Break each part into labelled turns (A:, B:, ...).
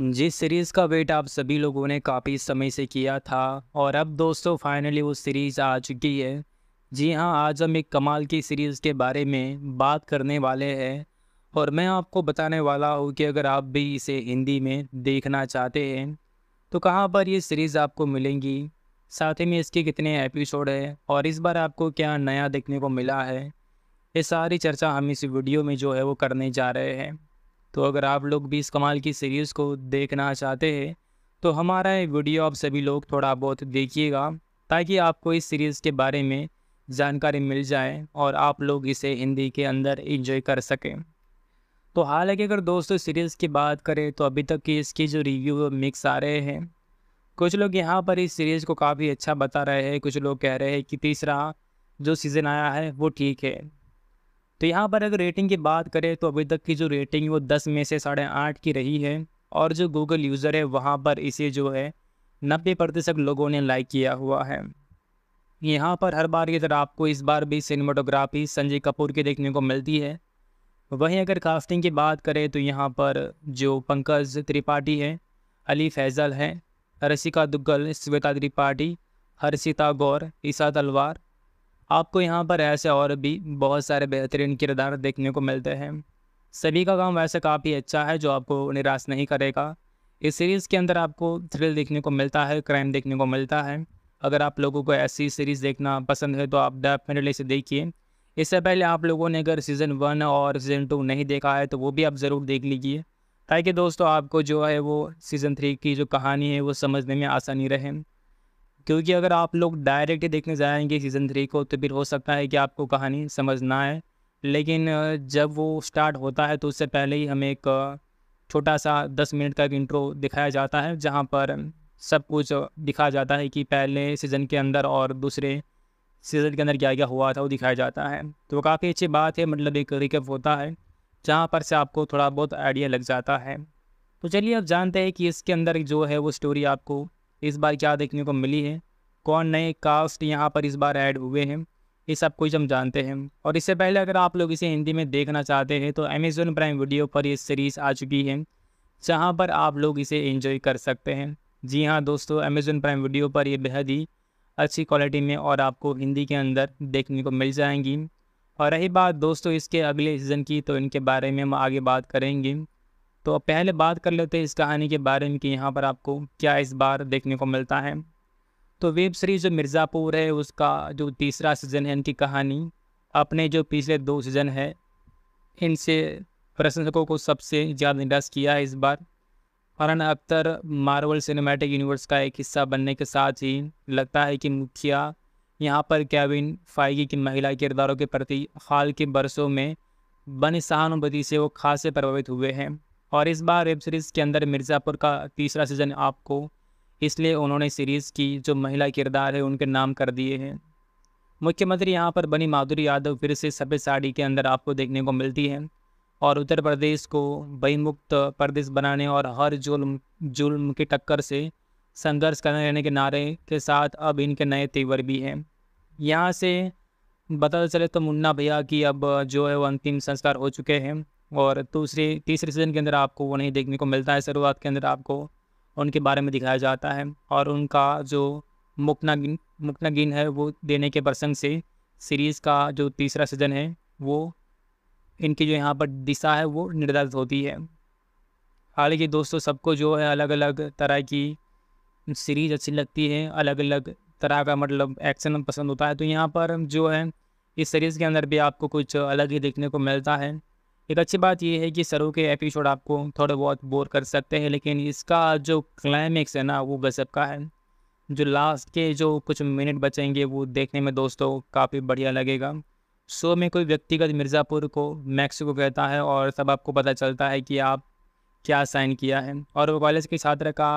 A: जिस सीरीज़ का वेट आप सभी लोगों ने काफ़ी समय से किया था और अब दोस्तों फाइनली वो सीरीज़ आ चुकी है जी हाँ आज हम एक कमाल की सीरीज़ के बारे में बात करने वाले हैं और मैं आपको बताने वाला हूँ कि अगर आप भी इसे हिंदी में देखना चाहते हैं तो कहाँ पर ये सीरीज़ आपको मिलेंगी साथ ही में इसके कितने एपिसोड है और इस बार आपको क्या नया देखने को मिला है ये सारी चर्चा हम इस वीडियो में जो है वो करने जा रहे हैं तो अगर आप लोग भी इस कमाल की सीरीज़ को देखना चाहते हैं तो हमारा ये वीडियो आप सभी लोग थोड़ा बहुत देखिएगा ताकि आपको इस सीरीज़ के बारे में जानकारी मिल जाए और आप लोग इसे हिंदी के अंदर इंजॉय कर सकें तो हालांकि अगर दोस्तों सीरीज़ की बात करें तो अभी तक की इसकी जो रिव्यू मिक्स आ रहे हैं कुछ लोग यहाँ पर इस सीरीज़ को काफ़ी अच्छा बता रहे हैं कुछ लोग कह रहे हैं कि तीसरा जो सीज़न आया है वो ठीक है तो यहाँ पर अगर रेटिंग की बात करें तो अभी तक की जो रेटिंग वो दस में से साढ़े आठ की रही है और जो गूगल यूज़र है वहाँ पर इसे जो है नब्बे प्रतिशत लोगों ने लाइक किया हुआ है यहाँ पर हर बार की तरह आपको इस बार भी सिनेमाटोग्राफी संजय कपूर की देखने को मिलती है वहीं अगर कास्टिंग की बात करें तो यहाँ पर जो पंकज त्रिपाठी है अली फैज़ल हैं रसिका दुग्गल श्वेता त्रिपाठी हर्षिता गौर ईसा तलवार आपको यहाँ पर ऐसे और भी बहुत सारे बेहतरीन किरदार देखने को मिलते हैं सभी का काम वैसे काफ़ी अच्छा है जो आपको निराश नहीं करेगा इस सीरीज़ के अंदर आपको थ्रिल देखने को मिलता है क्राइम देखने को मिलता है अगर आप लोगों को ऐसी सीरीज़ देखना पसंद है तो आप डेफिनेटली इसे देखिए इससे पहले आप लोगों ने अगर सीज़न वन और सीज़न टू नहीं देखा है तो वो भी आप ज़रूर देख लीजिए ताकि दोस्तों आपको जो है वो सीज़न थ्री की जो कहानी है वो समझने में आसानी रहे क्योंकि अगर आप लोग डायरेक्ट ही देखने जाएंगे सीज़न थ्री को तो फिर हो सकता है कि आपको कहानी समझ ना आए लेकिन जब वो स्टार्ट होता है तो उससे पहले ही हमें एक छोटा सा दस मिनट का एक इंट्रो दिखाया जाता है जहाँ पर सब कुछ दिखा जाता है कि पहले सीज़न के अंदर और दूसरे सीज़न के अंदर क्या क्या हुआ था वो दिखाया जाता है तो काफ़ी अच्छी बात है मतलब एक रिकअप होता है जहाँ पर से आपको थोड़ा बहुत आइडिया लग जाता है तो चलिए आप जानते हैं कि इसके अंदर जो है वो स्टोरी आपको इस बार क्या देखने को मिली है कौन नए कास्ट यहाँ पर इस बार ऐड हुए हैं ये सब कुछ हम जानते हैं और इससे पहले अगर आप लोग इसे हिंदी में देखना चाहते हैं तो अमेज़ोन प्राइम वीडियो पर ये सीरीज़ आ चुकी है जहाँ पर आप लोग इसे एंजॉय कर सकते हैं जी हाँ दोस्तों अमेज़ोन प्राइम वीडियो पर ये बेहद ही अच्छी क्वालिटी में और आपको हिंदी के अंदर देखने को मिल जाएंगी और रही बात दोस्तों इसके अगले सीज़न की तो इनके बारे में हम आगे बात करेंगे तो पहले बात कर लेते हैं इस कहानी के बारे में कि यहाँ पर आपको क्या इस बार देखने को मिलता है तो वेब सीरीज जो मिर्ज़ापुर है उसका जो तीसरा सीज़न है इनकी कहानी अपने जो पिछले दो सीज़न है इनसे प्रशंसकों को सबसे ज़्यादा निराश किया है इस बार Farhan Akhtar Marvel cinematic universe का एक हिस्सा बनने के साथ ही लगता है कि मुखिया यहाँ पर कैविन फाइगी की महिला किरदारों के प्रति हाल के बरसों में बनी सहानुभूति से वो खासे प्रभावित हुए हैं और इस बार वेब सीरीज़ के अंदर मिर्ज़ापुर का तीसरा सीज़न आपको इसलिए उन्होंने सीरीज़ की जो महिला किरदार है उनके नाम कर दिए हैं मुख्यमंत्री यहाँ पर बनी माधुरी यादव फिर से सफ़ेद साड़ी के अंदर आपको देखने को मिलती है और उत्तर प्रदेश को बहिमुक्त प्रदेश बनाने और हर जुल्म जुल्म की टक्कर से संघर्ष करने रहने के नारे के साथ अब इनके नए तेवर भी हैं यहाँ से बता चले तो मुन्ना भैया की अब जो है वो अंतिम संस्कार हो चुके हैं और दूसरी तीसरे सीज़न के अंदर आपको वो नहीं देखने को मिलता है शुरुआत के अंदर आपको उनके बारे में दिखाया जाता है और उनका जो मुकनागिन मुकनागिन है वो देने के प्रसंग से सीरीज़ का जो तीसरा सीज़न है वो इनकी जो यहाँ पर दिशा है वो निर्धारित होती है हालांकि दोस्तों सबको जो है अलग अलग तरह की सीरीज़ अच्छी लगती है अलग अलग तरह का मतलब एक्शन पसंद होता है तो यहाँ पर जो है इस सीरीज़ के अंदर भी आपको कुछ अलग ही देखने को मिलता है एक अच्छी बात यह है कि सरू के एपिसोड आपको थोड़े बहुत बोर कर सकते हैं लेकिन इसका जो क्लाइमेक्स है ना वो गजब का है जो लास्ट के जो कुछ मिनट बचेंगे वो देखने में दोस्तों काफ़ी बढ़िया लगेगा शो में कोई व्यक्तिगत मिर्ज़ापुर को मैक्सिको कहता है और सब आपको पता चलता है कि आप क्या साइन किया है और वो कॉलेज के छात्र का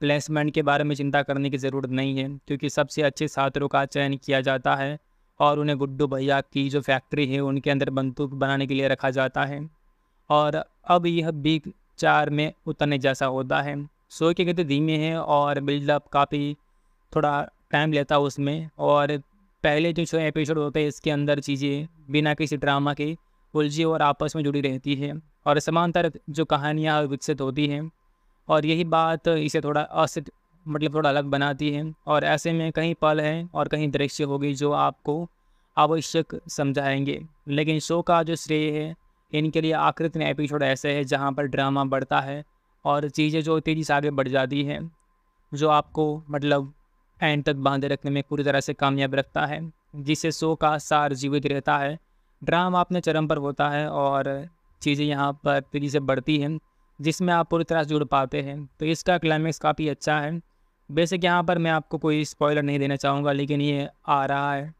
A: प्लेसमेंट के बारे में चिंता करने की ज़रूरत नहीं है क्योंकि सबसे अच्छे छात्रों का चयन किया जाता है और उन्हें गुड्डू भैया की जो फैक्ट्री है उनके अंदर बंदूक बनाने के लिए रखा जाता है और अब यह बी चार में उतरने जैसा होता है सो के गति धीमे हैं और बिल्डअप काफ़ी थोड़ा टाइम लेता है उसमें और पहले जो छः एपिसोड होते हैं इसके अंदर चीज़ें बिना किसी ड्रामा के उलझी और आपस में जुड़ी रहती है और समांतर जो कहानियाँ विकसित होती हैं और यही बात इसे थोड़ा असित मतलब थोड़ा अलग बनाती है और ऐसे में कहीं पल हैं और कहीं दृश्य होगी जो आपको आवश्यक समझाएंगे लेकिन शो का जो श्रेय है इनके लिए आकृत एपिसोड ऐसे है जहाँ पर ड्रामा बढ़ता है और चीज़ें जो तेज़ी से आगे बढ़ जाती हैं जो आपको मतलब एंड तक बांधे रखने में पूरी तरह से कामयाब रखता है जिससे शो का सार जीवित रहता है ड्रामा अपने चरम पर होता है और चीज़ें यहाँ पर तेज़ी से बढ़ती हैं जिसमें आप पूरी तरह से जुड़ पाते हैं तो इसका क्लाइमैक्स काफ़ी अच्छा है बेसिक यहाँ पर मैं आपको कोई स्पॉइलर नहीं देना चाहूँगा लेकिन ये आ रहा है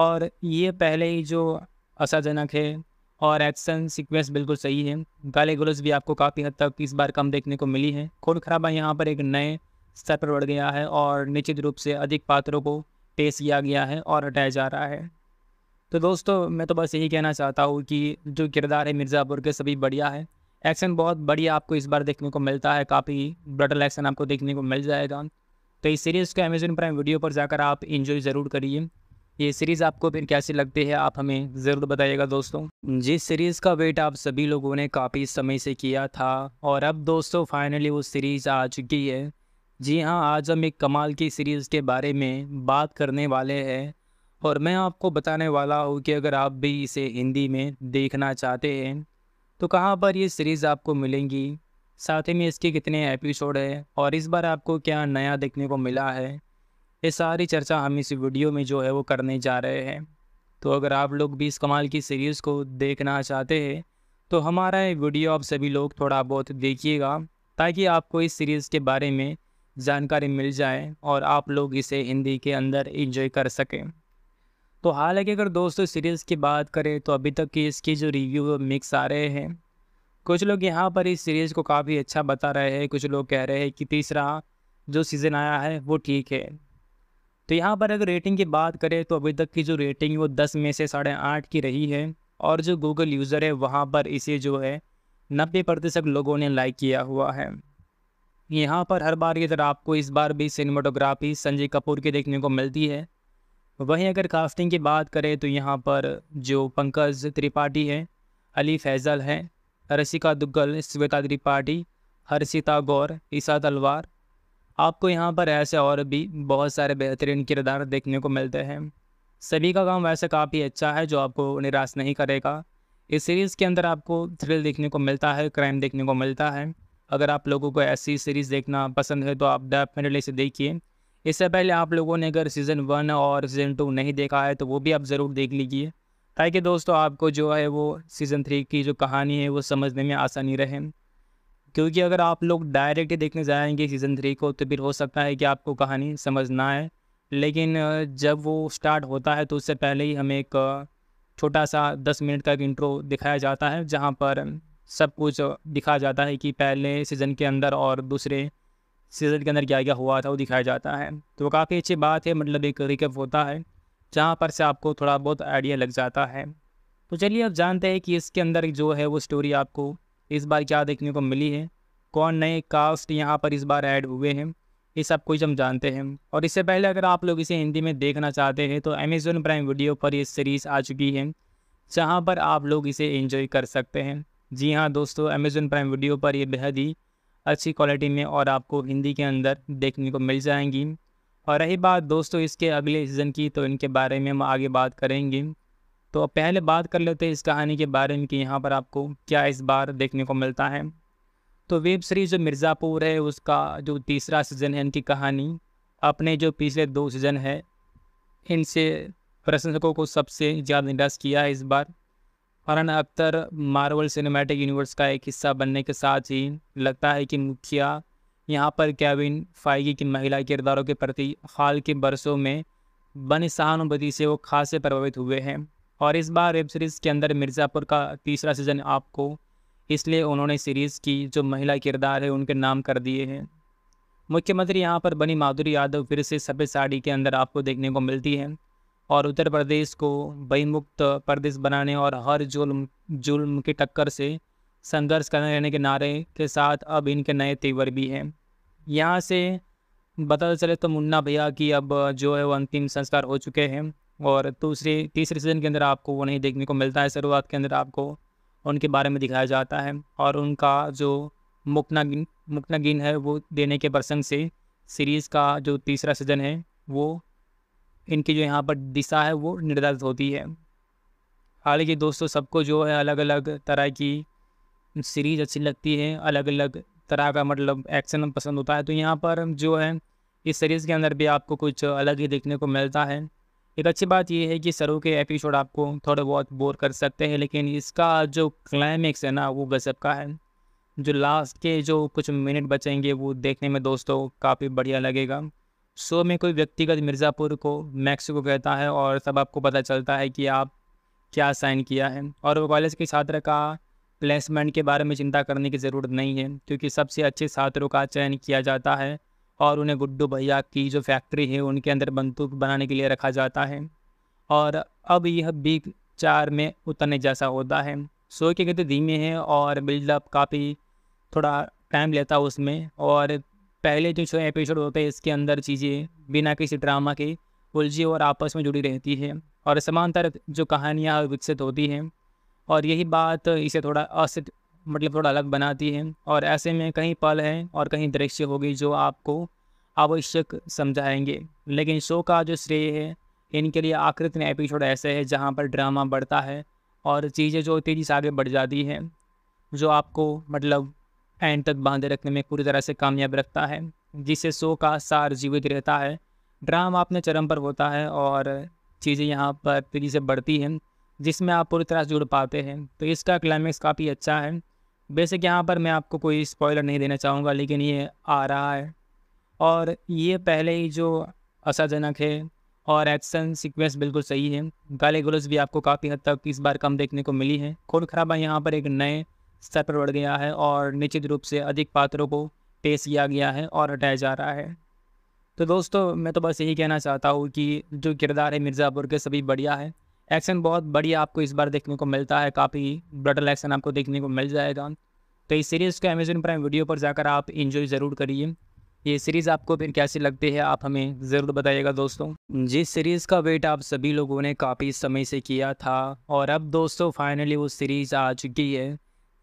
A: और ये पहले ही जो असरजनक है और एक्शन सीक्वेंस बिल्कुल सही है गाले गुलज भी आपको काफ़ी हद तक इस बार कम देखने को मिली है खून खराबा यहाँ पर एक नए स्तर पर बढ़ गया है और निश्चित रूप से अधिक पात्रों को पेश किया गया है और हटाया जा रहा है तो दोस्तों मैं तो बस यही कहना चाहता हूँ कि जो किरदार है मिर्ज़ापुर के सभी बढ़िया है एक्शन बहुत बढ़िया आपको इस बार देखने को मिलता है काफ़ी ब्रटल एक्शन आपको देखने को मिल जाएगा तो इस सीरीज़ को अमेजोन प्राइम वीडियो पर जाकर आप इन्जॉय ज़रूर करिए ये सीरीज़ आपको फिर कैसी लगती है आप हमें ज़रूर बताइएगा दोस्तों जिस सीरीज़ का वेट आप सभी लोगों ने काफ़ी समय से किया था और अब दोस्तों फाइनली वो सीरीज़ आ चुकी है जी हाँ आज हम एक कमाल की सीरीज़ के बारे में बात करने वाले हैं और मैं आपको बताने वाला हूँ कि अगर आप भी इसे हिंदी में देखना चाहते हैं तो कहाँ पर ये सीरीज़ आपको मिलेंगी साथ ही में इसके कितने एपिसोड है और इस बार आपको क्या नया देखने को मिला है ये सारी चर्चा हम इस वीडियो में जो है वो करने जा रहे हैं तो अगर आप लोग भी इस कमाल की सीरीज़ को देखना चाहते हैं तो हमारा ये वीडियो आप सभी लोग थोड़ा बहुत देखिएगा ताकि आपको इस सीरीज़ के बारे में जानकारी मिल जाए और आप लोग इसे हिंदी के अंदर इंजॉय कर सकें तो हालांकि अगर दोस्तों सीरीज़ की बात करें तो अभी तक की इसकी जो रिव्यू मिक्स आ रहे हैं कुछ लोग यहाँ पर इस सीरीज़ को काफ़ी अच्छा बता रहे हैं कुछ लोग कह रहे हैं कि तीसरा जो सीज़न आया है वो ठीक है तो यहाँ पर अगर रेटिंग की बात करें तो अभी तक की जो रेटिंग वो दस में से साढ़े आठ की रही है और जो गूगल यूज़र है वहाँ पर इसे जो है नब्बे प्रतिशत लोगों ने लाइक किया हुआ है यहाँ पर हर बार की तरह आपको इस बार भी सिनेमाटोग्राफी संजय कपूर की देखने को मिलती है वहीं अगर कास्टिंग की बात करें तो यहाँ पर जो पंकज त्रिपाठी हैं अली फैज़ल हैं रसिका दुग्गल श्वेता त्रिपाठी हर्षिता गौर ईसा तलवार आपको यहाँ पर ऐसे और भी बहुत सारे बेहतरीन किरदार देखने को मिलते हैं सभी का काम वैसे काफ़ी अच्छा है जो आपको निराश नहीं करेगा इस सीरीज़ के अंदर आपको थ्रिल देखने को मिलता है क्राइम देखने को मिलता है अगर आप लोगों को ऐसी सीरीज़ देखना पसंद है तो आप डेफिनेटली से देखिए इससे पहले आप लोगों ने अगर सीज़न वन और सीज़न टू नहीं देखा है तो वो भी आप ज़रूर देख लीजिए ताकि दोस्तों आपको जो है वो सीज़न थ्री की जो कहानी है वो समझने में आसानी रहे क्योंकि अगर आप लोग डायरेक्ट ही देखने जाएंगे सीज़न थ्री को तो फिर हो सकता है कि आपको कहानी समझना है लेकिन जब वो स्टार्ट होता है तो उससे पहले ही हमें एक छोटा सा दस मिनट का एक इंट्रो दिखाया जाता है जहाँ पर सब कुछ दिखा जाता है कि पहले सीज़न के अंदर और दूसरे सीजन के अंदर क्या क्या हुआ था वो दिखाया जाता है तो काफ़ी अच्छी बात है मतलब एक रिकअप होता है जहाँ पर से आपको थोड़ा बहुत आइडिया लग जाता है तो चलिए आप जानते हैं कि इसके अंदर जो है वो स्टोरी आपको इस बार क्या देखने को मिली है कौन नए कास्ट यहाँ पर इस बार ऐड हुए हैं ये सब कुछ हम जानते हैं और इससे पहले अगर आप लोग इसे हिंदी में देखना चाहते हैं तो अमेज़ोन प्राइम वीडियो पर ये सीरीज़ आ चुकी है जहाँ पर आप लोग इसे एंजॉय कर सकते हैं जी हाँ दोस्तों अमेज़ोन प्राइम वीडियो पर ये बेहद ही अच्छी क्वालिटी में और आपको हिंदी के अंदर देखने को मिल जाएंगी और रही बात दोस्तों इसके अगले सीज़न की तो इनके बारे में हम आगे बात करेंगे तो पहले बात कर लेते हैं इस कहानी के बारे में कि यहाँ पर आपको क्या इस बार देखने को मिलता है तो वेब सीरीज़ जो मिर्ज़ापुर है उसका जो तीसरा सीज़न है इनकी कहानी अपने जो पिछले दो सीज़न है इनसे प्रशंसकों को सबसे ज़्यादा निराश किया है इस बार Farhan Akhtar Marvel cinematic universe का एक हिस्सा बनने के साथ ही लगता है कि मुखिया यहाँ पर कैविन फाइगी की महिला किरदारों के प्रति हाल के बरसों में बनी सहानुभूति से वो खासे प्रभावित हुए हैं और इस बार वेब सीरीज़ के अंदर मिर्ज़ापुर का तीसरा सीज़न आपको इसलिए उन्होंने सीरीज़ की जो महिला किरदार है उनके नाम कर दिए हैं मुख्यमंत्री यहाँ पर बनी माधुरी यादव फिर से सफ़ेद साड़ी के अंदर आपको देखने को मिलती है और उत्तर प्रदेश को बहिमुक्त प्रदेश बनाने और हर जुल्म जुल्म की टक्कर से संघर्ष करने रहने के नारे के साथ अब इनके नए तेवर भी हैं यहाँ से बता चले तो मुन्ना भैया की अब जो है वो अंतिम संस्कार हो चुके हैं और दूसरे तीसरे सीजन के अंदर आपको वो नहीं देखने को मिलता है शुरुआत के अंदर आपको उनके बारे में दिखाया जाता है और उनका जो मुकनागिन मुकनागिन है वो देने के प्रसंग से सीरीज़ का जो तीसरा सीजन है वो इनकी जो यहाँ पर दिशा है वो निर्धारित होती है हालांकि दोस्तों सबको जो है अलग अलग तरह की सीरीज अच्छी लगती है अलग अलग तरह का मतलब एक्शन पसंद होता है तो यहाँ पर जो है इस सीरीज़ के अंदर भी आपको कुछ अलग ही देखने को मिलता है एक अच्छी बात यह है कि सरों के एपिसोड आपको थोड़े बहुत बोर कर सकते हैं लेकिन इसका जो क्लाइमेक्स है ना वो गजब का है जो लास्ट के जो कुछ मिनट बचेंगे वो देखने में दोस्तों काफ़ी बढ़िया लगेगा शो में कोई व्यक्तिगत मिर्ज़ापुर को मैक्सिको कहता है और सब आपको पता चलता है कि आप क्या साइन किया है और वो कॉलेज के छात्र का प्लेसमेंट के बारे में चिंता करने की ज़रूरत नहीं है क्योंकि सबसे अच्छे छात्रों का चयन किया जाता है और उन्हें गुड्डू भैया की जो फैक्ट्री है उनके अंदर बंदूक बनाने के लिए रखा जाता है और अब यह बी चार में उतरने जैसा होता है शो के गति धीमे हैं और बिल्डअप काफ़ी थोड़ा टाइम लेता है उसमें और पहले जो एपिसोड होते हैं इसके अंदर चीज़ें बिना किसी ड्रामा के उलझी और आपस में जुड़ी रहती है और समांतर जो कहानियाँ विकसित होती हैं और यही बात इसे थोड़ा असित मतलब थोड़ा अलग बनाती है और ऐसे में कहीं पल हैं और कहीं दृश्य होगी जो आपको आवश्यक समझाएंगे लेकिन शो का जो श्रेय है इनके लिए आकृत में एपिसोड ऐसे है जहाँ पर ड्रामा बढ़ता है और चीज़ें जो तेज़ी से आगे बढ़ जाती हैं जो आपको मतलब एंड तक बांधे रखने में पूरी तरह से कामयाब रखता है जिससे शो का सार जीवित रहता है ड्रामा अपने चरम पर होता है और चीज़ें यहाँ पर तेज़ी से बढ़ती हैं जिसमें आप पूरी तरह जुड़ पाते हैं तो इसका क्लाइमैक्स काफ़ी अच्छा है बेसिक यहाँ पर मैं आपको कोई स्पॉयलर नहीं देना चाहूँगा लेकिन ये आ रहा है और ये पहले ही जो असाजनक है और एक्शन सीक्वेंस बिल्कुल सही है गाले गुलज भी आपको काफ़ी हद तक इस बार कम देखने को मिली है खून खराबा यहाँ पर एक नए स्तर पर बढ़ गया है और निश्चित रूप से अधिक पात्रों को पेश किया गया है और हटाया जा रहा है तो दोस्तों मैं तो बस यही कहना चाहता हूँ कि जो किरदार है मिर्ज़ापुर के सभी बढ़िया है एक्शन बहुत बढ़िया आपको इस बार देखने को मिलता है काफ़ी ब्रटल एक्शन आपको देखने को मिल जाएगा तो इस सीरीज़ को अमेजन प्राइम वीडियो पर जाकर आप इन्जॉय ज़रूर करिए ये सीरीज़ आपको फिर कैसी लगती है आप हमें ज़रूर बताइएगा दोस्तों जिस सीरीज़ का वेट आप सभी लोगों ने काफ़ी समय से किया था और अब दोस्तों फाइनली वो सीरीज़ आ चुकी है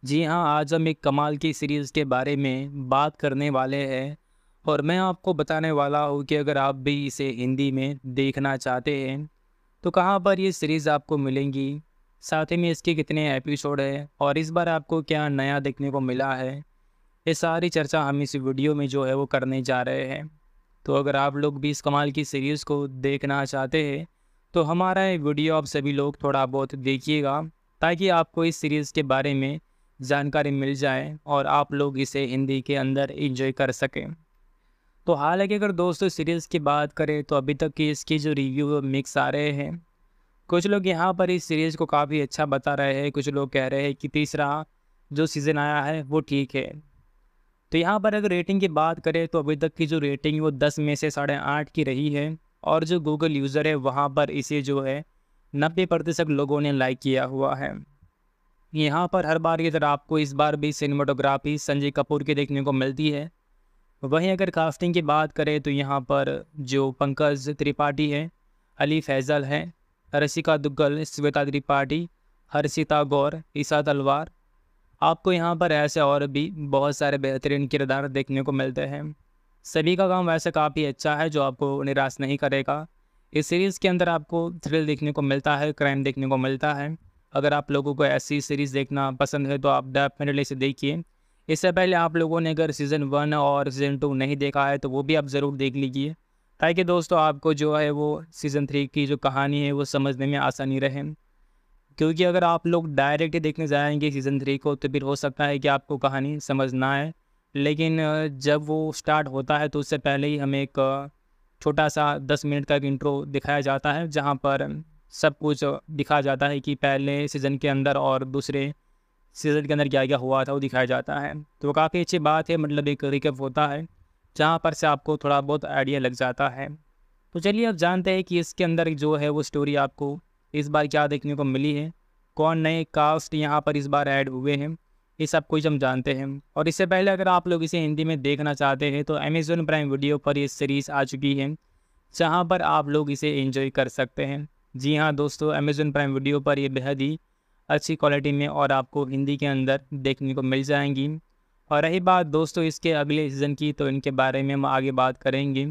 A: जी हाँ आज हम एक कमाल की सीरीज़ के बारे में बात करने वाले हैं और मैं आपको बताने वाला हूँ कि अगर आप भी इसे हिंदी में देखना चाहते हैं तो कहाँ पर ये सीरीज़ आपको मिलेंगी साथ ही में इसके कितने एपिसोड हैं और इस बार आपको क्या नया देखने को मिला है ये सारी चर्चा हम इस वीडियो में जो है वो करने जा रहे हैं तो अगर आप लोग भी इस कमाल की सीरीज़ को देखना चाहते हैं तो हमारा ये वीडियो आप सभी लोग थोड़ा बहुत देखिएगा ताकि आपको इस सीरीज़ के बारे में जानकारी मिल जाए और आप लोग इसे हिंदी के अंदर इंजॉय कर सकें तो हालांकि अगर दोस्तों सीरीज़ की बात करें तो अभी तक की इसकी जो रिव्यू मिक्स आ रहे हैं कुछ लोग यहाँ पर इस सीरीज़ को काफ़ी अच्छा बता रहे हैं कुछ लोग कह रहे हैं कि तीसरा जो सीज़न आया है वो ठीक है तो यहाँ पर अगर रेटिंग की बात करें तो अभी तक की जो रेटिंग वो दस में से साढ़े आठ की रही है और जो गूगल यूज़र है वहाँ पर इसे जो है नब्बे प्रतिशत लोगों ने लाइक किया हुआ है यहाँ पर हर बार की तरह आपको इस बार भी सिनेमाटोग्राफी संजय कपूर की देखने को मिलती है वहीं अगर कास्टिंग की बात करें तो यहाँ पर जो पंकज त्रिपाठी हैं अली फैज़ल हैं रसिका दुग्गल श्वेता त्रिपाठी हर्षिता गौर ईसा तलवार आपको यहाँ पर ऐसे और भी बहुत सारे बेहतरीन किरदार देखने को मिलते हैं सभी का काम वैसे काफ़ी अच्छा है जो आपको निराश नहीं करेगा इस सीरीज़ के अंदर आपको थ्रिल देखने को मिलता है क्राइम देखने को मिलता है अगर आप लोगों को ऐसी सीरीज़ देखना पसंद है तो आप डेफिनेटली इसे देखिए इससे पहले आप लोगों ने अगर सीज़न वन और सीज़न टू नहीं देखा है तो वो भी आप ज़रूर देख लीजिए ताकि दोस्तों आपको जो है वो सीज़न थ्री की जो कहानी है वो समझने में आसानी रहे क्योंकि अगर आप लोग डायरेक्ट ही देखने जाएंगे सीज़न थ्री को तो फिर हो सकता है कि आपको कहानी समझ ना आए लेकिन जब वो स्टार्ट होता है तो उससे पहले ही हमें एक छोटा सा दस मिनट का एक इंट्रो दिखाया जाता है जहाँ पर सब कुछ दिखा जाता है कि पहले सीज़न के अंदर और दूसरे सीज़न के अंदर क्या क्या हुआ था वो दिखाया जाता है तो काफ़ी अच्छी बात है मतलब एक रिकअप होता है जहाँ पर से आपको थोड़ा बहुत आइडिया लग जाता है तो चलिए आप जानते हैं कि इसके अंदर जो है वो स्टोरी आपको इस बार क्या देखने को मिली है कौन नए कास्ट यहाँ पर इस बार ऐड हुए हैं ये सब कुछ हम जानते हैं और इससे पहले अगर आप लोग इसे हिंदी में देखना चाहते हैं तो अमेज़ोन प्राइम वीडियो पर ये सीरीज़ आ चुकी है जहाँ पर आप लोग इसे एंजॉय कर सकते हैं जी हाँ दोस्तों अमेज़न प्राइम वीडियो पर ये बेहद ही अच्छी क्वालिटी में और आपको हिंदी के अंदर देखने को मिल जाएंगी और रही बात दोस्तों इसके अगले सीज़न की तो इनके बारे में हम आगे बात करेंगे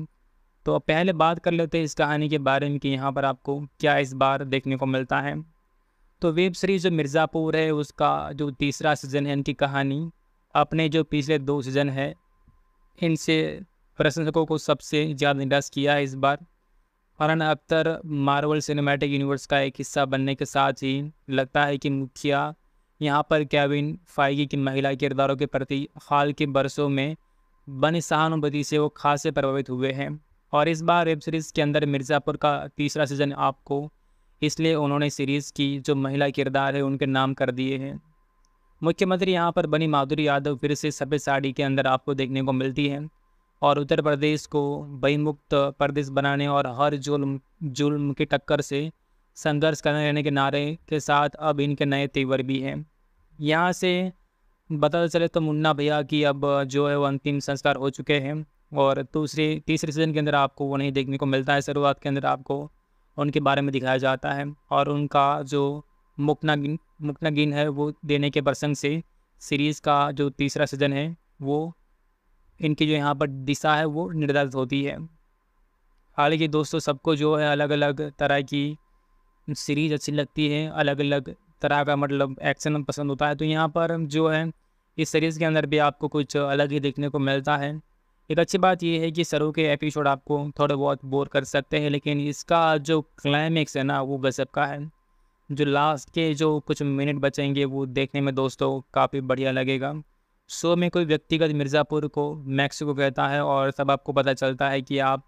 A: तो पहले बात कर लेते हैं इस कहानी के बारे में कि यहाँ पर आपको क्या इस बार देखने को मिलता है तो वेब सीरीज़ जो मिर्ज़ापुर है उसका जो तीसरा सीज़न है इनकी कहानी अपने जो पिछले दो सीज़न है इनसे प्रशंसकों को सबसे ज़्यादा निराश किया है इस बार Farhan Akhtar Marvel cinematic universe का एक हिस्सा बनने के साथ ही लगता है कि मुखिया यहाँ पर कैविन फाइगी की महिला किरदारों के प्रति हाल के बरसों में बनी सहानुभूति से वो खास से प्रभावित हुए हैं और इस बार वेब सीरीज़ के अंदर मिर्ज़ापुर का तीसरा सीज़न आपको इसलिए उन्होंने सीरीज़ की जो महिला किरदार है उनके नाम कर दिए हैं मुख्यमंत्री यहाँ पर बनी माधुरी यादव फिर से सफ़ेद साड़ी के अंदर आपको देखने को मिलती हैं और उत्तर प्रदेश को बहिमुक्त प्रदेश बनाने और हर जुल्म जुल्म की टक्कर से संघर्ष करने रहने के नारे के साथ अब इनके नए तेवर भी हैं यहाँ से बता चले तो मुन्ना भैया की अब जो है वो अंतिम संस्कार हो चुके हैं और दूसरे तीसरे सीज़न के अंदर आपको वो नहीं देखने को मिलता है शुरुआत के अंदर आपको उनके बारे में दिखाया जाता है और उनका जो मुकनागिन मुकनागिन है वो देने के प्रसंग से सीरीज़ का जो तीसरा सीज़न है वो इनकी जो यहाँ पर दिशा है वो निर्धारित होती है हालांकि दोस्तों सबको जो है अलग अलग तरह की सीरीज अच्छी लगती है अलग अलग तरह का मतलब एक्शन पसंद होता है तो यहाँ पर जो है इस सीरीज़ के अंदर भी आपको कुछ अलग ही देखने को मिलता है एक अच्छी बात यह है कि सरों के एपिसोड आपको थोड़े बहुत बोर कर सकते हैं लेकिन इसका जो क्लाइमेक्स है ना वो गजब का है जो लास्ट के जो कुछ मिनट बचेंगे वो देखने में दोस्तों काफ़ी बढ़िया लगेगा शो में कोई व्यक्तिगत मिर्ज़ापुर को मैक्सिको कहता है और सब आपको पता चलता है कि आप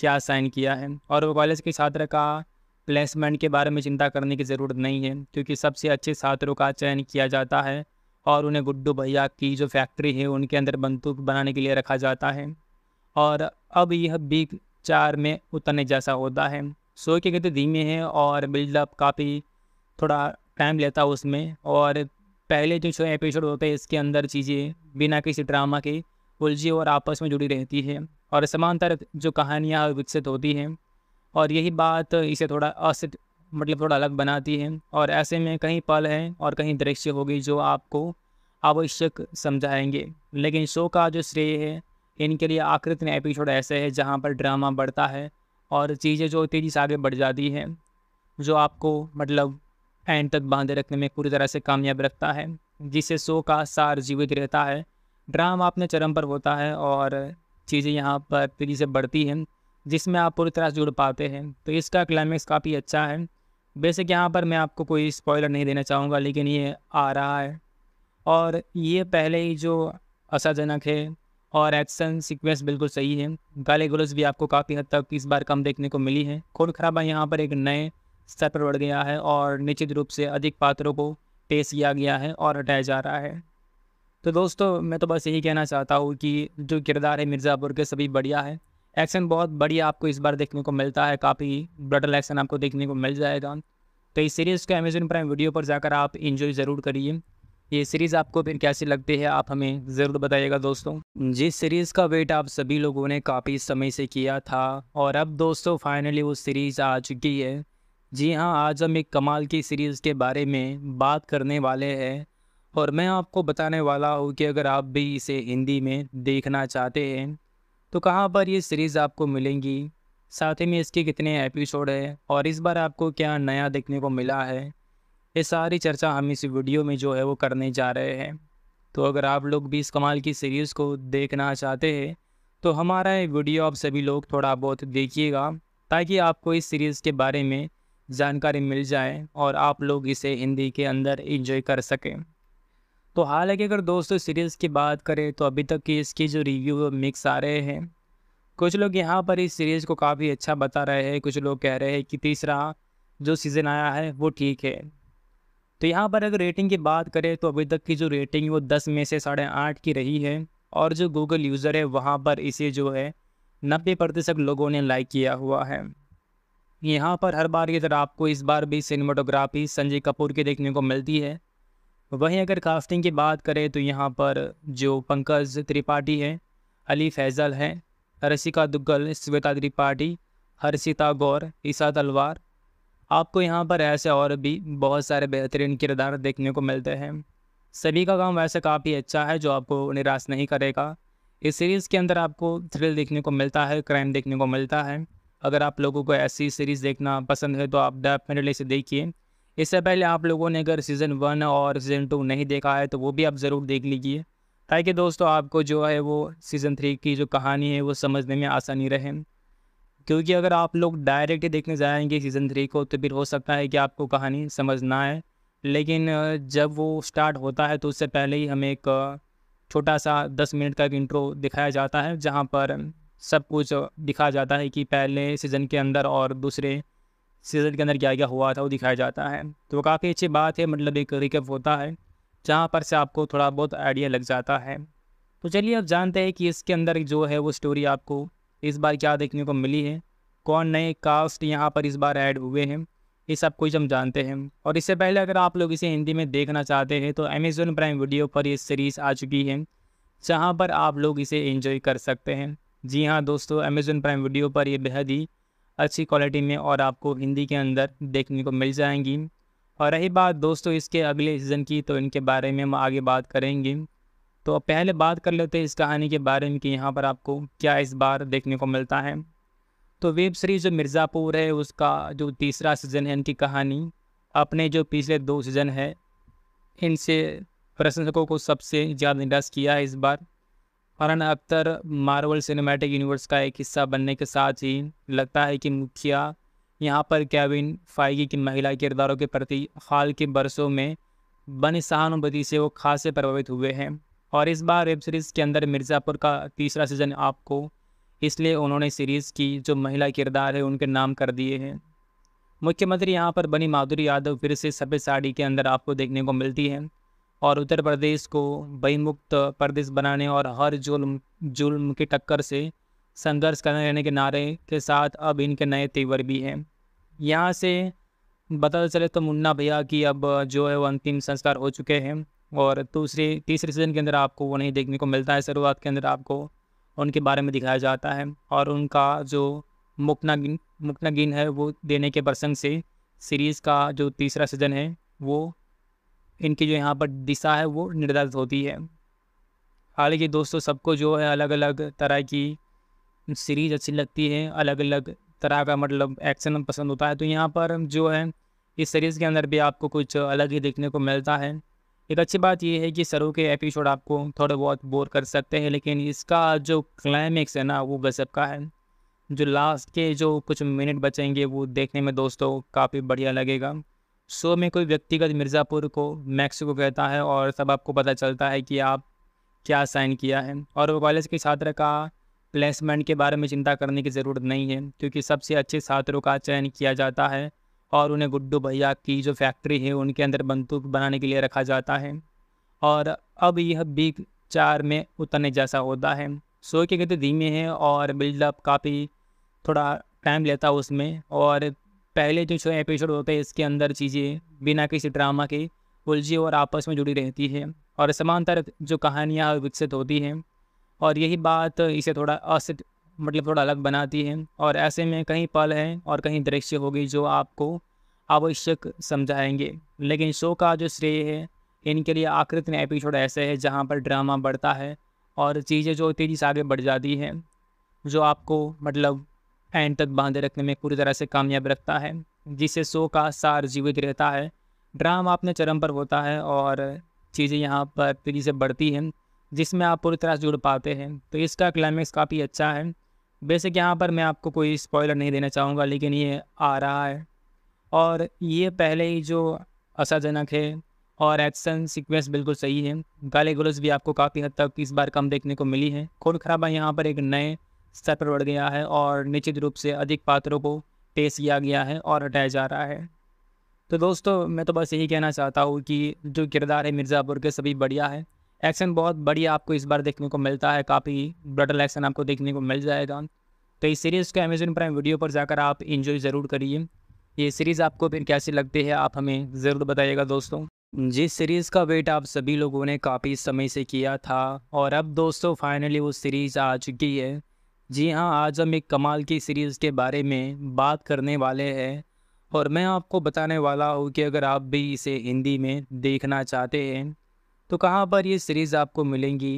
A: क्या साइन किया है और वो कॉलेज के छात्र का प्लेसमेंट के बारे में चिंता करने की ज़रूरत नहीं है क्योंकि सबसे अच्छे छात्रों का चयन किया जाता है और उन्हें गुड्डू भैया की जो फैक्ट्री है उनके अंदर बंदूक बनाने के लिए रखा जाता है और अब यह बी चार में उतरने जैसा होता है शो के गति धीमे हैं और बिल्डअप काफ़ी थोड़ा टाइम लेता है उसमें और पहले जो छः एपिसोड होते हैं इसके अंदर चीज़ें बिना किसी ड्रामा के उलझी और आपस में जुड़ी रहती है और समांतर जो कहानियाँ विकसित होती हैं और यही बात इसे थोड़ा असित मतलब थोड़ा अलग बनाती है और ऐसे में कहीं पल हैं और कहीं दृश्य होगी जो आपको आवश्यक समझाएंगे लेकिन शो का जो श्रेय है इनके लिए आकृत में एपिसोड ऐसे है जहाँ पर ड्रामा बढ़ता है और चीज़ें जो तेज़ी से आगे बढ़ जाती हैं जो आपको मतलब एंड तक बांधे रखने में पूरी तरह से कामयाब रखता है जिससे शो का सार जीवित रहता है ड्राम अपने चरम पर होता है और चीज़ें यहाँ पर तेज़ी से बढ़ती हैं जिसमें आप पूरी तरह से जुड़ पाते हैं तो इसका क्लाइमैक्स काफ़ी अच्छा है बेसिक यहाँ पर मैं आपको कोई स्पॉइलर नहीं देना चाहूँगा लेकिन ये आ रहा है और ये पहले ही जो असाजनक है और एक्शन सीक्वेंस बिल्कुल सही है गाली गुलज भी आपको काफ़ी हद तक इस बार कम देखने को मिली है खून खराबा यहाँ पर एक नए स्तर पर बढ़ गया है और निश्चित रूप से अधिक पात्रों को पेश किया गया है और हटाया जा रहा है तो दोस्तों मैं तो बस यही कहना चाहता हूँ कि जो किरदार है मिर्ज़ापुर के सभी बढ़िया है एक्शन बहुत बढ़िया आपको इस बार देखने को मिलता है काफ़ी ब्रटल एक्शन आपको देखने को मिल जाएगा तो इस सीरीज़ को अमेजन प्राइम वीडियो पर जाकर आप इन्जॉय ज़रूर करिए ये सीरीज़ आपको फिर कैसी लगती है आप हमें ज़रूर बताइएगा दोस्तों जिस सीरीज़ का वेट आप सभी लोगों ने काफ़ी समय से किया था और अब दोस्तों फाइनली वो सीरीज़ आ चुकी है जी हाँ आज हम एक कमाल की सीरीज़ के बारे में बात करने वाले हैं और मैं आपको बताने वाला हूँ कि अगर आप भी इसे हिंदी में देखना चाहते हैं तो कहाँ पर ये सीरीज़ आपको मिलेंगी साथ ही में इसके कितने एपिसोड हैं और इस बार आपको क्या नया देखने को मिला है ये सारी चर्चा हम इस वीडियो में जो है वो करने जा रहे हैं तो अगर आप लोग भी इस कमाल की सीरीज़ को देखना चाहते हैं तो हमारा ये वीडियो आप सभी लोग थोड़ा बहुत देखिएगा ताकि आपको इस सीरीज़ के बारे में जानकारी मिल जाए और आप लोग इसे हिंदी के अंदर इंजॉय कर सकें तो हालांकि अगर दोस्तों सीरीज़ की बात करें तो अभी तक की इसकी जो रिव्यू मिक्स आ रहे हैं कुछ लोग यहाँ पर इस सीरीज़ को काफ़ी अच्छा बता रहे हैं कुछ लोग कह रहे हैं कि तीसरा जो सीज़न आया है वो ठीक है तो यहाँ पर अगर रेटिंग की बात करें तो अभी तक की जो रेटिंग वो दस में से साढ़े आठ की रही है और जो गूगल यूज़र है वहाँ पर इसे जो है नब्बे प्रतिशत लोगों ने लाइक किया हुआ है यहाँ पर हर बार की तरह आपको इस बार भी सिनेमाटोग्राफी संजय कपूर की देखने को मिलती है वहीं अगर कास्टिंग की बात करें तो यहाँ पर जो पंकज त्रिपाठी हैं अली फैज़ल हैं रसिका दुग्गल श्वेता त्रिपाठी हर्षिता गौर ईसा तलवार आपको यहाँ पर ऐसे और भी बहुत सारे बेहतरीन किरदार देखने को मिलते हैं सभी का काम वैसे काफ़ी अच्छा है जो आपको निराश नहीं करेगा इस सीरीज़ के अंदर आपको थ्रिल देखने को मिलता है क्राइम देखने को मिलता है अगर आप लोगों को ऐसी सीरीज़ देखना पसंद है तो आप डेफिनेटली इसे देखिए इससे पहले आप लोगों ने अगर सीज़न वन और सीज़न टू नहीं देखा है तो वो भी आप ज़रूर देख लीजिए ताकि दोस्तों आपको जो है वो सीज़न थ्री की जो कहानी है वो समझने में आसानी रहे क्योंकि अगर आप लोग डायरेक्ट ही देखने जाएंगे सीज़न थ्री को तो फिर हो सकता है कि आपको कहानी समझ ना आए लेकिन जब वो स्टार्ट होता है तो उससे पहले ही हमें एक छोटा सा दस मिनट का एक इंट्रो दिखाया जाता है जहाँ पर सब कुछ दिखाया जाता है कि पहले सीज़न के अंदर और दूसरे सीज़न के अंदर क्या क्या हुआ था वो दिखाया जाता है तो काफ़ी अच्छी बात है मतलब एक रिकअप होता है जहाँ पर से आपको थोड़ा बहुत आइडिया लग जाता है तो चलिए आप जानते हैं कि इसके अंदर जो है वो स्टोरी आपको इस बार क्या देखने को मिली है कौन नए कास्ट यहाँ पर इस बार ऐड हुए हैं ये सब कुछ हम जानते हैं और इससे पहले अगर आप लोग इसे हिंदी में देखना चाहते हैं तो अमेज़ोन प्राइम वीडियो पर ये सीरीज़ आ चुकी है जहाँ पर आप लोग इसे एंजॉय कर सकते हैं जी हाँ दोस्तों अमेज़न प्राइम वीडियो पर ये बेहद ही अच्छी क्वालिटी में और आपको हिंदी के अंदर देखने को मिल जाएंगी और रही बात दोस्तों इसके अगले सीज़न की तो इनके बारे में हम आगे बात करेंगे तो पहले बात कर लेते हैं इस कहानी के बारे में कि यहाँ पर आपको क्या इस बार देखने को मिलता है तो वेब सीरीज़ जो मिर्ज़ापुर है उसका जो तीसरा सीज़न है इनकी कहानी अपने जो पिछले दो सीज़न है इनसे प्रशंसकों को सबसे ज़्यादा निराश किया है इस बार Farhan Akhtar Marvel cinematic universe का एक हिस्सा बनने के साथ ही लगता है कि मुखिया यहाँ पर कैविन फाइगी की महिला किरदारों के प्रति हाल के बरसों में बनी सहानुभूति से वो खासे प्रभावित हुए हैं और इस बार वेब सीरीज़ के अंदर मिर्ज़ापुर का तीसरा सीज़न आपको इसलिए उन्होंने सीरीज़ की जो महिला किरदार है उनके नाम कर दिए हैं मुख्यमंत्री यहाँ पर बनी माधुरी यादव फिर से सफ़ेद साड़ी के अंदर आपको देखने को मिलती है और उत्तर प्रदेश को बहिमुक्त प्रदेश बनाने और हर जुल्म जुल्म की टक्कर से संघर्ष करने रहने के नारे के साथ अब इनके नए तेवर भी हैं यहाँ से बता चले तो मुन्ना भैया की अब जो है वो अंतिम संस्कार हो चुके हैं और दूसरे तीसरे सीजन के अंदर आपको वो नहीं देखने को मिलता है शुरुआत के अंदर आपको उनके बारे में दिखाया जाता है और उनका जो मुकनागिन मुकनागिन है वो देने के प्रसंग से सीरीज़ का जो तीसरा सीजन है वो इनकी जो यहाँ पर दिशा है वो निर्धारित होती है हालांकि दोस्तों सबको जो है अलग अलग तरह की सीरीज अच्छी लगती है अलग अलग तरह का मतलब एक्शन पसंद होता है तो यहाँ पर जो है इस सीरीज़ के अंदर भी आपको कुछ अलग ही देखने को मिलता है एक अच्छी बात यह है कि सरों के एपिसोड आपको थोड़े बहुत बोर कर सकते हैं लेकिन इसका जो क्लाइमेक्स है ना वो गजब का है जो लास्ट के जो कुछ मिनट बचेंगे वो देखने में दोस्तों काफ़ी बढ़िया लगेगा शो में कोई व्यक्तिगत मिर्ज़ापुर को मैक्सिको कहता है और सब आपको पता चलता है कि आप क्या साइन किया है और वो कॉलेज के छात्र का प्लेसमेंट के बारे में चिंता करने की ज़रूरत नहीं है क्योंकि सबसे अच्छे छात्रों का चयन किया जाता है और उन्हें गुड्डू भैया की जो फैक्ट्री है उनके अंदर बंदूक बनाने के लिए रखा जाता है और अब यह बिग चार में उतरने जैसा होता है शो के गति धीमे हैं और बिल्डअप काफ़ी थोड़ा टाइम लेता है उसमें और पहले जो छः एपिसोड होते हैं इसके अंदर चीज़ें बिना किसी ड्रामा के उलझी और आपस में जुड़ी रहती है और समांतर जो कहानियाँ विकसित होती हैं और यही बात इसे थोड़ा असित मतलब थोड़ा अलग बनाती है और ऐसे में कहीं पल हैं और कहीं दृश्य होगी जो आपको आवश्यक समझाएंगे लेकिन शो का जो श्रेय है इनके लिए आकृत में एपिसोड ऐसे है जहाँ पर ड्रामा बढ़ता है और चीज़ें जो तेज़ी से आगे बढ़ जाती हैं जो आपको मतलब एंड तक बांधे रखने में पूरी तरह से कामयाब रखता है जिससे शो का सार जीवित रहता है ड्रामा अपने चरम पर होता है और चीज़ें यहाँ पर तेज़ी से बढ़ती हैं जिसमें आप पूरी तरह से जुड़ पाते हैं तो इसका क्लाइमैक्स काफ़ी अच्छा है बेसिक यहाँ पर मैं आपको कोई स्पॉयलर नहीं देना चाहूँगा लेकिन ये आ रहा है और ये पहले ही जो असाजनक है और एक्शन सीक्वेंस बिल्कुल सही है गाले गुलज भी आपको काफ़ी हद तक इस बार कम देखने को मिली है खून खराबा यहाँ पर एक नए स्तर पर बढ़ गया है और निश्चित रूप से अधिक पात्रों को पेश किया गया है और हटाया जा रहा है तो दोस्तों मैं तो बस यही कहना चाहता हूँ कि जो किरदार है मिर्ज़ापुर के सभी बढ़िया है एक्शन बहुत बढ़िया आपको इस बार देखने को मिलता है काफ़ी ब्रटल एक्शन आपको देखने को मिल जाएगा तो इस सीरीज़ को अमेजोन प्राइम वीडियो पर जाकर आप इन्जॉय ज़रूर करिए ये सीरीज़ आपको फिर कैसी लगती है आप हमें ज़रूर बताइएगा दोस्तों जिस सीरीज़ का वेट आप सभी लोगों ने काफ़ी समय से किया था और अब दोस्तों फाइनली वो सीरीज़ आ चुकी है जी हाँ आज हम एक कमाल की सीरीज़ के बारे में बात करने वाले हैं और मैं आपको बताने वाला हूँ कि अगर आप भी इसे हिंदी में देखना चाहते हैं तो कहाँ पर ये सीरीज़ आपको मिलेंगी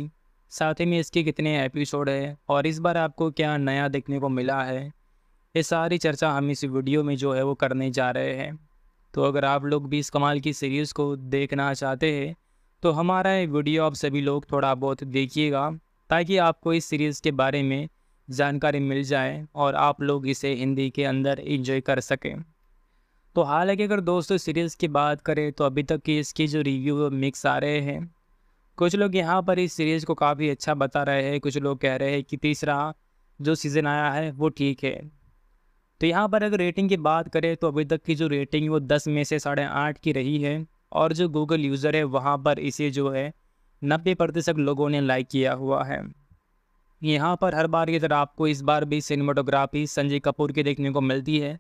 A: साथ ही में इसके कितने एपिसोड हैं और इस बार आपको क्या नया देखने को मिला है ये सारी चर्चा हम इस वीडियो में जो है वो करने जा रहे हैं तो अगर आप लोग भी इस कमाल की सीरीज़ को देखना चाहते हैं तो हमारा ये वीडियो आप सभी लोग थोड़ा बहुत देखिएगा ताकि आपको इस सीरीज़ के बारे में जानकारी मिल जाए और आप लोग इसे हिंदी के अंदर इंजॉय कर सकें तो हालांकि अगर दोस्तों सीरीज़ की बात करें तो अभी तक की इसकी जो रिव्यू मिक्स आ रहे हैं कुछ लोग यहाँ पर इस सीरीज़ को काफ़ी अच्छा बता रहे हैं कुछ लोग कह रहे हैं कि तीसरा जो सीज़न आया है वो ठीक है तो यहाँ पर अगर रेटिंग की बात करें तो अभी तक की जो रेटिंग वो दस में से साढ़े आठ की रही है और जो गूगल यूज़र है वहाँ पर इसे जो है नब्बे प्रतिशत लोगों ने लाइक किया हुआ है यहाँ पर हर बार की तरह आपको इस बार भी सिनेमाटोग्राफी संजय कपूर की देखने को मिलती है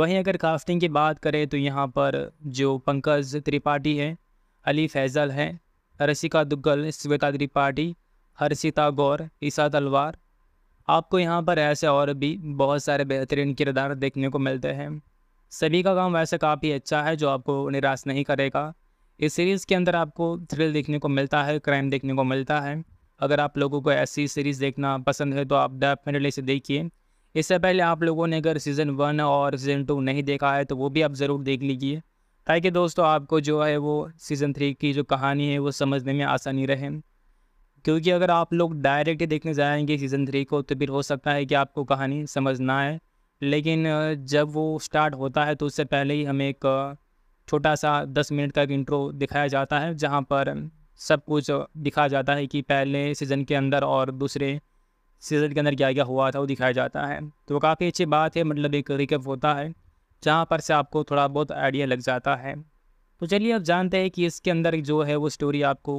A: वहीं अगर कास्टिंग की बात करें तो यहाँ पर जो पंकज त्रिपाठी हैं अली फैज़ल हैं रसिका दुग्गल श्वेता त्रिपाठी हर्षिता गौर ईसा तलवार आपको यहाँ पर ऐसे और भी बहुत सारे बेहतरीन किरदार देखने को मिलते हैं सभी का काम वैसे काफ़ी अच्छा है जो आपको निराश नहीं करेगा इस सीरीज़ के अंदर आपको थ्रिल देखने को मिलता है क्राइम देखने को मिलता है अगर आप लोगों को ऐसी सीरीज़ देखना पसंद है तो आप डेफिनेटली इसे देखिए इससे पहले आप लोगों ने अगर सीज़न वन और सीज़न टू नहीं देखा है तो वो भी आप ज़रूर देख लीजिए ताकि दोस्तों आपको जो है वो सीज़न थ्री की जो कहानी है वो समझने में आसानी रहे क्योंकि अगर आप लोग डायरेक्ट देखने जाएंगे सीज़न थ्री को तो फिर हो सकता है कि आपको कहानी समझना है लेकिन जब वो स्टार्ट होता है तो उससे पहले ही हमें एक छोटा सा दस मिनट का एक इंट्रो दिखाया जाता है जहाँ पर सब कुछ दिखा जाता है कि पहले सीज़न के अंदर और दूसरे सीज़न के अंदर क्या क्या हुआ था वो दिखाया जाता है तो काफ़ी अच्छी बात है मतलब एक रिकअप होता है जहाँ पर से आपको थोड़ा बहुत आइडिया लग जाता है तो चलिए आप जानते हैं कि इसके अंदर जो है वो स्टोरी आपको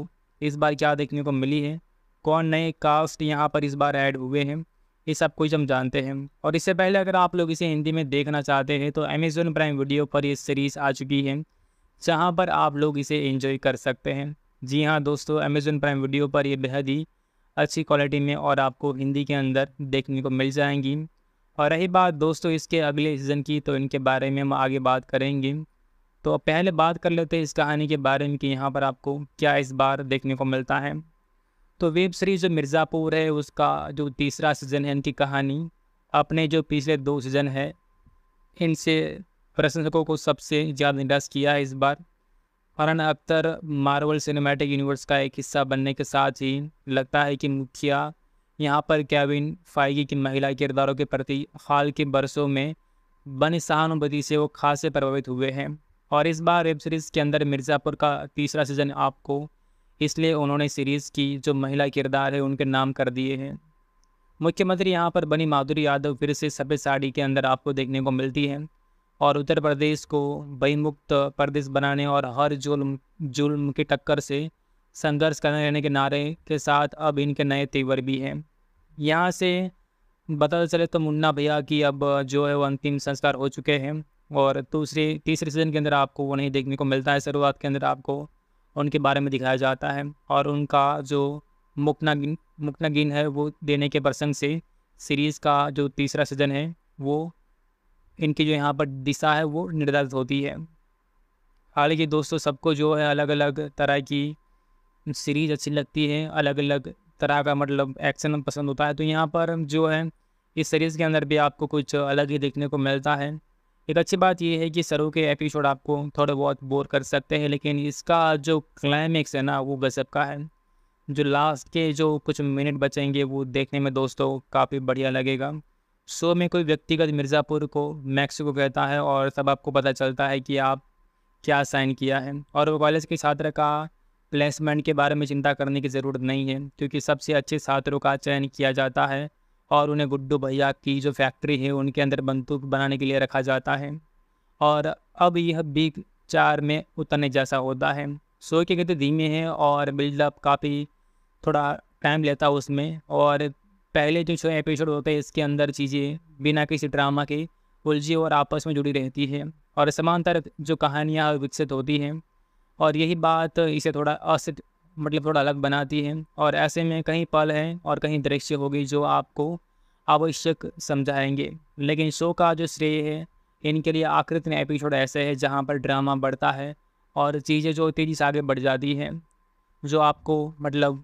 A: इस बार क्या देखने को मिली है कौन नए कास्ट यहाँ पर इस बार ऐड हुए हैं ये सब कुछ हम जानते हैं और इससे पहले अगर आप लोग इसे हिंदी में देखना चाहते हैं तो अमेज़ोन प्राइम वीडियो पर ये सीरीज़ आ चुकी है जहाँ पर आप लोग इसे एंजॉय कर सकते हैं जी हाँ दोस्तों अमेज़न प्राइम वीडियो पर ये बेहद ही अच्छी क्वालिटी में और आपको हिंदी के अंदर देखने को मिल जाएंगी और रही बात दोस्तों इसके अगले सीज़न की तो इनके बारे में हम आगे बात करेंगे तो पहले बात कर लेते हैं इस कहानी के बारे में कि यहाँ पर आपको क्या इस बार देखने को मिलता है तो वेब सीरीज़ जो मिर्ज़ापुर है उसका जो तीसरा सीज़न है इनकी कहानी अपने जो पिछले दो सीज़न है इनसे प्रशंसकों को सबसे ज़्यादा निराश किया है इस बार Farhan Akhtar Marvel cinematic universe का एक हिस्सा बनने के साथ ही लगता है कि मुखिया यहाँ पर कैविन फाइगी की महिला किरदारों के प्रति हाल के बरसों में बनी सहानुभूति से वो खासे प्रभावित हुए हैं और इस बार वेब सीरीज़ के अंदर मिर्ज़ापुर का तीसरा सीज़न आपको इसलिए उन्होंने सीरीज़ की जो महिला किरदार है उनके नाम कर दिए हैं मुख्यमंत्री यहाँ पर बनी माधुरी यादव फिर से सफ़ेद साड़ी के अंदर आपको देखने को मिलती है और उत्तर प्रदेश को बहिमुक्त प्रदेश बनाने और हर जुल्म जुल्म की टक्कर से संघर्ष करने रहने के नारे के साथ अब इनके नए तेवर भी हैं यहाँ से बता चले तो मुन्ना भैया की अब जो है वो अंतिम संस्कार हो चुके हैं और दूसरे तीसरे सीजन के अंदर आपको वो नहीं देखने को मिलता है शुरुआत के अंदर आपको उनके बारे में दिखाया जाता है और उनका जो मुकनागिन मुकनागिन है वो देने के प्रसंग से सीरीज़ का जो तीसरा सीजन है वो इनकी जो यहाँ पर दिशा है वो निर्धारित होती है हालांकि दोस्तों सबको जो है अलग अलग तरह की सीरीज अच्छी लगती है अलग अलग तरह का मतलब एक्शन पसंद होता है तो यहाँ पर जो है इस सीरीज़ के अंदर भी आपको कुछ अलग ही देखने को मिलता है एक अच्छी बात यह है कि सरों के एपिसोड आपको थोड़े बहुत बोर कर सकते हैं लेकिन इसका जो क्लाइमेक्स है ना वो गजब का है जो लास्ट के जो कुछ मिनट बचेंगे वो देखने में दोस्तों काफ़ी बढ़िया लगेगा शो में कोई व्यक्तिगत मिर्ज़ापुर को मैक्सिको कहता है और सब आपको पता चलता है कि आप क्या साइन किया है और वो कॉलेज के छात्र का प्लेसमेंट के बारे में चिंता करने की ज़रूरत नहीं है क्योंकि सबसे अच्छे छात्रों का चयन किया जाता है और उन्हें गुड्डू भैया की जो फैक्ट्री है उनके अंदर बंदूक बनाने के लिए रखा जाता है और अब यह बिग चार में उतरने जैसा होता है शो के गति धीमे हैं और बिल्डअप काफ़ी थोड़ा टाइम लेता है उसमें और पहले जो एपिसोड होते हैं इसके अंदर चीज़ें बिना किसी ड्रामा के उलझी और आपस में जुड़ी रहती है और समांतर जो कहानियाँ विकसित होती हैं और यही बात इसे थोड़ा असित मतलब थोड़ा अलग बनाती है और ऐसे में कहीं पल हैं और कहीं दृश्य होगी जो आपको आवश्यक समझाएंगे लेकिन शो का जो श्रेय है इनके लिए आकृत में एपिसोड ऐसे है जहाँ पर ड्रामा बढ़ता है और चीज़ें जो तेज़ी से आगे बढ़ जाती हैं जो आपको मतलब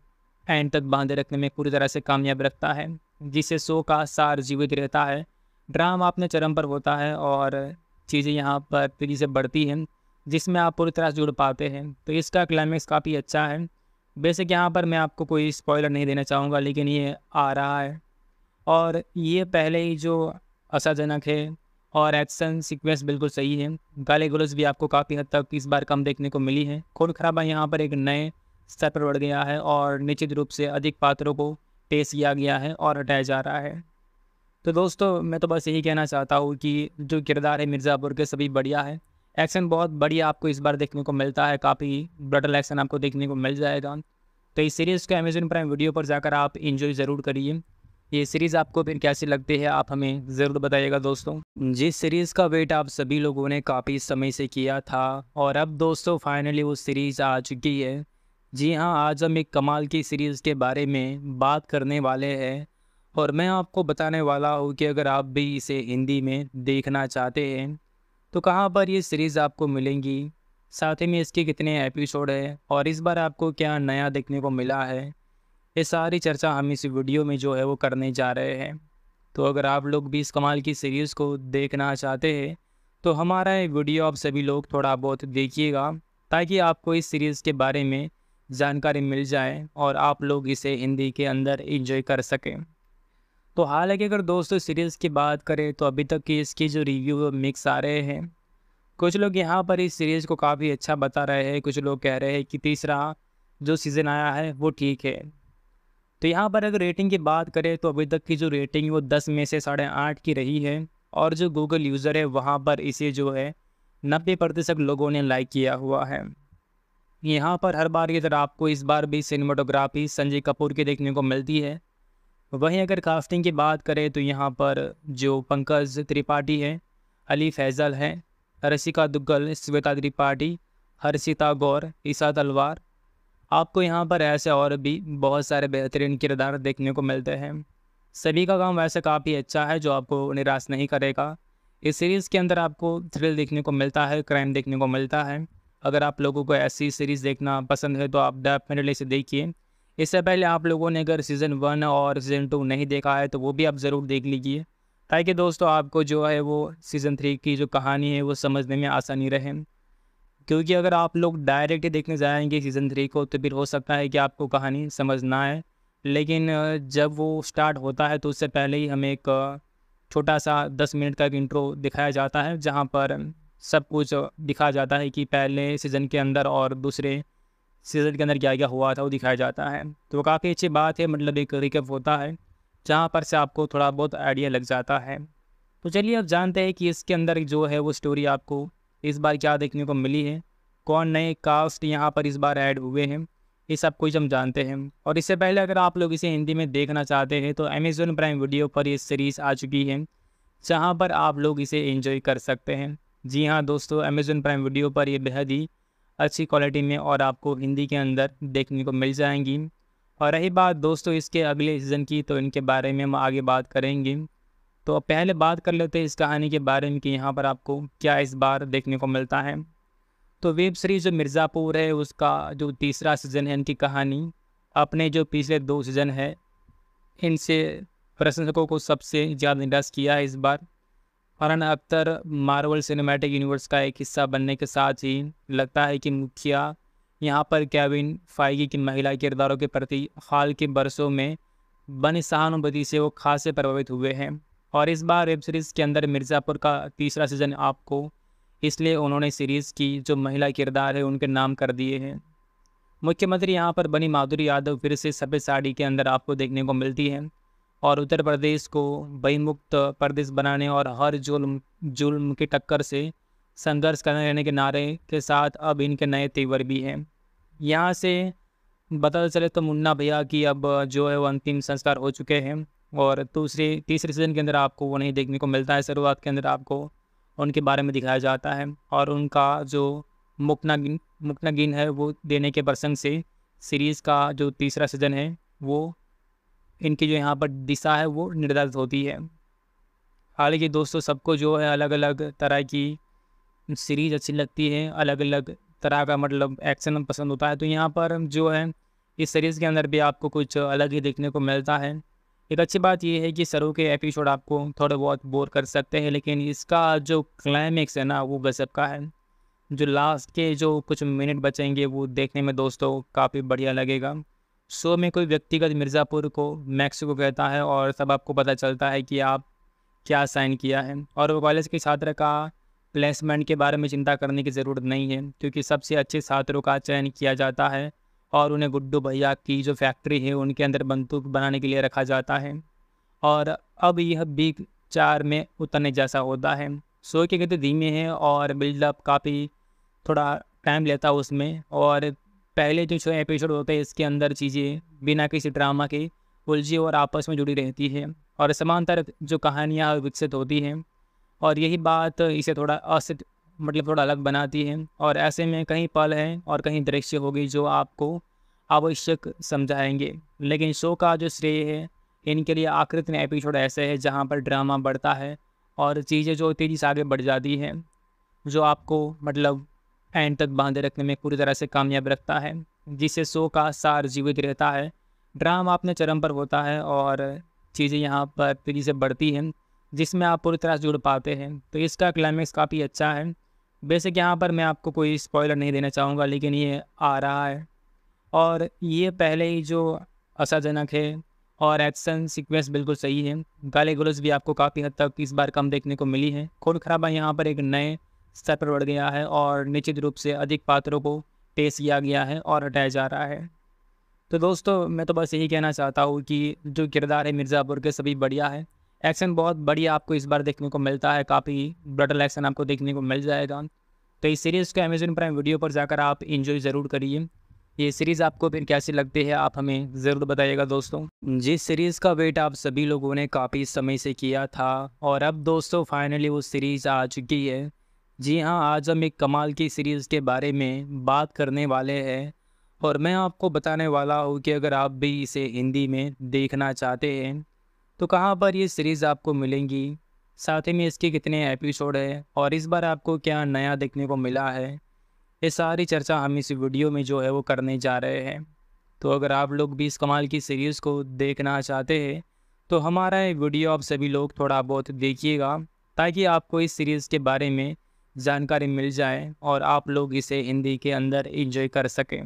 A: एंड तक बांधे रखने में पूरी तरह से कामयाब रखता है जिससे शो का सार जीवित रहता है ड्रामा अपने चरम पर होता है और चीज़ें यहाँ पर तेज़ी से बढ़ती हैं जिसमें आप पूरी तरह से जुड़ पाते हैं तो इसका क्लाइमैक्स काफ़ी अच्छा है बेसिक यहाँ पर मैं आपको कोई स्पॉयलर नहीं देना चाहूँगा लेकिन ये आ रहा है और ये पहले ही जो असाजनक है और एक्शन सीक्वेंस बिल्कुल सही है गाले गुलज भी आपको काफ़ी हद तक इस बार कम देखने को मिली है खून खराबा यहाँ पर एक नए स्तर पर बढ़ गया है और निश्चित रूप से अधिक पात्रों को पेश किया गया है और हटाया जा रहा है तो दोस्तों मैं तो बस यही कहना चाहता हूँ कि जो किरदार है मिर्ज़ापुर के सभी बढ़िया है एक्शन बहुत बढ़िया आपको इस बार देखने को मिलता है काफ़ी ब्रटल एक्शन आपको देखने को मिल जाएगा तो इस सीरीज़ को अमेजन प्राइम वीडियो पर जाकर आप इन्जॉय ज़रूर करिए ये सीरीज़ आपको फिर कैसी लगती है आप हमें ज़रूर बताइएगा दोस्तों जिस सीरीज़ का वेट आप सभी लोगों ने काफ़ी समय से किया था और अब दोस्तों फाइनली वो सीरीज़ आ चुकी है जी हाँ आज हम एक कमाल की सीरीज़ के बारे में बात करने वाले हैं और मैं आपको बताने वाला हूँ कि अगर आप भी इसे हिंदी में देखना चाहते हैं तो कहाँ पर ये सीरीज़ आपको मिलेंगी साथ ही में इसके कितने एपिसोड हैं और इस बार आपको क्या नया देखने को मिला है ये सारी चर्चा हम इस वीडियो में जो है वो करने जा रहे हैं तो अगर आप लोग भी इस कमाल की सीरीज़ को देखना चाहते हैं तो हमारा ये वीडियो आप सभी लोग थोड़ा बहुत देखिएगा ताकि आपको इस सीरीज़ के बारे में जानकारी मिल जाए और आप लोग इसे हिंदी के अंदर इंजॉय कर सकें तो हालांकि अगर दोस्तों सीरीज़ की बात करें तो अभी तक की इसकी जो रिव्यू मिक्स आ रहे हैं कुछ लोग यहाँ पर इस सीरीज़ को काफ़ी अच्छा बता रहे हैं कुछ लोग कह रहे हैं कि तीसरा जो सीज़न आया है वो ठीक है तो यहाँ पर अगर रेटिंग की बात करें तो अभी तक की जो रेटिंग वो दस में से साढ़े आठ की रही है और जो गूगल यूज़र है वहाँ पर इसे जो है नब्बे प्रतिशत लोगों ने लाइक किया हुआ है यहाँ पर हर बार की तरह आपको इस बार भी सिनेमाटोग्राफी संजय कपूर की देखने को मिलती है वहीं अगर कास्टिंग की बात करें तो यहाँ पर जो पंकज त्रिपाठी हैं अली फैज़ल हैं रसिका दुग्गल श्वेता त्रिपाठी हर्षिता गौर ईसा तलवार आपको यहाँ पर ऐसे और भी बहुत सारे बेहतरीन किरदार देखने को मिलते हैं सभी का काम वैसे काफ़ी अच्छा है जो आपको निराश नहीं करेगा इस सीरीज़ के अंदर आपको थ्रिल देखने को मिलता है क्राइम देखने को मिलता है अगर आप लोगों को ऐसी सीरीज़ देखना पसंद है तो आप डेफिनेटली इसे देखिए इससे पहले आप लोगों ने अगर सीज़न वन और सीज़न टू नहीं देखा है तो वो भी आप ज़रूर देख लीजिए ताकि दोस्तों आपको जो है वो सीज़न थ्री की जो कहानी है वो समझने में आसानी रहे क्योंकि अगर आप लोग डायरेक्ट ही देखने जाएंगे सीज़न थ्री को तो फिर हो सकता है कि आपको कहानी समझ ना आए लेकिन जब वो स्टार्ट होता है तो उससे पहले ही हमें एक छोटा सा दस मिनट का एक इंट्रो दिखाया जाता है जहाँ पर सब कुछ दिखा जाता है कि पहले सीज़न के अंदर और दूसरे सीज़न के अंदर क्या क्या हुआ था वो दिखाया जाता है तो काफ़ी अच्छी बात है मतलब एक रिकअप होता है जहाँ पर से आपको थोड़ा बहुत आइडिया लग जाता है तो चलिए आप जानते हैं कि इसके अंदर जो है वो स्टोरी आपको इस बार क्या देखने को मिली है कौन नए कास्ट यहाँ पर इस बार ऐड हुए हैं ये सब कुछ हम जानते हैं और इससे पहले अगर आप लोग इसे हिंदी में देखना चाहते हैं तो अमेज़ोन प्राइम वीडियो पर ये सीरीज़ आ चुकी है जहाँ पर आप लोग इसे एंजॉय कर सकते हैं जी हाँ दोस्तों अमेज़न प्राइम वीडियो पर ये बेहद ही अच्छी क्वालिटी में और आपको हिंदी के अंदर देखने को मिल जाएंगी और रही बात दोस्तों इसके अगले सीज़न की तो इनके बारे में हम आगे बात करेंगे तो पहले बात कर लेते हैं इस कहानी के बारे में कि यहाँ पर आपको क्या इस बार देखने को मिलता है तो वेब सीरीज़ जो मिर्ज़ापुर है उसका जो तीसरा सीज़न है इनकी कहानी अपने जो पिछले दो सीज़न है इनसे प्रशंसकों को सबसे ज़्यादा निराश किया है इस बार Farhan Akhtar Marvel cinematic universe का एक हिस्सा बनने के साथ ही लगता है कि मुखिया यहाँ पर कैविन फाइगी की महिला किरदारों के प्रति हाल के बरसों में बनी सहानुभूति से वो खास से प्रभावित हुए हैं और इस बार वेब सीरीज़ के अंदर मिर्ज़ापुर का तीसरा सीज़न आपको इसलिए उन्होंने सीरीज़ की जो महिला किरदार है उनके नाम कर दिए हैं मुख्यमंत्री यहाँ पर बनी माधुरी यादव फिर से सफ़ेद साड़ी के अंदर आपको देखने को मिलती हैं और उत्तर प्रदेश को बहिमुक्त प्रदेश बनाने और हर जुल्म जुल्म की टक्कर से संघर्ष करने रहने के नारे के साथ अब इनके नए तेवर भी हैं यहाँ से बता चले तो मुन्ना भैया की अब जो है वो अंतिम संस्कार हो चुके हैं और दूसरे तीसरे सीज़न के अंदर आपको वो नहीं देखने को मिलता है शुरुआत के अंदर आपको उनके बारे में दिखाया जाता है और उनका जो मुकनागिन मुकनागिन है वो देने के प्रसंग से सीरीज़ का जो तीसरा सीज़न है वो इनकी जो यहाँ पर दिशा है वो निर्धारित होती है हालांकि दोस्तों सबको जो है अलग अलग तरह की सीरीज अच्छी लगती है अलग अलग तरह का मतलब एक्शन पसंद होता है तो यहाँ पर जो है इस सीरीज़ के अंदर भी आपको कुछ अलग ही देखने को मिलता है एक अच्छी बात यह है कि सरों के एपिसोड आपको थोड़े बहुत बोर कर सकते हैं लेकिन इसका जो क्लाइमेक्स है ना वो गजब का है जो लास्ट के जो कुछ मिनट बचेंगे वो देखने में दोस्तों काफ़ी बढ़िया लगेगा शो में कोई व्यक्तिगत मिर्ज़ापुर को मैक्सिको कहता है और सब आपको पता चलता है कि आप क्या साइन किया है और वो कॉलेज के छात्र का प्लेसमेंट के बारे में चिंता करने की ज़रूरत नहीं है क्योंकि सबसे अच्छे छात्रों का चयन किया जाता है और उन्हें गुड्डू भैया की जो फैक्ट्री है उनके अंदर बंदूक बनाने के लिए रखा जाता है और अब यह बी चार में उतरने जैसा होता है शो के गति धीमे हैं और बिल्डअप काफ़ी थोड़ा टाइम लेता है उसमें और पहले जो छः एपिसोड होते हैं इसके अंदर चीज़ें बिना किसी ड्रामा के उलझी और आपस में जुड़ी रहती है और समांतर जो कहानियाँ विकसित होती हैं और यही बात इसे थोड़ा असित मतलब थोड़ा अलग बनाती है और ऐसे में कहीं पल हैं और कहीं दृश्य होगी जो आपको आवश्यक समझाएंगे लेकिन शो का जो श्रेय है इनके लिए आकृत में एपिसोड ऐसे है जहाँ पर ड्रामा बढ़ता है और चीज़ें जो तेज़ी से आगे बढ़ जाती हैं जो आपको मतलब एंड तक बांधे रखने में पूरी तरह से कामयाब रखता है जिससे शो का सार जीवित रहता है ड्राम अपने चरम पर होता है और चीज़ें यहाँ पर तेज़ी से बढ़ती हैं जिसमें आप पूरी तरह से जुड़ पाते हैं तो इसका क्लाइमैक्स काफ़ी अच्छा है बेसिक यहाँ पर मैं आपको कोई स्पॉइलर नहीं देना चाहूँगा लेकिन ये आ रहा है और ये पहले ही जो आशाजनक है और एक्शन सीक्वेंस बिल्कुल सही है गाली गुलज भी आपको काफ़ी हद तक इस बार कम देखने को मिली है खून खराबा यहाँ पर एक नए स्तर पर बढ़ गया है और निश्चित रूप से अधिक पात्रों को पेश किया गया है और हटाया जा रहा है तो दोस्तों मैं तो बस यही कहना चाहता हूँ कि जो किरदार है मिर्ज़ापुर के सभी बढ़िया है एक्शन बहुत बढ़िया आपको इस बार देखने को मिलता है काफ़ी ब्रटल एक्शन आपको देखने को मिल जाएगा तो इस सीरीज़ को अमेजन प्राइम वीडियो पर जाकर आप इन्जॉय ज़रूर करिए ये सीरीज़ आपको फिर कैसी लगती है आप हमें ज़रूर बताइएगा दोस्तों जिस सीरीज़ का वेट आप सभी लोगों ने काफ़ी समय से किया था और अब दोस्तों फाइनली वो सीरीज़ आ चुकी है जी हाँ आज हम एक कमाल की सीरीज़ के बारे में बात करने वाले हैं और मैं आपको बताने वाला हूँ कि अगर आप भी इसे हिंदी में देखना चाहते हैं तो कहाँ पर ये सीरीज़ आपको मिलेंगी साथ ही में इसके कितने एपिसोड हैं और इस बार आपको क्या नया देखने को मिला है ये सारी चर्चा हम इस वीडियो में जो है वो करने जा रहे हैं तो अगर आप लोग भी इस कमाल की सीरीज़ को देखना चाहते हैं तो हमारा ये वीडियो आप सभी लोग थोड़ा बहुत देखिएगा ताकि आपको इस सीरीज़ के बारे में जानकारी मिल जाए और आप लोग इसे हिंदी के अंदर इंजॉय कर सकें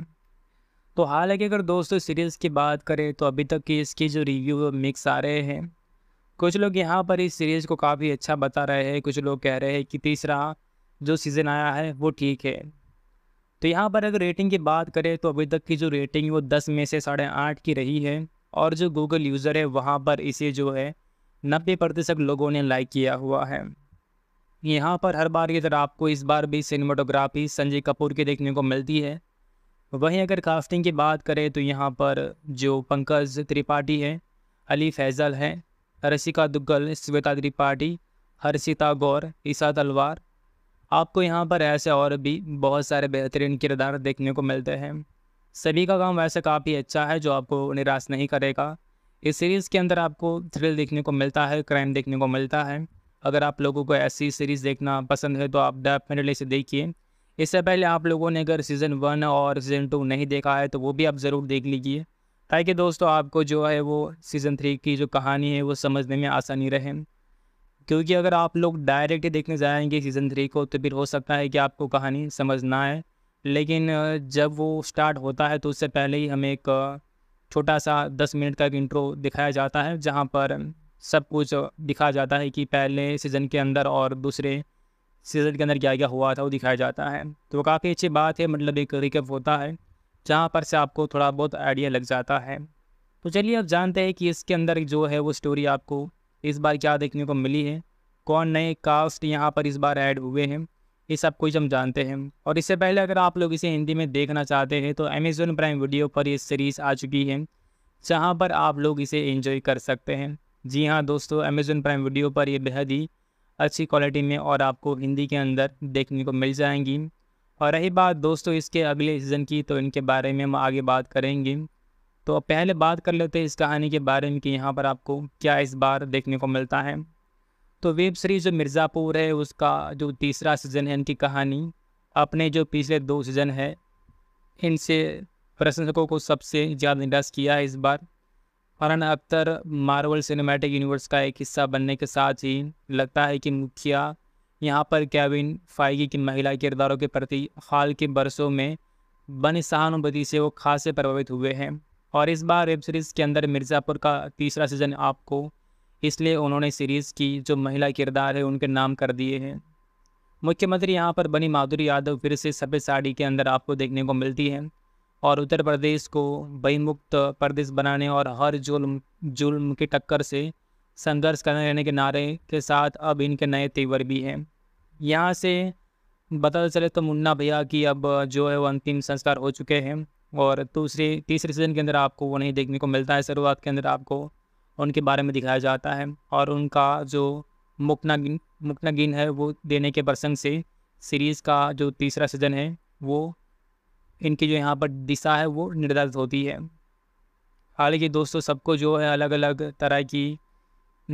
A: तो हालांकि अगर दोस्तों सीरीज़ की बात करें तो अभी तक की इसकी जो रिव्यू मिक्स आ रहे हैं कुछ लोग यहाँ पर इस सीरीज़ को काफ़ी अच्छा बता रहे हैं कुछ लोग कह रहे हैं कि तीसरा जो सीज़न आया है वो ठीक है तो यहाँ पर अगर रेटिंग की बात करें तो अभी तक की जो रेटिंग वो दस में से साढ़े आठ की रही है और जो गूगल यूज़र है वहाँ पर इसे जो है नब्बे प्रतिशत लोगों ने लाइक किया हुआ है यहाँ पर हर बार की तरह आपको इस बार भी सिनेमाटोग्राफी संजय कपूर की देखने को मिलती है वहीं अगर कास्टिंग की बात करें तो यहाँ पर जो पंकज त्रिपाठी हैं अली फैज़ल हैं रसिका दुग्गल श्वेता त्रिपाठी हर्षिता गौर ईसा तलवार आपको यहाँ पर ऐसे और भी बहुत सारे बेहतरीन किरदार देखने को मिलते हैं सभी का काम वैसे काफ़ी अच्छा है जो आपको निराश नहीं करेगा इस सीरीज़ के अंदर आपको थ्रिल देखने को मिलता है क्राइम देखने को मिलता है अगर आप लोगों को ऐसी सीरीज़ देखना पसंद है तो आप डेफिनेटली इसे देखिए इससे पहले आप लोगों ने अगर सीज़न वन और सीज़न टू नहीं देखा है तो वो भी आप ज़रूर देख लीजिए ताकि दोस्तों आपको जो है वो सीज़न थ्री की जो कहानी है वो समझने में आसानी रहे क्योंकि अगर आप लोग डायरेक्ट ही देखने जाएंगे सीज़न थ्री को तो फिर हो सकता है कि आपको कहानी समझना है लेकिन जब वो स्टार्ट होता है तो उससे पहले ही हमें एक छोटा सा दस मिनट का एक इंट्रो दिखाया जाता है जहाँ पर सब कुछ दिखाया जाता है कि पहले सीज़न के अंदर और दूसरे सीज़न के अंदर क्या क्या हुआ था वो दिखाया जाता है तो काफ़ी अच्छी बात है मतलब एक रिकअप होता है जहाँ पर से आपको थोड़ा बहुत आइडिया लग जाता है तो चलिए आप जानते हैं कि इसके अंदर जो है वो स्टोरी आपको इस बार क्या देखने को मिली है कौन नए कास्ट यहाँ पर इस बार ऐड हुए हैं ये सब कुछ हम जानते हैं और इससे पहले अगर आप लोग इसे हिंदी में देखना चाहते हैं तो अमेज़ोन प्राइम वीडियो पर ये सीरीज़ आ चुकी है जहाँ पर आप लोग इसे इन्जॉय कर सकते हैं जी हाँ दोस्तों अमेज़न प्राइम वीडियो पर ये बेहद ही अच्छी क्वालिटी में और आपको हिंदी के अंदर देखने को मिल जाएंगी और रही बात दोस्तों इसके अगले सीज़न की तो इनके बारे में हम आगे बात करेंगे तो पहले बात कर लेते हैं इस कहानी के बारे में कि यहाँ पर आपको क्या इस बार देखने को मिलता है तो वेब सीरीज़ जो मिर्ज़ापुर है उसका जो तीसरा सीज़न है इनकी कहानी अपने जो पिछले दो सीज़न है इनसे प्रशंसकों को सबसे ज़्यादा निराश किया है इस बार Farhan Akhtar Marvel cinematic universe का एक हिस्सा बनने के साथ ही लगता है कि मुखिया यहाँ पर कैविन फाइगी की महिला किरदारों के प्रति हाल के बरसों में बनी सहानुभूति से वो खासे प्रभावित हुए हैं और इस बार वेब सीरीज़ के अंदर मिर्ज़ापुर का तीसरा सीज़न आपको इसलिए उन्होंने सीरीज़ की जो महिला किरदार है उनके नाम कर दिए हैं मुख्यमंत्री यहाँ पर बनी माधुरी यादव फिर से सफ़ेद साड़ी के अंदर आपको देखने को मिलती है और उत्तर प्रदेश को बहिमुक्त प्रदेश बनाने और हर जुल्म जुल्म की टक्कर से संघर्ष करने रहने के नारे के साथ अब इनके नए तेवर भी हैं यहाँ से बता चले तो मुन्ना भैया की अब जो है वो अंतिम संस्कार हो चुके हैं और दूसरे तीसरे सीजन के अंदर आपको वो नहीं देखने को मिलता है शुरुआत के अंदर आपको उनके बारे में दिखाया जाता है और उनका जो मुकनागिन मुकनागिन है वो देने के प्रसंग से सीरीज़ का जो तीसरा सीजन है वो इनकी जो यहाँ पर दिशा है वो निर्धारित होती है हालांकि दोस्तों सबको जो है अलग अलग तरह की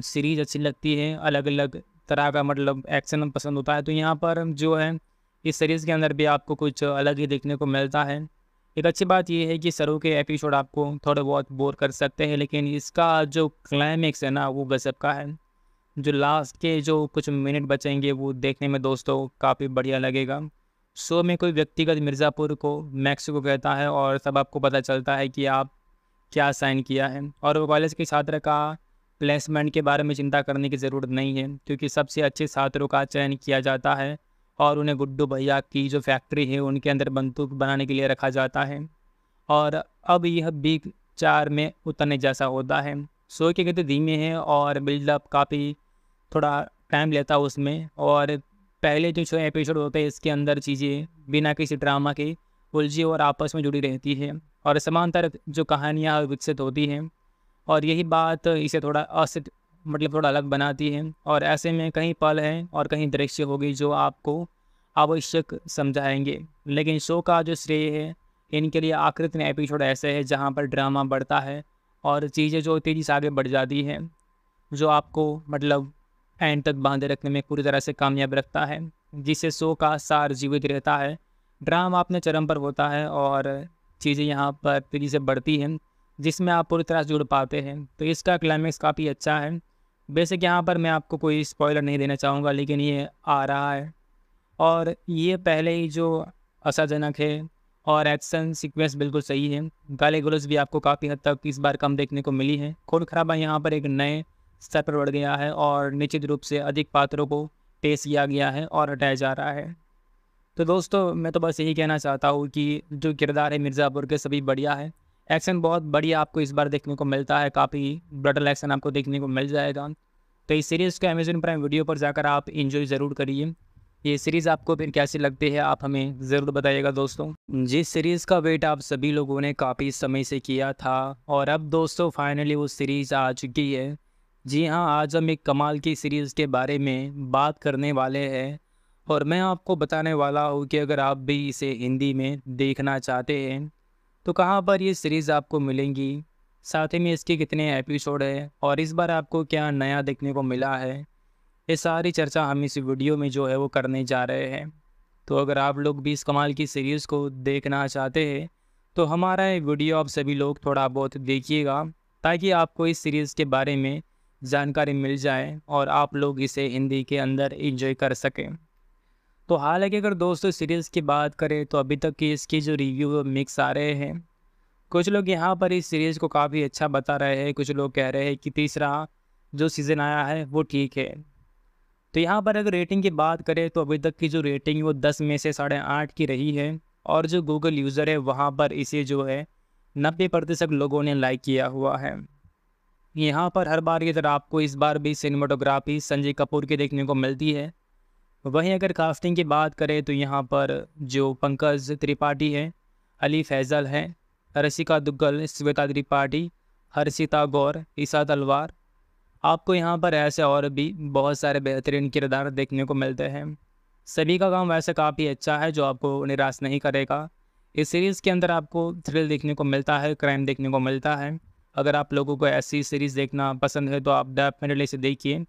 A: सीरीज अच्छी लगती है अलग अलग तरह का मतलब एक्शन पसंद होता है तो यहाँ पर जो है इस सीरीज़ के अंदर भी आपको कुछ अलग ही देखने को मिलता है एक अच्छी बात यह है कि सरों के एपिसोड आपको थोड़े बहुत बोर कर सकते हैं लेकिन इसका जो क्लाइमेक्स है ना वो गजब का है जो लास्ट के जो कुछ मिनट बचेंगे वो देखने में दोस्तों काफ़ी बढ़िया लगेगा शो में कोई व्यक्तिगत मिर्ज़ापुर को मैक्सिको कहता है और सब आपको पता चलता है कि आप क्या साइन किया है और वो कॉलेज के छात्र का प्लेसमेंट के बारे में चिंता करने की ज़रूरत नहीं है क्योंकि सबसे अच्छे छात्रों का चयन किया जाता है और उन्हें गुड्डू भैया की जो फैक्ट्री है उनके अंदर बंदूक बनाने के लिए रखा जाता है और अब यह बी चार में उतरने जैसा होता है शो के गति धीमे हैं और बिल्डअप काफ़ी थोड़ा टाइम लेता है उसमें और पहले जो छः एपिसोड होते हैं इसके अंदर चीज़ें बिना किसी ड्रामा के उलझी और आपस में जुड़ी रहती है और समांतर जो कहानियाँ विकसित होती हैं और यही बात इसे थोड़ा असित मतलब थोड़ा अलग बनाती है और ऐसे में कहीं पल हैं और कहीं दृश्य होगी जो आपको आवश्यक समझाएंगे लेकिन शो का जो श्रेय है इनके लिए आकृत में एपिसोड ऐसे है जहाँ पर ड्रामा बढ़ता है और चीज़ें जो तेज़ी से आगे बढ़ जाती हैं जो आपको मतलब एंड तक बांधे रखने में पूरी तरह से कामयाब रखता है जिससे शो का सार जीवित रहता है ड्रामा अपने चरम पर होता है और चीज़ें यहाँ पर तेज़ी से बढ़ती हैं जिसमें आप पूरी तरह से जुड़ पाते हैं तो इसका क्लाइमैक्स काफ़ी अच्छा है बेसिक यहाँ पर मैं आपको कोई स्पॉयलर नहीं देना चाहूँगा लेकिन ये आ रहा है और ये पहले ही जो असाजनक है और एक्शन सीक्वेंस बिल्कुल सही है गाले गुलज भी आपको काफ़ी हद तक इस बार कम देखने को मिली है खून खराबा यहाँ पर एक नए स्तर पर बढ़ गया है और निश्चित रूप से अधिक पात्रों को पेश किया गया है और हटाया जा रहा है तो दोस्तों मैं तो बस यही कहना चाहता हूँ कि जो किरदार है मिर्ज़ापुर के सभी बढ़िया है एक्शन बहुत बढ़िया आपको इस बार देखने को मिलता है काफ़ी ब्रटल एक्शन आपको देखने को मिल जाएगा तो इस सीरीज़ को अमेजोन प्राइम वीडियो पर जाकर आप इन्जॉय ज़रूर करिए ये सीरीज़ आपको फिर कैसी लगती है आप हमें ज़रूर बताइएगा दोस्तों जिस सीरीज़ का वेट आप सभी लोगों ने काफ़ी समय से किया था और अब दोस्तों फाइनली वो सीरीज़ आ चुकी है जी हाँ आज हम एक कमाल की सीरीज़ के बारे में बात करने वाले हैं और मैं आपको बताने वाला हूँ कि अगर आप भी इसे हिंदी में देखना चाहते हैं तो कहाँ पर ये सीरीज़ आपको मिलेंगी साथ ही में इसके कितने एपिसोड हैं और इस बार आपको क्या नया देखने को मिला है ये सारी चर्चा हम इस वीडियो में जो है वो करने जा रहे हैं तो अगर आप लोग भी इस कमाल की सीरीज़ को देखना चाहते हैं तो हमारा ये वीडियो आप सभी लोग थोड़ा बहुत देखिएगा ताकि आपको इस सीरीज़ के बारे में जानकारी मिल जाए और आप लोग इसे हिंदी के अंदर इंजॉय कर सकें तो हालांकि अगर दोस्तों सीरीज़ की बात करें तो अभी तक की इसकी जो रिव्यू मिक्स आ रहे हैं कुछ लोग यहाँ पर इस सीरीज़ को काफ़ी अच्छा बता रहे हैं कुछ लोग कह रहे हैं कि तीसरा जो सीज़न आया है वो ठीक है तो यहाँ पर अगर रेटिंग की बात करें तो अभी तक की जो रेटिंग वो दस में से साढ़े आठ की रही है और जो गूगल यूज़र है वहाँ पर इसे जो है नब्बे प्रतिशत लोगों ने लाइक किया हुआ है यहाँ पर हर बार की तरह आपको इस बार भी सिनेमाटोग्राफी संजय कपूर की देखने को मिलती है वहीं अगर कास्टिंग की बात करें तो यहाँ पर जो पंकज त्रिपाठी हैं अली फैज़ल हैं रसिका दुग्गल श्वेता त्रिपाठी हर्षिता गौर ईसा तलवार आपको यहाँ पर ऐसे और भी बहुत सारे बेहतरीन किरदार देखने को मिलते हैं सभी का काम वैसे काफ़ी अच्छा है जो आपको निराश नहीं करेगा इस सीरीज़ के अंदर आपको थ्रिल देखने को मिलता है क्राइम देखने को मिलता है अगर आप लोगों को ऐसी सीरीज़ देखना पसंद है तो आप डेफिनेटली इसे देखिए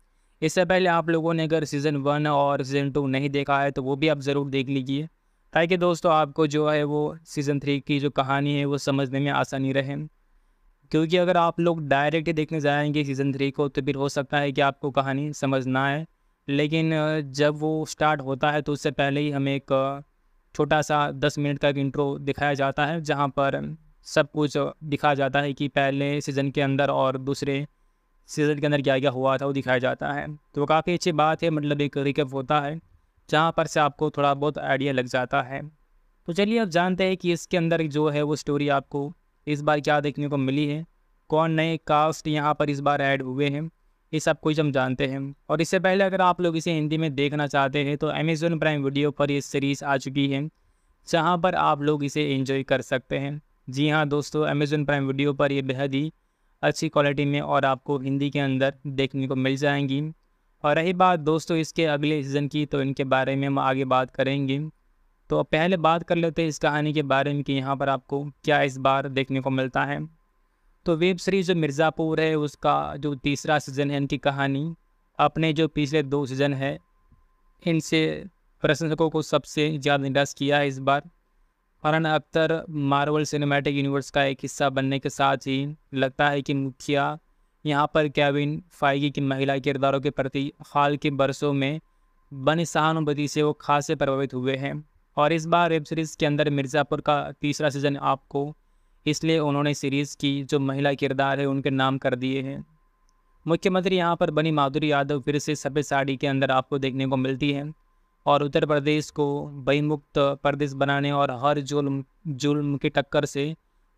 A: इससे पहले आप लोगों ने अगर सीज़न वन और सीज़न टू नहीं देखा है तो वो भी आप ज़रूर देख लीजिए ताकि दोस्तों आपको जो है वो सीज़न थ्री की जो कहानी है वो समझने में आसानी रहे क्योंकि अगर आप लोग डायरेक्ट देखने जाएंगे सीज़न थ्री को तो फिर हो सकता है कि आपको कहानी समझ ना आए लेकिन जब वो स्टार्ट होता है तो उससे पहले ही हमें एक छोटा सा दस मिनट का एक इंट्रो दिखाया जाता है जहाँ पर सब कुछ दिखा जाता है कि पहले सीज़न के अंदर और दूसरे सीज़न के अंदर क्या क्या हुआ था वो दिखाया जाता है तो काफ़ी अच्छी बात है मतलब एक रिकअप होता है जहाँ पर से आपको थोड़ा बहुत आइडिया लग जाता है तो चलिए आप जानते हैं कि इसके अंदर जो है वो स्टोरी आपको इस बार क्या देखने को मिली है कौन नए कास्ट यहाँ पर इस बार ऐड हुए हैं ये सब कुछ हम जानते हैं और इससे पहले अगर आप लोग इसे हिंदी में देखना चाहते हैं तो अमेज़ोन प्राइम वीडियो पर ये सीरीज़ आ चुकी है जहाँ पर आप लोग इसे एंजॉय कर सकते हैं जी हाँ दोस्तों अमेज़न प्राइम वीडियो पर ये बेहद ही अच्छी क्वालिटी में और आपको हिंदी के अंदर देखने को मिल जाएंगी और रही बात दोस्तों इसके अगले सीज़न की तो इनके बारे में हम आगे बात करेंगे तो पहले बात कर लेते हैं इस कहानी के बारे में कि यहाँ पर आपको क्या इस बार देखने को मिलता है तो वेब सीरीज़ जो मिर्ज़ापुर है उसका जो तीसरा सीज़न है इनकी कहानी अपने जो पिछले दो सीज़न है इनसे प्रशंसकों को सबसे ज़्यादा निराश किया है इस बार Farhan Akhtar Marvel cinematic universe का एक हिस्सा बनने के साथ ही लगता है कि मुखिया यहाँ पर कैविन फाइगी की महिला किरदारों के प्रति हाल के बरसों में बनी सहानुभूति से वो खासे प्रभावित हुए हैं और इस बार वेब सीरीज़ के अंदर मिर्ज़ापुर का तीसरा सीज़न आपको इसलिए उन्होंने सीरीज़ की जो महिला किरदार है उनके नाम कर दिए हैं मुख्यमंत्री यहाँ पर बनी माधुरी यादव फिर से सफ़ेद साड़ी के अंदर आपको देखने को मिलती है और उत्तर प्रदेश को बहिमुक्त प्रदेश बनाने और हर जुल्म जुल्म की टक्कर से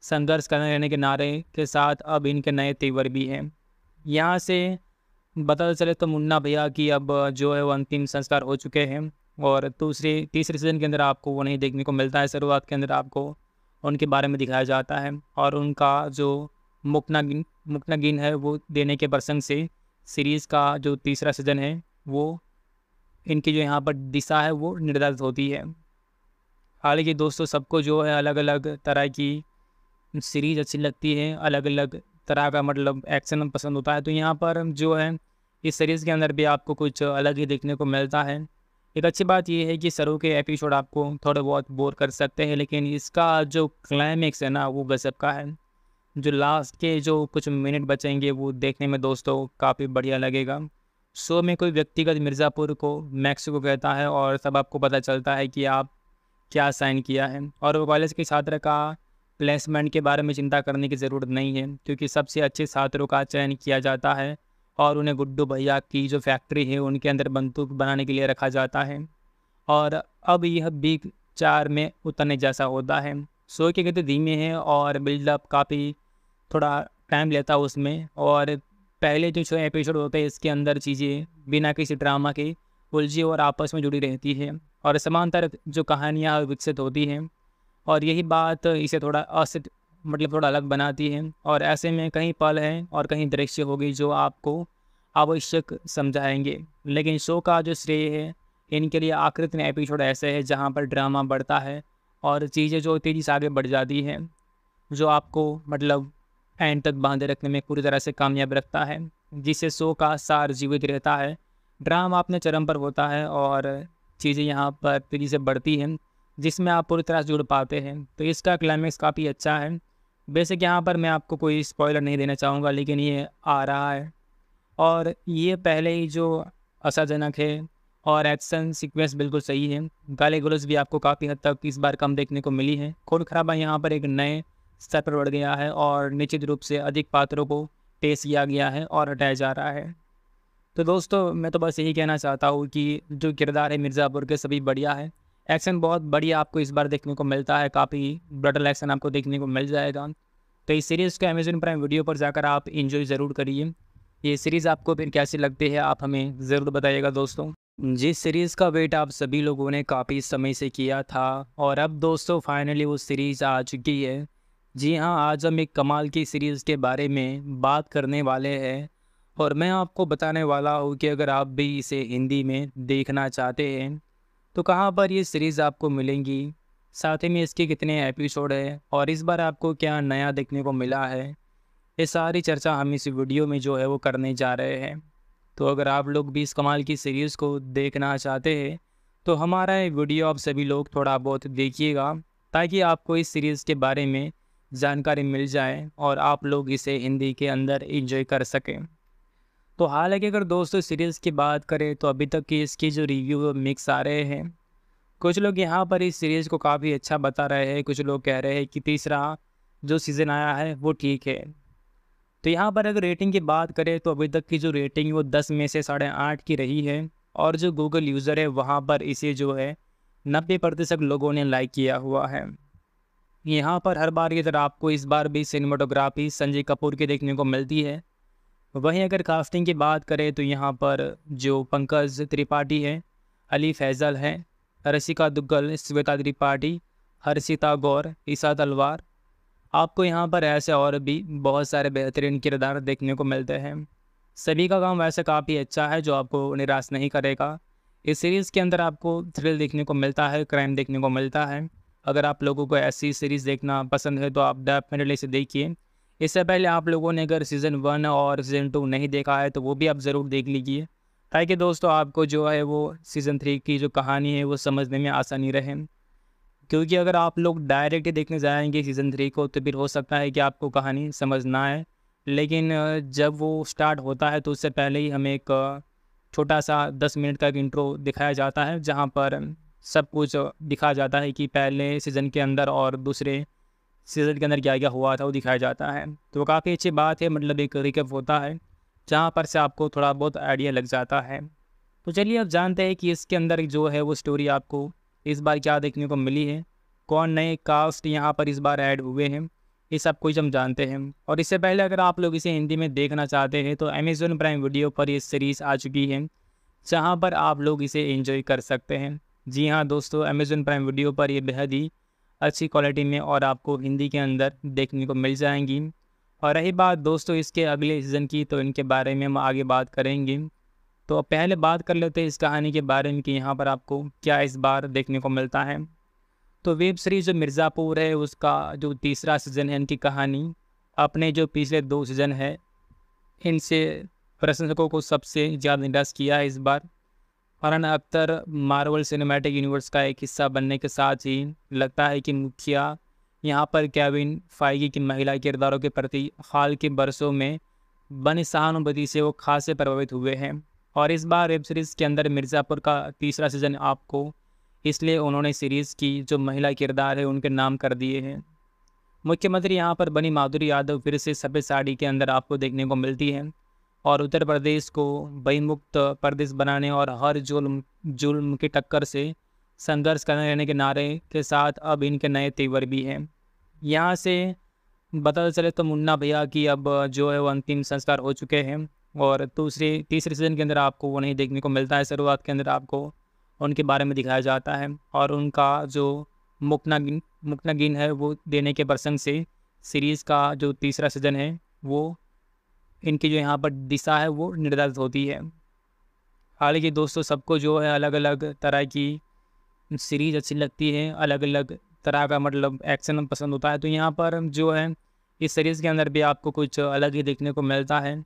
A: संघर्ष करने रहने के नारे के साथ अब इनके नए तेवर भी हैं यहाँ से बता चले तो मुन्ना भैया की अब जो है वो अंतिम संस्कार हो चुके हैं और दूसरे तीसरे सीजन के अंदर आपको वो नहीं देखने को मिलता है शुरुआत के अंदर आपको उनके बारे में दिखाया जाता है और उनका जो मुकनागिन मुकनागिन है वो देने के प्रसंग से सीरीज़ का जो तीसरा सीजन है वो इनकी जो यहाँ पर दिशा है वो निर्धारित होती है हालांकि दोस्तों सबको जो है अलग अलग तरह की सीरीज अच्छी लगती है अलग अलग तरह का मतलब एक्शन पसंद होता है तो यहाँ पर जो है इस सीरीज़ के अंदर भी आपको कुछ अलग ही देखने को मिलता है एक अच्छी बात यह है कि सरों के एपिसोड आपको थोड़े बहुत बोर कर सकते हैं लेकिन इसका जो क्लाइमेक्स है ना वो गजब का है जो लास्ट के जो कुछ मिनट बचेंगे वो देखने में दोस्तों काफ़ी बढ़िया लगेगा शो में कोई व्यक्तिगत मिर्ज़ापुर को मैक्सिको कहता है और सब आपको पता चलता है कि आप क्या साइन किया है और वो कॉलेज के छात्र का प्लेसमेंट के बारे में चिंता करने की ज़रूरत नहीं है क्योंकि सबसे अच्छे छात्रों का चयन किया जाता है और उन्हें गुड्डू भैया की जो फैक्ट्री है उनके अंदर बंदूक बनाने के लिए रखा जाता है और अब यह बी चार में उतरने जैसा होता है शो के गति धीमे हैं और बिल्डअप काफ़ी थोड़ा टाइम लेता है उसमें और पहले जो छः एपिसोड होते हैं इसके अंदर चीज़ें बिना किसी ड्रामा के उलझी और आपस में जुड़ी रहती है और समांतर जो कहानियाँ विकसित होती हैं और यही बात इसे थोड़ा असित मतलब थोड़ा अलग बनाती है और ऐसे में कहीं पल हैं और कहीं दृश्य होगी जो आपको आवश्यक समझाएंगे लेकिन शो का जो श्रेय है इनके लिए आकृत एपिसोड ऐसे है जहाँ पर ड्रामा बढ़ता है और चीज़ें जो तेज़ी से आगे बढ़ जाती हैं जो आपको मतलब एंड तक बांधे रखने में पूरी तरह से कामयाब रखता है जिससे शो का सार जीवित रहता है ड्राम अपने चरम पर होता है और चीज़ें यहाँ पर तेज़ी से बढ़ती हैं जिसमें आप पूरी तरह से जुड़ पाते हैं तो इसका क्लाइमैक्स काफ़ी अच्छा है बेसिक यहाँ पर मैं आपको कोई स्पॉयलर नहीं देना चाहूँगा लेकिन ये आ रहा है और ये पहले ही जो असाजनक है और एक्शन सीक्वेंस बिल्कुल सही है गाले गुलज भी आपको काफ़ी हद तक इस बार कम देखने को मिली है खोल खराबा यहाँ पर एक नए स्तर पर बढ़ गया है और निश्चित रूप से अधिक पात्रों को पेश किया गया है और हटाया जा रहा है तो दोस्तों मैं तो बस यही कहना चाहता हूँ कि जो किरदार है मिर्ज़ापुर के सभी बढ़िया है एक्शन बहुत बढ़िया आपको इस बार देखने को मिलता है काफ़ी ब्रटल एक्शन आपको देखने को मिल जाएगा तो इस सीरीज़ को अमेजोन प्राइम वीडियो पर जाकर आप इन्जॉय ज़रूर करिए ये सीरीज़ आपको फिर कैसी लगती है आप हमें ज़रूर बताइएगा दोस्तों जिस सीरीज़ का वेट आप सभी लोगों ने काफ़ी समय से किया था और अब दोस्तों फाइनली वो सीरीज़ आ चुकी है जी हाँ आज हम एक कमाल की सीरीज़ के बारे में बात करने वाले हैं और मैं आपको बताने वाला हूँ कि अगर आप भी इसे हिंदी में देखना चाहते हैं तो कहाँ पर ये सीरीज़ आपको मिलेंगी साथ ही में इसके कितने एपिसोड हैं और इस बार आपको क्या नया देखने को मिला है ये सारी चर्चा हम इस वीडियो में जो है वो करने जा रहे हैं तो अगर आप लोग भी इस कमाल की सीरीज़ को देखना चाहते हैं तो हमारा ये वीडियो आप सभी लोग थोड़ा बहुत देखिएगा ताकि आपको इस सीरीज़ के बारे में जानकारी मिल जाए और आप लोग इसे हिंदी के अंदर इंजॉय कर सकें तो हालांकि अगर दोस्तों सीरीज़ की बात करें तो अभी तक की इसकी जो रिव्यू मिक्स आ रहे हैं कुछ लोग यहाँ पर इस सीरीज़ को काफ़ी अच्छा बता रहे हैं कुछ लोग कह रहे हैं कि तीसरा जो सीज़न आया है वो ठीक है तो यहाँ पर अगर रेटिंग की बात करें तो अभी तक की जो रेटिंग वो दस में से साढ़े आठ की रही है और जो गूगल यूज़र है वहाँ पर इसे जो है नब्बे प्रतिशत लोगों ने लाइक किया हुआ है यहाँ पर हर बार की तरह आपको इस बार भी सिनेमाटोग्राफी संजय कपूर की देखने को मिलती है वहीं अगर कास्टिंग की बात करें तो यहाँ पर जो पंकज त्रिपाठी हैं अली फैज़ल हैं रसिका दुग्गल श्वेता त्रिपाठी हर्षिता गौर ईसा तलवार आपको यहाँ पर ऐसे और भी बहुत सारे बेहतरीन किरदार देखने को मिलते हैं सभी का काम वैसे काफ़ी अच्छा है जो आपको निराश नहीं करेगा इस सीरीज़ के अंदर आपको थ्रिल देखने को मिलता है क्राइम देखने को मिलता है अगर आप लोगों को ऐसी सीरीज़ देखना पसंद है तो आप डेफिनेटली इसे देखिए इससे पहले आप लोगों ने अगर सीज़न वन और सीज़न टू नहीं देखा है तो वो भी आप ज़रूर देख लीजिए ताकि दोस्तों आपको जो है वो सीज़न थ्री की जो कहानी है वो समझने में आसानी रहे क्योंकि अगर आप लोग डायरेक्ट ही देखने जाएंगे सीज़न थ्री को तो फिर हो सकता है कि आपको कहानी समझ ना आए लेकिन जब वो स्टार्ट होता है तो उससे पहले ही हमें एक छोटा सा दस मिनट का एक इंट्रो दिखाया जाता है जहाँ पर सब कुछ दिखाया जाता है कि पहले सीज़न के अंदर और दूसरे सीज़न के अंदर क्या क्या हुआ था वो दिखाया जाता है तो काफ़ी अच्छी बात है मतलब एक रिकअप होता है जहाँ पर से आपको थोड़ा बहुत आइडिया लग जाता है तो चलिए आप जानते हैं कि इसके अंदर जो है वो स्टोरी आपको इस बार क्या देखने को मिली है कौन नए कास्ट यहाँ पर इस बार ऐड हुए हैं ये सब कुछ हम जानते हैं और इससे पहले अगर आप लोग इसे हिंदी में देखना चाहते हैं तो अमेज़ोन प्राइम वीडियो पर ये सीरीज़ आ चुकी है जहाँ पर आप लोग इसे एंजॉय कर सकते हैं जी हाँ दोस्तों अमेज़न प्राइम वीडियो पर ये बेहद ही अच्छी क्वालिटी में और आपको हिंदी के अंदर देखने को मिल जाएंगी और रही बात दोस्तों इसके अगले सीज़न की तो इनके बारे में हम आगे बात करेंगे तो पहले बात कर लेते हैं इस कहानी के बारे में कि यहाँ पर आपको क्या इस बार देखने को मिलता है तो वेब सीरीज जो मिर्ज़ापुर है उसका जो तीसरा सीज़न है इनकी कहानी अपने जो पिछले दो सीज़न है इनसे प्रशंसकों को सबसे ज़्यादा निराश किया है इस बार Farhan Akhtar Marvel cinematic universe का एक हिस्सा बनने के साथ ही लगता है कि मुखिया यहाँ पर कैविन फाइगी की महिला किरदारों के प्रति हाल के बरसों में बनी सहानुभूति से वो खासे प्रभावित हुए हैं और इस बार वेब सीरीज़ के अंदर मिर्ज़ापुर का तीसरा सीज़न आपको इसलिए उन्होंने सीरीज़ की जो महिला किरदार है उनके नाम कर दिए हैं मुख्यमंत्री यहाँ पर बनी माधुरी यादव फिर से सफ़ेद साड़ी के अंदर आपको देखने को मिलती हैं और उत्तर प्रदेश को बहिमुक्त प्रदेश बनाने और हर जुल्म जुल्म की टक्कर से संघर्ष करने रहने के नारे के साथ अब इनके नए तेवर भी हैं यहाँ से बता चले तो मुन्ना भैया की अब जो है वो अंतिम संस्कार हो चुके हैं और दूसरे तीसरे सीज़न के अंदर आपको वो नहीं देखने को मिलता है शुरुआत के अंदर आपको उनके बारे में दिखाया जाता है और उनका जो मुकनागिन मुकनागिन है वो देने के प्रसंग से सीरीज़ का जो तीसरा सीज़न है वो इनकी जो यहाँ पर दिशा है वो निर्धारित होती है हालांकि दोस्तों सबको जो है अलग अलग तरह की सीरीज अच्छी लगती है अलग अलग तरह का मतलब एक्शन पसंद होता है तो यहाँ पर जो है इस सीरीज़ के अंदर भी आपको कुछ अलग ही देखने को मिलता है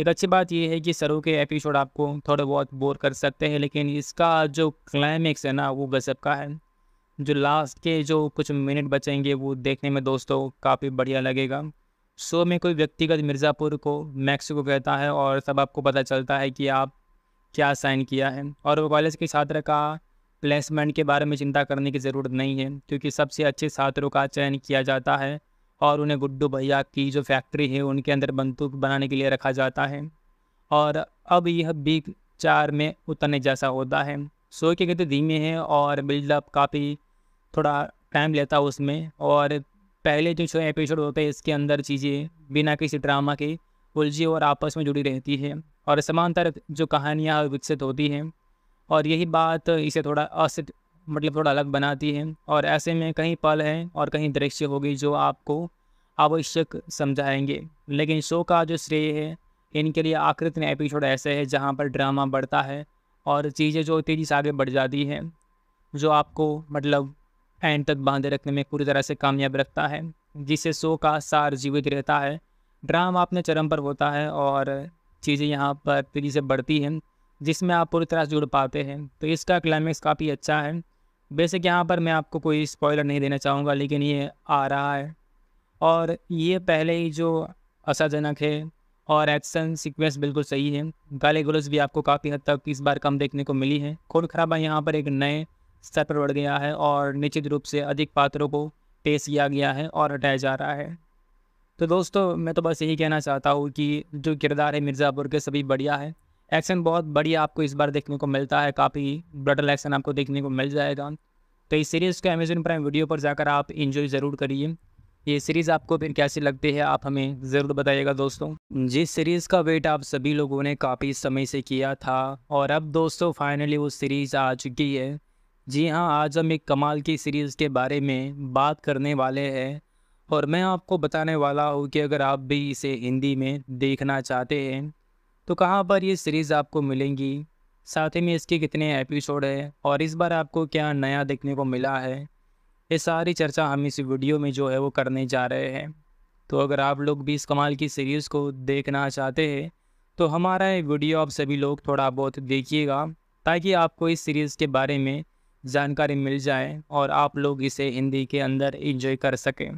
A: एक अच्छी बात यह है कि सरों के एपिसोड आपको थोड़े बहुत बोर कर सकते हैं लेकिन इसका जो क्लाइमेक्स है ना वो गजब का है जो लास्ट के जो कुछ मिनट बचेंगे वो देखने में दोस्तों काफ़ी बढ़िया लगेगा शो में कोई व्यक्तिगत मिर्ज़ापुर को मैक्स को कहता है और सब आपको पता चलता है कि आप क्या साइन किया है और वो कॉलेज के छात्र का प्लेसमेंट के बारे में चिंता करने की ज़रूरत नहीं है क्योंकि सबसे अच्छे छात्रों का चयन किया जाता है और उन्हें गुड्डू भैया की जो फैक्ट्री है उनके अंदर बंदूक बनाने के लिए रखा जाता है और अब यह बिग चार में उतरने जैसा होता है शो के गति धीमे हैं और बिल्डअप काफ़ी थोड़ा टाइम लेता है उसमें और पहले जो छः एपिसोड होते हैं इसके अंदर चीज़ें बिना किसी ड्रामा के उलझी और आपस में जुड़ी रहती है और समांतर जो कहानियाँ विकसित होती हैं और यही बात इसे थोड़ा असित मतलब थोड़ा अलग बनाती है और ऐसे में कहीं पल हैं और कहीं दृश्य होगी जो आपको आवश्यक समझाएंगे लेकिन शो का जो श्रेय है इनके लिए आकृत में एपिसोड ऐसे है जहाँ पर ड्रामा बढ़ता है और चीज़ें जो तेज़ी से आगे बढ़ जाती हैं जो आपको मतलब एंड तक बांधे रखने में पूरी तरह से कामयाब रखता है जिससे शो का सार जीवित रहता है ड्राम अपने चरम पर होता है और चीज़ें यहाँ पर तेज़ी से बढ़ती हैं जिसमें आप पूरी तरह से जुड़ पाते हैं तो इसका क्लाइमैक्स काफ़ी अच्छा है बेसिक यहाँ पर मैं आपको कोई स्पॉइलर नहीं देना चाहूँगा लेकिन ये आ रहा है और ये पहले ही जो आशाजनक है और एक्शन सीक्वेंस बिल्कुल सही है गाले गुलज भी आपको काफ़ी हद तक इस बार कम देखने को मिली है खोल खराबा यहाँ पर एक नए स्तर पर बढ़ गया है और निश्चित रूप से अधिक पात्रों को पेश किया गया है और हटाया जा रहा है तो दोस्तों मैं तो बस यही कहना चाहता हूँ कि जो किरदार है मिर्ज़ापुर के सभी बढ़िया है एक्शन बहुत बढ़िया आपको इस बार देखने को मिलता है काफ़ी ब्रटल एक्शन आपको देखने को मिल जाएगा तो इस सीरीज़ को अमेजन प्राइम वीडियो पर जाकर आप इन्जॉय ज़रूर करिए ये सीरीज़ आपको फिर कैसी लगती है आप हमें ज़रूर बताइएगा दोस्तों जिस सीरीज़ का वेट आप सभी लोगों ने काफ़ी समय से किया था और अब दोस्तों फाइनली वो सीरीज़ आ चुकी है जी हाँ आज हम एक कमाल की सीरीज़ के बारे में बात करने वाले हैं और मैं आपको बताने वाला हूँ कि अगर आप भी इसे हिंदी में देखना चाहते हैं तो कहाँ पर ये सीरीज़ आपको मिलेंगी साथ ही में इसके कितने एपिसोड हैं और इस बार आपको क्या नया देखने को मिला है ये सारी चर्चा हम इस वीडियो में जो है वो करने जा रहे हैं तो अगर आप लोग भी इस कमाल की सीरीज़ को देखना चाहते हैं तो हमारा ये वीडियो आप सभी लोग थोड़ा बहुत देखिएगा ताकि आपको इस सीरीज़ के बारे में जानकारी मिल जाए और आप लोग इसे हिंदी के अंदर इंजॉय कर सकें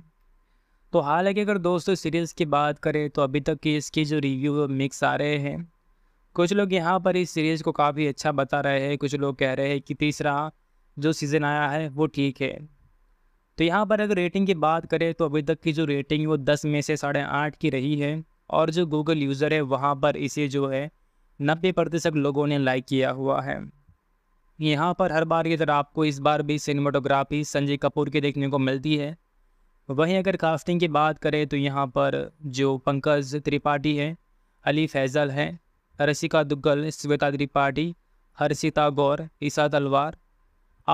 A: तो हालांकि अगर दोस्तों सीरीज़ की बात करें तो अभी तक की इसकी जो रिव्यू मिक्स आ रहे हैं कुछ लोग यहाँ पर इस सीरीज़ को काफ़ी अच्छा बता रहे हैं कुछ लोग कह रहे हैं कि तीसरा जो सीज़न आया है वो ठीक है तो यहाँ पर अगर रेटिंग की बात करें तो अभी तक की जो रेटिंग वो दस में से साढ़े आठ की रही है और जो गूगल यूज़र है वहाँ पर इसे जो है नब्बे प्रतिशत लोगों ने लाइक किया हुआ है यहाँ पर हर बार की तरह आपको इस बार भी सिनेमाटोग्राफी संजय कपूर की देखने को मिलती है वहीं अगर कास्टिंग की बात करें तो यहाँ पर जो पंकज त्रिपाठी हैं अली फैज़ल हैं रसिका दुग्गल श्वेता त्रिपाठी हर्षिता गौर ईसा तलवार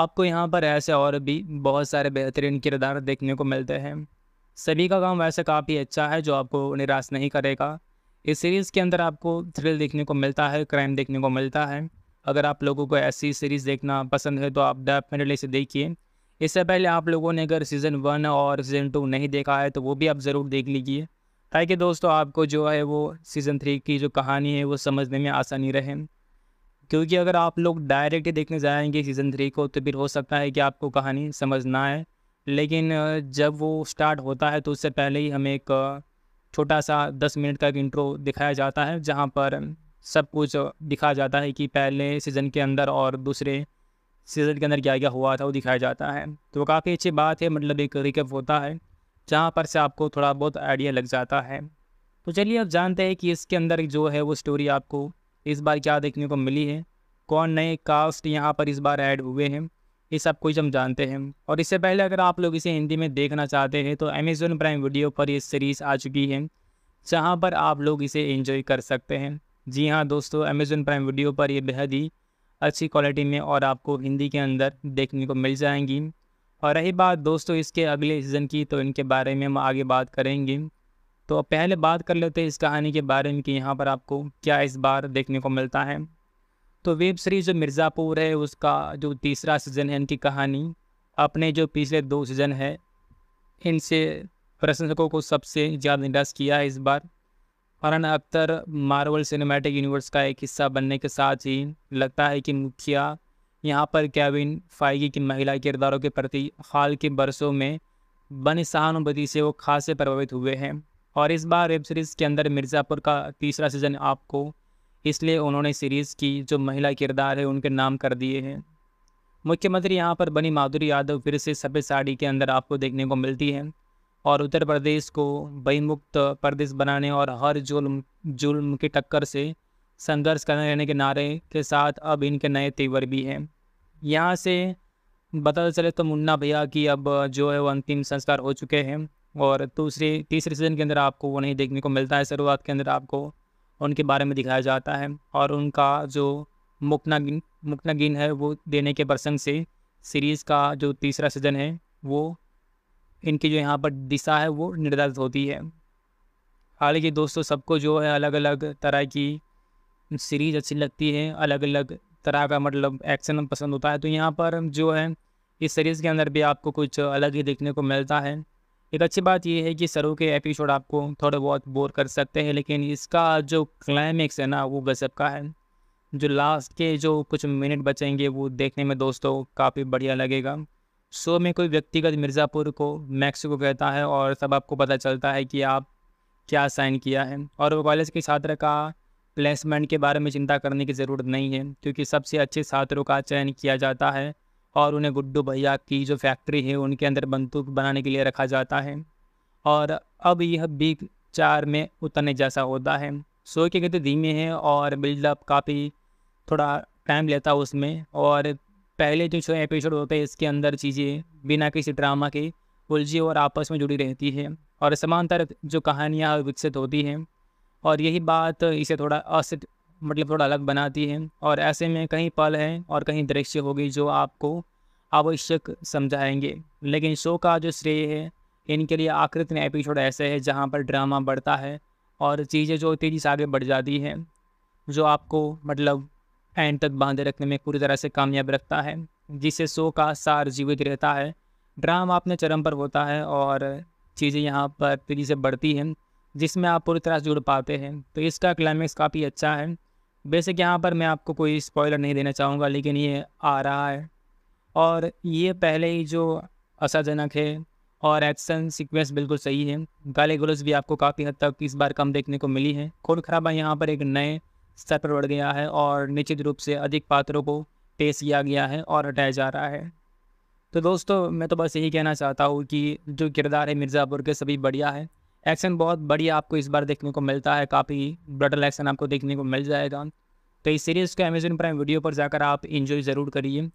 A: आपको यहाँ पर ऐसे और भी बहुत सारे बेहतरीन किरदार देखने को मिलते हैं सभी का काम वैसे काफ़ी अच्छा है जो आपको निराश नहीं करेगा इस सीरीज़ के अंदर आपको थ्रिल देखने को मिलता है क्राइम देखने को मिलता है अगर आप लोगों को ऐसी सीरीज़ देखना पसंद है तो आप डेफिनेटली इसे देखिए इससे पहले आप लोगों ने अगर सीज़न वन और सीज़न टू नहीं देखा है तो वो भी आप ज़रूर देख लीजिए ताकि दोस्तों आपको जो है वो सीज़न थ्री की जो कहानी है वो समझने में आसानी रहे क्योंकि अगर आप लोग डायरेक्ट देखने जाएंगे सीज़न थ्री को तो फिर हो सकता है कि आपको कहानी समझना है लेकिन जब वो स्टार्ट होता है तो उससे पहले ही हमें एक छोटा सा दस मिनट का एक इंट्रो दिखाया जाता है जहाँ पर सब कुछ दिखा जाता है कि पहले सीज़न के अंदर और दूसरे सीज़न के अंदर क्या क्या हुआ था वो दिखाया जाता है तो काफ़ी अच्छी बात है मतलब एक रिकअप होता है जहाँ पर से आपको थोड़ा बहुत आइडिया लग जाता है तो चलिए आप जानते हैं कि इसके अंदर जो है वो स्टोरी आपको इस बार क्या देखने को मिली है कौन नए कास्ट यहाँ पर इस बार ऐड हुए हैं ये सब कुछ हम जानते हैं और इससे पहले अगर आप लोग इसे हिंदी में देखना चाहते हैं तो अमेज़ोन प्राइम वीडियो पर ये सीरीज़ आ चुकी है जहाँ पर आप लोग इसे एंजॉय कर सकते हैं जी हाँ दोस्तों अमेज़ोन प्राइम वीडियो पर ये बेहद ही अच्छी क्वालिटी में और आपको हिंदी के अंदर देखने को मिल जाएंगी और रही बात दोस्तों इसके अगले सीज़न की तो इनके बारे में हम आगे बात करेंगे तो पहले बात कर लेते हैं इस कहानी के बारे में कि यहाँ पर आपको क्या इस बार देखने को मिलता है तो वेब सीरीज़ जो मिर्ज़ापुर है उसका जो तीसरा सीज़न है इनकी कहानी अपने जो पिछले दो सीज़न है इनसे प्रशंसकों को सबसे ज़्यादा निराश किया है इस बार Farhan Akhtar Marvel cinematic universe का एक हिस्सा बनने के साथ ही लगता है कि मुखिया यहाँ पर कैविन फाइगी की महिला किरदारों के प्रति हाल के बरसों में बनी सहानुभूति से वो खासे प्रभावित हुए हैं और इस बार वेब सीरीज़ के अंदर मिर्ज़ापुर का तीसरा सीज़न आपको इसलिए उन्होंने सीरीज़ की जो महिला किरदार है उनके नाम कर दिए हैं मुख्यमंत्री यहाँ पर बनी माधुरी यादव फिर से सफ़ेद साड़ी के अंदर आपको देखने को मिलती है और उत्तर प्रदेश को बहिमुक्त प्रदेश बनाने और हर जुल्म जुल्म की टक्कर से संघर्ष करने रहने के नारे के साथ अब इनके नए तेवर भी हैं यहाँ से बता चले तो मुन्ना भैया की अब जो है वो अंतिम संस्कार हो चुके हैं और दूसरे तीसरे सीजन के अंदर आपको वो नहीं देखने को मिलता है शुरुआत के अंदर आपको उनके बारे में दिखाया जाता है और उनका जो मुकनागिन मुकनागिन है वो देने के प्रसंग से सीरीज़ का जो तीसरा सीजन है वो इनकी जो यहाँ पर दिशा है वो निर्धारित होती है हालांकि दोस्तों सबको जो है अलग अलग तरह की सीरीज अच्छी लगती है अलग अलग तरह का मतलब एक्शन पसंद होता है तो यहाँ पर जो है इस सीरीज़ के अंदर भी आपको कुछ अलग ही देखने को मिलता है एक अच्छी बात यह है कि सरों के एपिसोड आपको थोड़े बहुत बोर कर सकते हैं लेकिन इसका जो क्लाइमेक्स है ना वो गजब का है जो लास्ट के जो कुछ मिनट बचेंगे वो देखने में दोस्तों काफ़ी बढ़िया लगेगा शो में कोई व्यक्तिगत मिर्ज़ापुर को मैक्स को कहता है और सब आपको पता चलता है कि आप क्या साइन किया है और वो कॉलेज के छात्र का प्लेसमेंट के बारे में चिंता करने की ज़रूरत नहीं है क्योंकि सबसे अच्छे छात्रों का चयन किया जाता है और उन्हें गुड्डू भैया की जो फैक्ट्री है उनके अंदर बंदूक बनाने के लिए रखा जाता है और अब यह बिग चार में उतरने जैसा होता है शो के गति धीमे हैं और बिल्डअप काफ़ी थोड़ा टाइम लेता है उसमें और पहले जो छः एपिसोड होते हैं इसके अंदर चीज़ें बिना किसी ड्रामा के उलझी और आपस में जुड़ी रहती है और समांतर जो कहानियाँ विकसित होती हैं और यही बात इसे थोड़ा असित मतलब थोड़ा अलग बनाती है और ऐसे में कहीं पल हैं और कहीं दृश्य होगी जो आपको आवश्यक समझाएंगे लेकिन शो का जो श्रेय है इनके लिए आकृत में एपिसोड ऐसे है जहाँ पर ड्रामा बढ़ता है और चीज़ें जो तेज़ी से आगे बढ़ जाती हैं जो आपको मतलब एंड तक बांधे रखने में पूरी तरह से कामयाब रखता है जिससे शो का सार जीवित रहता है ड्रामा अपने चरम पर होता है और चीज़ें यहाँ पर तेज़ी से बढ़ती हैं जिसमें आप पूरी तरह जुड़ पाते हैं तो इसका क्लाइमैक्स काफ़ी अच्छा है बेसिक यहाँ पर मैं आपको कोई स्पॉयलर नहीं देना चाहूँगा लेकिन ये आ रहा है और ये पहले ही जो असाजनक है और एक्शन सीक्वेंस बिल्कुल सही है गाले गुलज भी आपको काफ़ी हद तक इस बार कम देखने को मिली है खून खराबा यहाँ पर एक नए स्तर पर बढ़ गया है और निश्चित रूप से अधिक पात्रों को पेश किया गया है और हटाया जा रहा है तो दोस्तों मैं तो बस यही कहना चाहता हूँ कि जो किरदार है मिर्ज़ापुर के सभी बढ़िया है एक्शन बहुत बढ़िया आपको इस बार देखने को मिलता है काफ़ी ब्रटल एक्शन आपको देखने को मिल जाएगा तो इस सीरीज़ को अमेजोन प्राइम वीडियो पर जाकर आप इन्जॉय ज़रूर करिए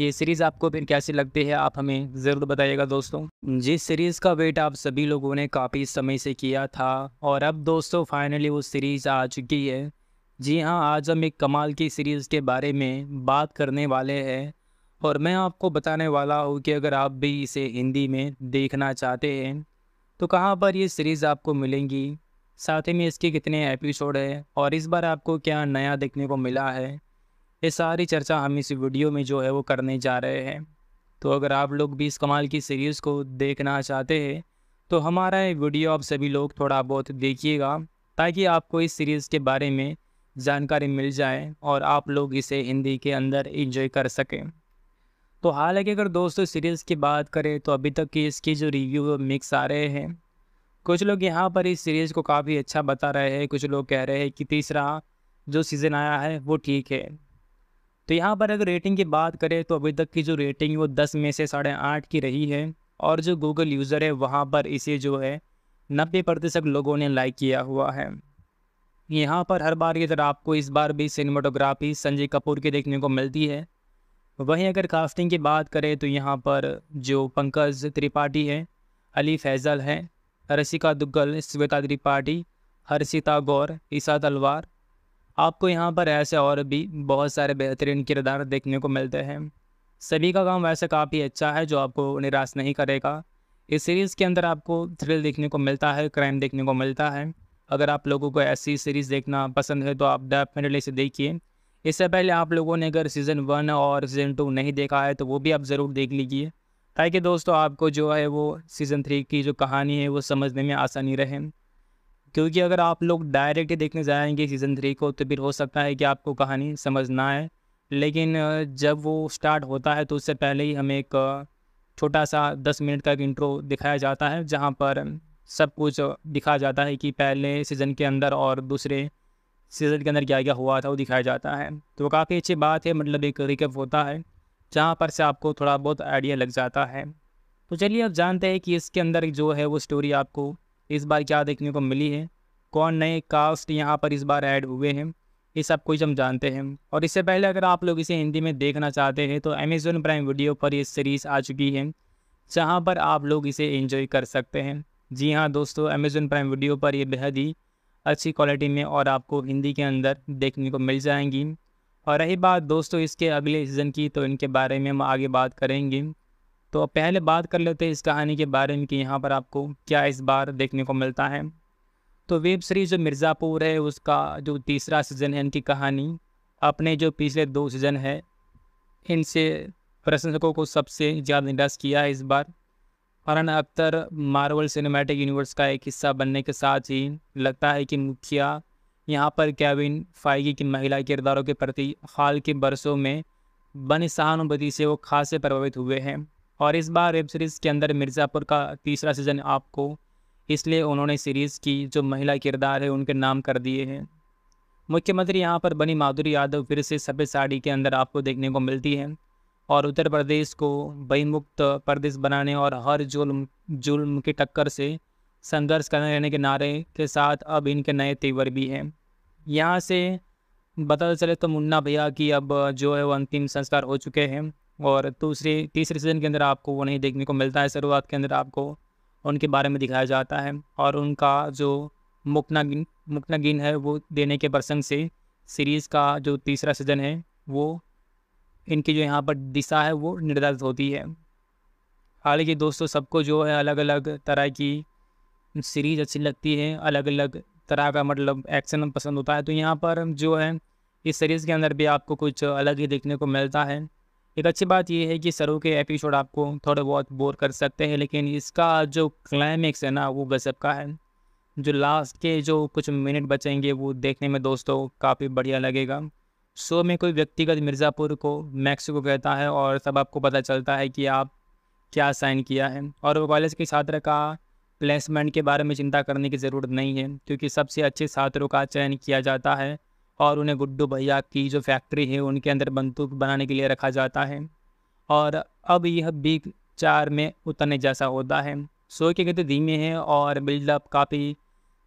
A: ये सीरीज़ आपको फिर कैसी लगती है आप हमें ज़रूर बताइएगा दोस्तों जिस सीरीज़ का वेट आप सभी लोगों ने काफ़ी समय से किया था और अब दोस्तों फाइनली वो सीरीज़ आ चुकी है जी हाँ आज हम एक कमाल की सीरीज़ के बारे में बात करने वाले हैं और मैं आपको बताने वाला हूँ कि अगर आप भी इसे हिंदी में देखना चाहते हैं तो कहाँ पर ये सीरीज़ आपको मिलेंगी साथ ही में इसके कितने एपिसोड है और इस बार आपको क्या नया देखने को मिला है ये सारी चर्चा हम इस वीडियो में जो है वो करने जा रहे हैं तो अगर आप लोग भी इस कमाल की सीरीज़ को देखना चाहते हैं तो हमारा ये वीडियो आप सभी लोग थोड़ा बहुत देखिएगा ताकि आपको इस सीरीज़ के बारे में जानकारी मिल जाए और आप लोग इसे हिंदी के अंदर इंजॉय कर सकें तो हालांकि अगर दोस्तों सीरीज़ की बात करें तो अभी तक की इसकी जो रिव्यू मिक्स आ रहे हैं कुछ लोग यहाँ पर इस सीरीज़ को काफ़ी अच्छा बता रहे हैं कुछ लोग कह रहे हैं कि तीसरा जो सीज़न आया है वो ठीक है तो यहाँ पर अगर रेटिंग की बात करें तो अभी तक की जो रेटिंग वो दस में से साढ़े आठ की रही है और जो गूगल यूज़र है वहाँ पर इसे जो है नब्बे प्रतिशत लोगों ने लाइक किया हुआ है यहाँ पर हर बार की तरह आपको इस बार भी सिनेमाटोग्राफी संजय कपूर की देखने को मिलती है वहीं अगर कास्टिंग की बात करें तो यहाँ पर जो पंकज त्रिपाठी हैं अली फैज़ल हैं रसिका दुग्गल श्वेता त्रिपाठी हर्षिता गौर ईसा तलवार आपको यहाँ पर ऐसे और भी बहुत सारे बेहतरीन किरदार देखने को मिलते हैं सभी का काम वैसे काफ़ी अच्छा है जो आपको निराश नहीं करेगा इस सीरीज़ के अंदर आपको थ्रिल देखने को मिलता है क्राइम देखने को मिलता है अगर आप लोगों को ऐसी सीरीज़ देखना पसंद है तो आप डेफिनेटली इसे देखिए इससे पहले आप लोगों ने अगर सीज़न वन और सीज़न टू नहीं देखा है तो वो भी आप ज़रूर देख लीजिए ताकि दोस्तों आपको जो है वो सीज़न थ्री की जो कहानी है वो समझने में आसानी रहे क्योंकि अगर आप लोग डायरेक्ट ही देखने जाएंगे सीज़न थ्री को तो फिर हो सकता है कि आपको कहानी समझ ना आए लेकिन जब वो स्टार्ट होता है तो उससे पहले ही हमें एक छोटा सा दस मिनट का एक इंट्रो दिखाया जाता है जहाँ पर सब कुछ दिखा जाता है कि पहले सीज़न के अंदर और दूसरे सीज़न के अंदर क्या क्या हुआ था वो दिखाया जाता है तो काफ़ी अच्छी बात है मतलब एक रिकअप होता है जहाँ पर से आपको थोड़ा बहुत आइडिया लग जाता है तो चलिए अब जानते हैं कि इसके अंदर जो है वो स्टोरी आपको इस बार क्या देखने को मिली है कौन नए कास्ट यहाँ पर इस बार ऐड हुए हैं ये सब कुछ हम जानते हैं और इससे पहले अगर आप लोग इसे हिंदी में देखना चाहते हैं तो अमेज़ोन प्राइम वीडियो पर ये सीरीज़ आ चुकी है जहाँ पर आप लोग इसे एंजॉय कर सकते हैं जी हाँ दोस्तों अमेज़न प्राइम वीडियो पर ये बेहद ही अच्छी क्वालिटी में और आपको हिंदी के अंदर देखने को मिल जाएंगी और रही बात दोस्तों इसके अगले सीज़न की तो इनके बारे में हम आगे बात करेंगे तो पहले बात कर लेते हैं इस कहानी के बारे में कि यहाँ पर आपको क्या इस बार देखने को मिलता है तो वेब सीरीज़ जो मिर्ज़ापुर है उसका जो तीसरा सीज़न है इनकी कहानी अपने जो पिछले दो सीज़न है इनसे प्रशंसकों को सबसे ज़्यादा निराश किया है इस बार Farhan Akhtar Marvel cinematic universe का एक हिस्सा बनने के साथ ही लगता है कि मुखिया यहाँ पर कैविन फाइगी की महिला किरदारों के प्रति हाल के बरसों में बनी सहानुभूति से वो खासे प्रभावित हुए हैं और इस बार वेब सीरीज़ के अंदर मिर्ज़ापुर का तीसरा सीज़न आपको इसलिए उन्होंने सीरीज़ की जो महिला किरदार है उनके नाम कर दिए हैं मुख्यमंत्री यहाँ पर बनी माधुरी यादव फिर से सफ़ेद साड़ी के अंदर आपको देखने को मिलती है और उत्तर प्रदेश को बहिमुक्त प्रदेश बनाने और हर जुल्म जुल्म की टक्कर से संघर्ष करने रहने के नारे के साथ अब इनके नए तेवर भी हैं यहाँ से बता चले तो मुन्ना भैया की अब जो है वो अंतिम संस्कार हो चुके हैं और दूसरे तीसरे सीजन के अंदर आपको वो नहीं देखने को मिलता है शुरुआत के अंदर आपको उनके बारे में दिखाया जाता है और उनका जो मुक्नागिन मुक्नागिन है वो देने के प्रसंग से सीरीज़ का जो तीसरा सीजन है वो इनकी जो यहाँ पर दिशा है वो निर्धारित होती है हालांकि दोस्तों सबको जो है अलग अलग तरह की सीरीज अच्छी लगती है अलग अलग तरह का मतलब एक्शन पसंद होता है तो यहाँ पर जो है इस सीरीज़ के अंदर भी आपको कुछ अलग ही देखने को मिलता है एक अच्छी बात यह है कि सरों के एपिसोड आपको थोड़े बहुत बोर कर सकते हैं लेकिन इसका जो क्लाइमेक्स है ना वो गजब का है जो लास्ट के जो कुछ मिनट बचेंगे वो देखने में दोस्तों काफ़ी बढ़िया लगेगा शो में कोई व्यक्तिगत मिर्ज़ापुर को मैक्स को कहता है और सब आपको पता चलता है कि आप क्या साइन किया है और वो कॉलेज के छात्र का प्लेसमेंट के बारे में चिंता करने की ज़रूरत नहीं है क्योंकि सबसे अच्छे छात्रों का चयन किया जाता है और उन्हें गुड्डू भैया की जो फैक्ट्री है उनके अंदर बंदूक बनाने के लिए रखा जाता है और अब यह बिग चार में उतरने जैसा होता है शो के गति धीमे हैं और बिल्डअप काफ़ी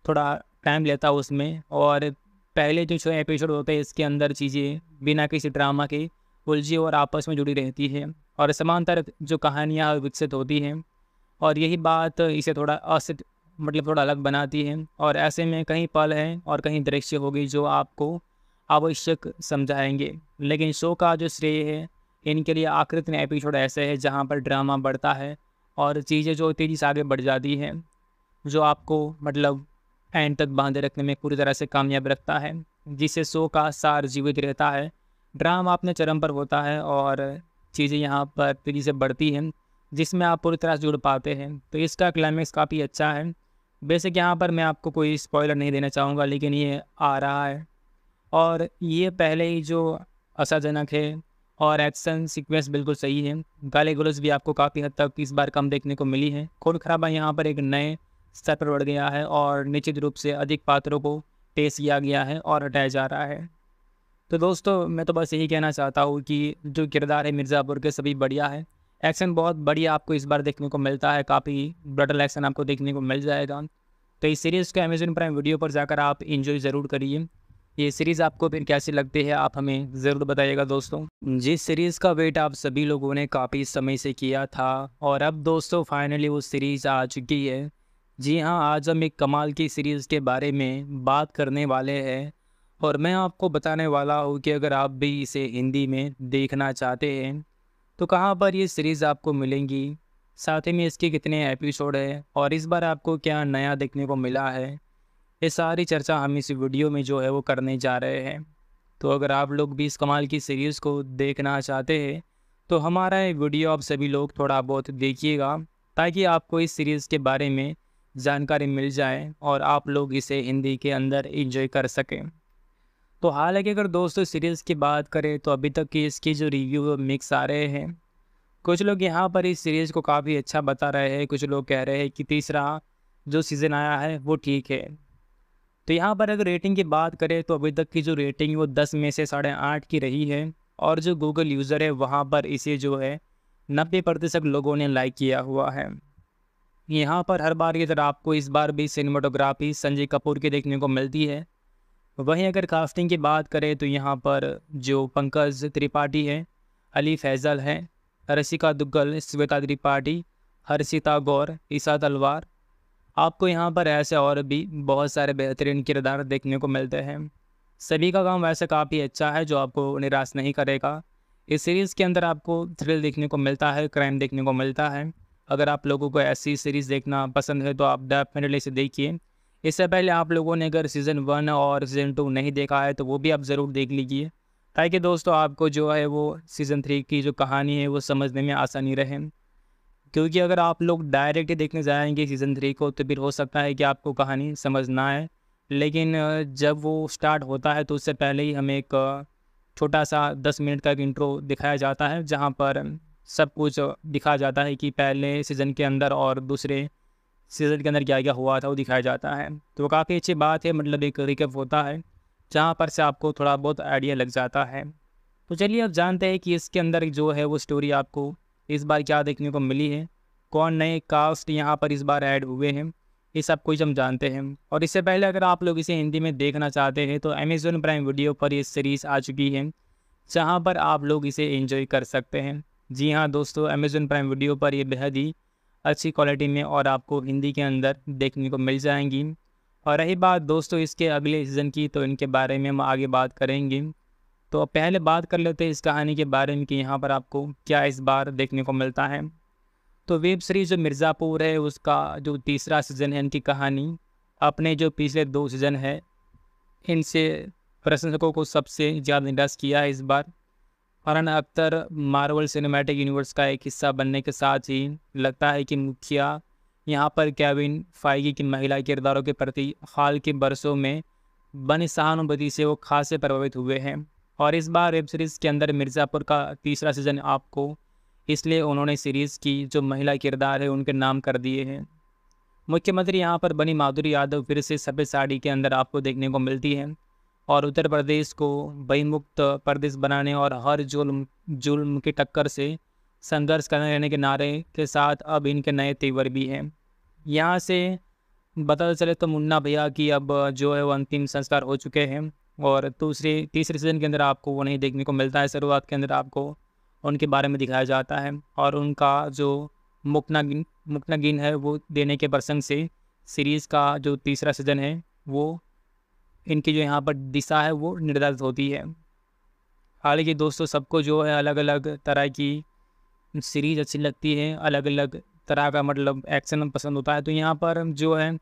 A: थोड़ा टाइम लेता है उसमें और पहले जो छः एपिसोड होते हैं इसके अंदर चीज़ें बिना किसी ड्रामा के उलझी और आपस में जुड़ी रहती है और समांतर जो कहानियाँ विकसित होती हैं और यही बात इसे थोड़ा असित मतलब थोड़ा अलग बनाती है और ऐसे में कहीं पल हैं और कहीं दृश्य होगी जो आपको आवश्यक समझाएंगे लेकिन शो का जो श्रेय है इनके लिए आकृत में एपिसोड ऐसे है जहाँ पर ड्रामा बढ़ता है और चीज़ें जो तेज़ी से आगे बढ़ जाती हैं जो आपको मतलब एंड तक बांधे रखने में पूरी तरह से कामयाब रखता है जिससे शो का सार जीवित रहता है ड्राम अपने चरम पर होता है और चीज़ें यहाँ पर तेज़ी से बढ़ती हैं जिसमें आप पूरी तरह से जुड़ पाते हैं तो इसका क्लाइमैक्स काफ़ी अच्छा है बेसिक यहाँ पर मैं आपको कोई स्पॉइलर नहीं देना चाहूँगा लेकिन ये आ रहा है और ये पहले ही जो असाजनक है और एक्शन सीक्वेंस बिल्कुल सही है गाले गुलज भी आपको काफ़ी हद तक इस बार कम देखने को मिली है खोल खराबा यहाँ पर एक नए स्तर पर बढ़ गया है और निश्चित रूप से अधिक पात्रों को पेश किया गया है और हटाया जा रहा है तो दोस्तों मैं तो बस यही कहना चाहता हूँ कि जो किरदार है मिर्ज़ापुर के सभी बढ़िया है एक्शन बहुत बढ़िया आपको इस बार देखने को मिलता है काफ़ी ब्रटल एक्शन आपको देखने को मिल जाएगा तो इस सीरीज़ को अमेजन प्राइम वीडियो पर जाकर आप इन्जॉय ज़रूर करिए ये सीरीज़ आपको फिर कैसी लगती है आप हमें ज़रूर बताइएगा दोस्तों जिस सीरीज़ का वेट आप सभी लोगों ने काफ़ी समय से किया था और अब दोस्तों फाइनली वो सीरीज़ आ चुकी है जी हाँ आज हम एक कमाल की सीरीज़ के बारे में बात करने वाले हैं और मैं आपको बताने वाला हूँ कि अगर आप भी इसे हिंदी में देखना चाहते हैं तो कहाँ पर ये सीरीज़ आपको मिलेंगी साथ ही में इसके कितने एपिसोड है और इस बार आपको क्या नया देखने को मिला है ये सारी चर्चा हम इस वीडियो में जो है वो करने जा रहे हैं तो अगर आप लोग भी इस कमाल की सीरीज़ को देखना चाहते हैं तो हमारा ये वीडियो आप सभी लोग थोड़ा बहुत देखिएगा ताकि आपको इस सीरीज़ के बारे में जानकारी मिल जाए और आप लोग इसे हिंदी के अंदर इंजॉय कर सकें तो हालांकि अगर दोस्तों सीरीज़ की बात करें तो अभी तक की इसकी जो रिव्यू मिक्स आ रहे हैं कुछ लोग यहाँ पर इस सीरीज़ को काफ़ी अच्छा बता रहे हैं कुछ लोग कह रहे हैं कि तीसरा जो सीज़न आया है वो ठीक है तो यहाँ पर अगर रेटिंग की बात करें तो अभी तक की जो रेटिंग वो दस में से साढ़े आठ की रही है और जो गूगल यूज़र है वहाँ पर इसे जो है नब्बे प्रतिशत लोगों ने लाइक किया हुआ है यहाँ पर हर बार की तरह आपको इस बार भी सिनेमाटोग्राफी संजय कपूर की देखने को मिलती है वहीं अगर कास्टिंग की बात करें तो यहाँ पर जो पंकज त्रिपाठी हैं अली फैज़ल हैं रसिका दुग्गल श्वेता त्रिपाठी हर्षिता गौर ईसा तलवार आपको यहाँ पर ऐसे और भी बहुत सारे बेहतरीन किरदार देखने को मिलते हैं सभी का काम वैसे काफ़ी अच्छा है जो आपको निराश नहीं करेगा इस सीरीज़ के अंदर आपको थ्रिल देखने को मिलता है क्राइम देखने को मिलता है अगर आप लोगों को ऐसी सीरीज़ देखना पसंद है तो आप डेफिनेटली इसे देखिए इससे पहले आप लोगों ने अगर सीज़न वन और सीज़न टू नहीं देखा है तो वो भी आप ज़रूर देख लीजिए ताकि दोस्तों आपको जो है वो सीज़न थ्री की जो कहानी है वो समझने में आसानी रहे क्योंकि अगर आप लोग डायरेक्ट ही देखने जाएंगे सीज़न थ्री को तो फिर हो सकता है कि आपको कहानी समझ ना आए लेकिन जब वो स्टार्ट होता है तो उससे पहले ही हमें एक छोटा सा दस मिनट का एक इंट्रो दिखाया जाता है जहाँ पर सब कुछ दिखाया जाता है कि पहले सीज़न के अंदर और दूसरे सीज़न के अंदर क्या क्या हुआ था वो दिखाया जाता है तो काफ़ी अच्छी बात है मतलब एक रिकअप होता है जहाँ पर से आपको थोड़ा बहुत आइडिया लग जाता है तो चलिए आप जानते हैं कि इसके अंदर जो है वो स्टोरी आपको इस बार क्या देखने को मिली है कौन नए कास्ट यहाँ पर इस बार ऐड हुए हैं ये सब कुछ हम जानते हैं और इससे पहले अगर आप लोग इसे हिंदी में देखना चाहते हैं तो अमेज़ोन प्राइम वीडियो पर ये सीरीज़ आ चुकी है जहाँ पर आप लोग इसे एंजॉय कर सकते हैं जी हाँ दोस्तों अमेज़न प्राइम वीडियो पर ये बेहद ही अच्छी क्वालिटी में और आपको हिंदी के अंदर देखने को मिल जाएंगी और रही बात दोस्तों इसके अगले सीज़न की तो इनके बारे में हम आगे बात करेंगे तो पहले बात कर लेते हैं इस कहानी के बारे में कि यहाँ पर आपको क्या इस बार देखने को मिलता है तो वेब सीरीज़ जो मिर्ज़ापुर है उसका जो तीसरा सीज़न है इनकी कहानी अपने जो पिछले दो सीज़न है इनसे प्रशंसकों को सबसे ज़्यादा निराश किया है इस बार Farhan Akhtar Marvel cinematic universe का एक हिस्सा बनने के साथ ही लगता है कि मुखिया यहाँ पर कैविन फाइगी की महिला किरदारों के प्रति हाल के बरसों में बनी सहानुभूति से वो खासे प्रभावित हुए हैं और इस बार वेब सीरीज़ के अंदर मिर्ज़ापुर का तीसरा सीज़न आपको इसलिए उन्होंने सीरीज़ की जो महिला किरदार है उनके नाम कर दिए हैं मुख्यमंत्री यहाँ पर बनी माधुरी यादव फिर से सफ़ेद साड़ी के अंदर आपको देखने को मिलती है और उत्तर प्रदेश को बहिमुक्त प्रदेश बनाने और हर जुल्म जुल्म की टक्कर से संघर्ष करने रहने के नारे के साथ अब इनके नए तेवर भी हैं यहाँ से बता चले तो मुन्ना भैया की अब जो है वो अंतिम संस्कार हो चुके हैं और दूसरे तीसरे सीजन के अंदर आपको वो नहीं देखने को मिलता है शुरुआत के अंदर आपको उनके बारे में दिखाया जाता है और उनका जो मुकनागिन मुकनागिन है वो देने के प्रसंग से सीरीज़ का जो तीसरा सीजन है वो इनकी जो यहाँ पर दिशा है वो निर्धारित होती है हालांकि दोस्तों सबको जो है अलग अलग तरह की सीरीज अच्छी लगती है अलग अलग तरह का मतलब एक्शन पसंद होता है तो यहाँ पर जो है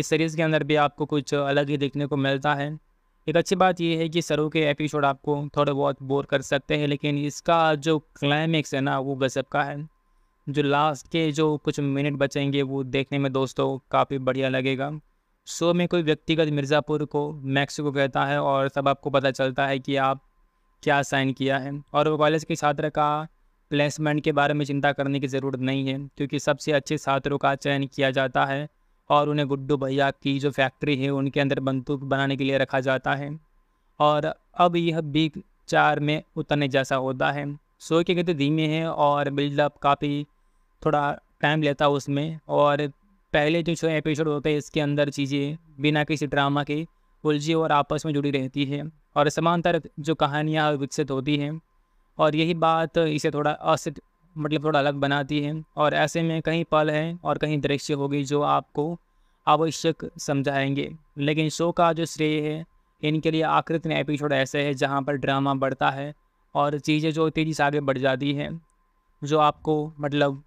A: इस सीरीज़ के अंदर भी आपको कुछ अलग ही देखने को मिलता है एक अच्छी बात यह है कि सरों के एपिसोड आपको थोड़े बहुत बोर कर सकते हैं लेकिन इसका जो क्लाइमेक्स है ना वो गजब का है जो लास्ट के जो कुछ मिनट बचेंगे वो देखने में दोस्तों काफ़ी बढ़िया लगेगा शो में कोई व्यक्तिगत मिर्ज़ापुर को मैक्स को कहता है और सब आपको पता चलता है कि आप क्या साइन किया है और वो कॉलेज के छात्र का प्लेसमेंट के बारे में चिंता करने की ज़रूरत नहीं है क्योंकि सबसे अच्छे छात्रों का चयन किया जाता है और उन्हें गुड्डू भैया की जो फैक्ट्री है उनके अंदर बंदूक बनाने के लिए रखा जाता है और अब यह बिग चार में उतरने जैसा होता है शो के गति धीमे हैं और बिल्डअप काफ़ी थोड़ा टाइम लेता है उसमें और पहले जो छः एपिसोड होते हैं इसके अंदर चीज़ें बिना किसी ड्रामा के उलझी और आपस में जुड़ी रहती है और समांतर जो कहानियाँ विकसित होती हैं और यही बात इसे थोड़ा असित मतलब थोड़ा अलग बनाती है और ऐसे में कहीं पल हैं और कहीं दृश्य होगी जो आपको आवश्यक समझाएंगे लेकिन शो का जो श्रेय है इनके लिए आकृत में एपिसोड ऐसे है जहाँ पर ड्रामा बढ़ता है और चीज़ें जो तेज़ी से आगे बढ़ जाती हैं जो आपको मतलब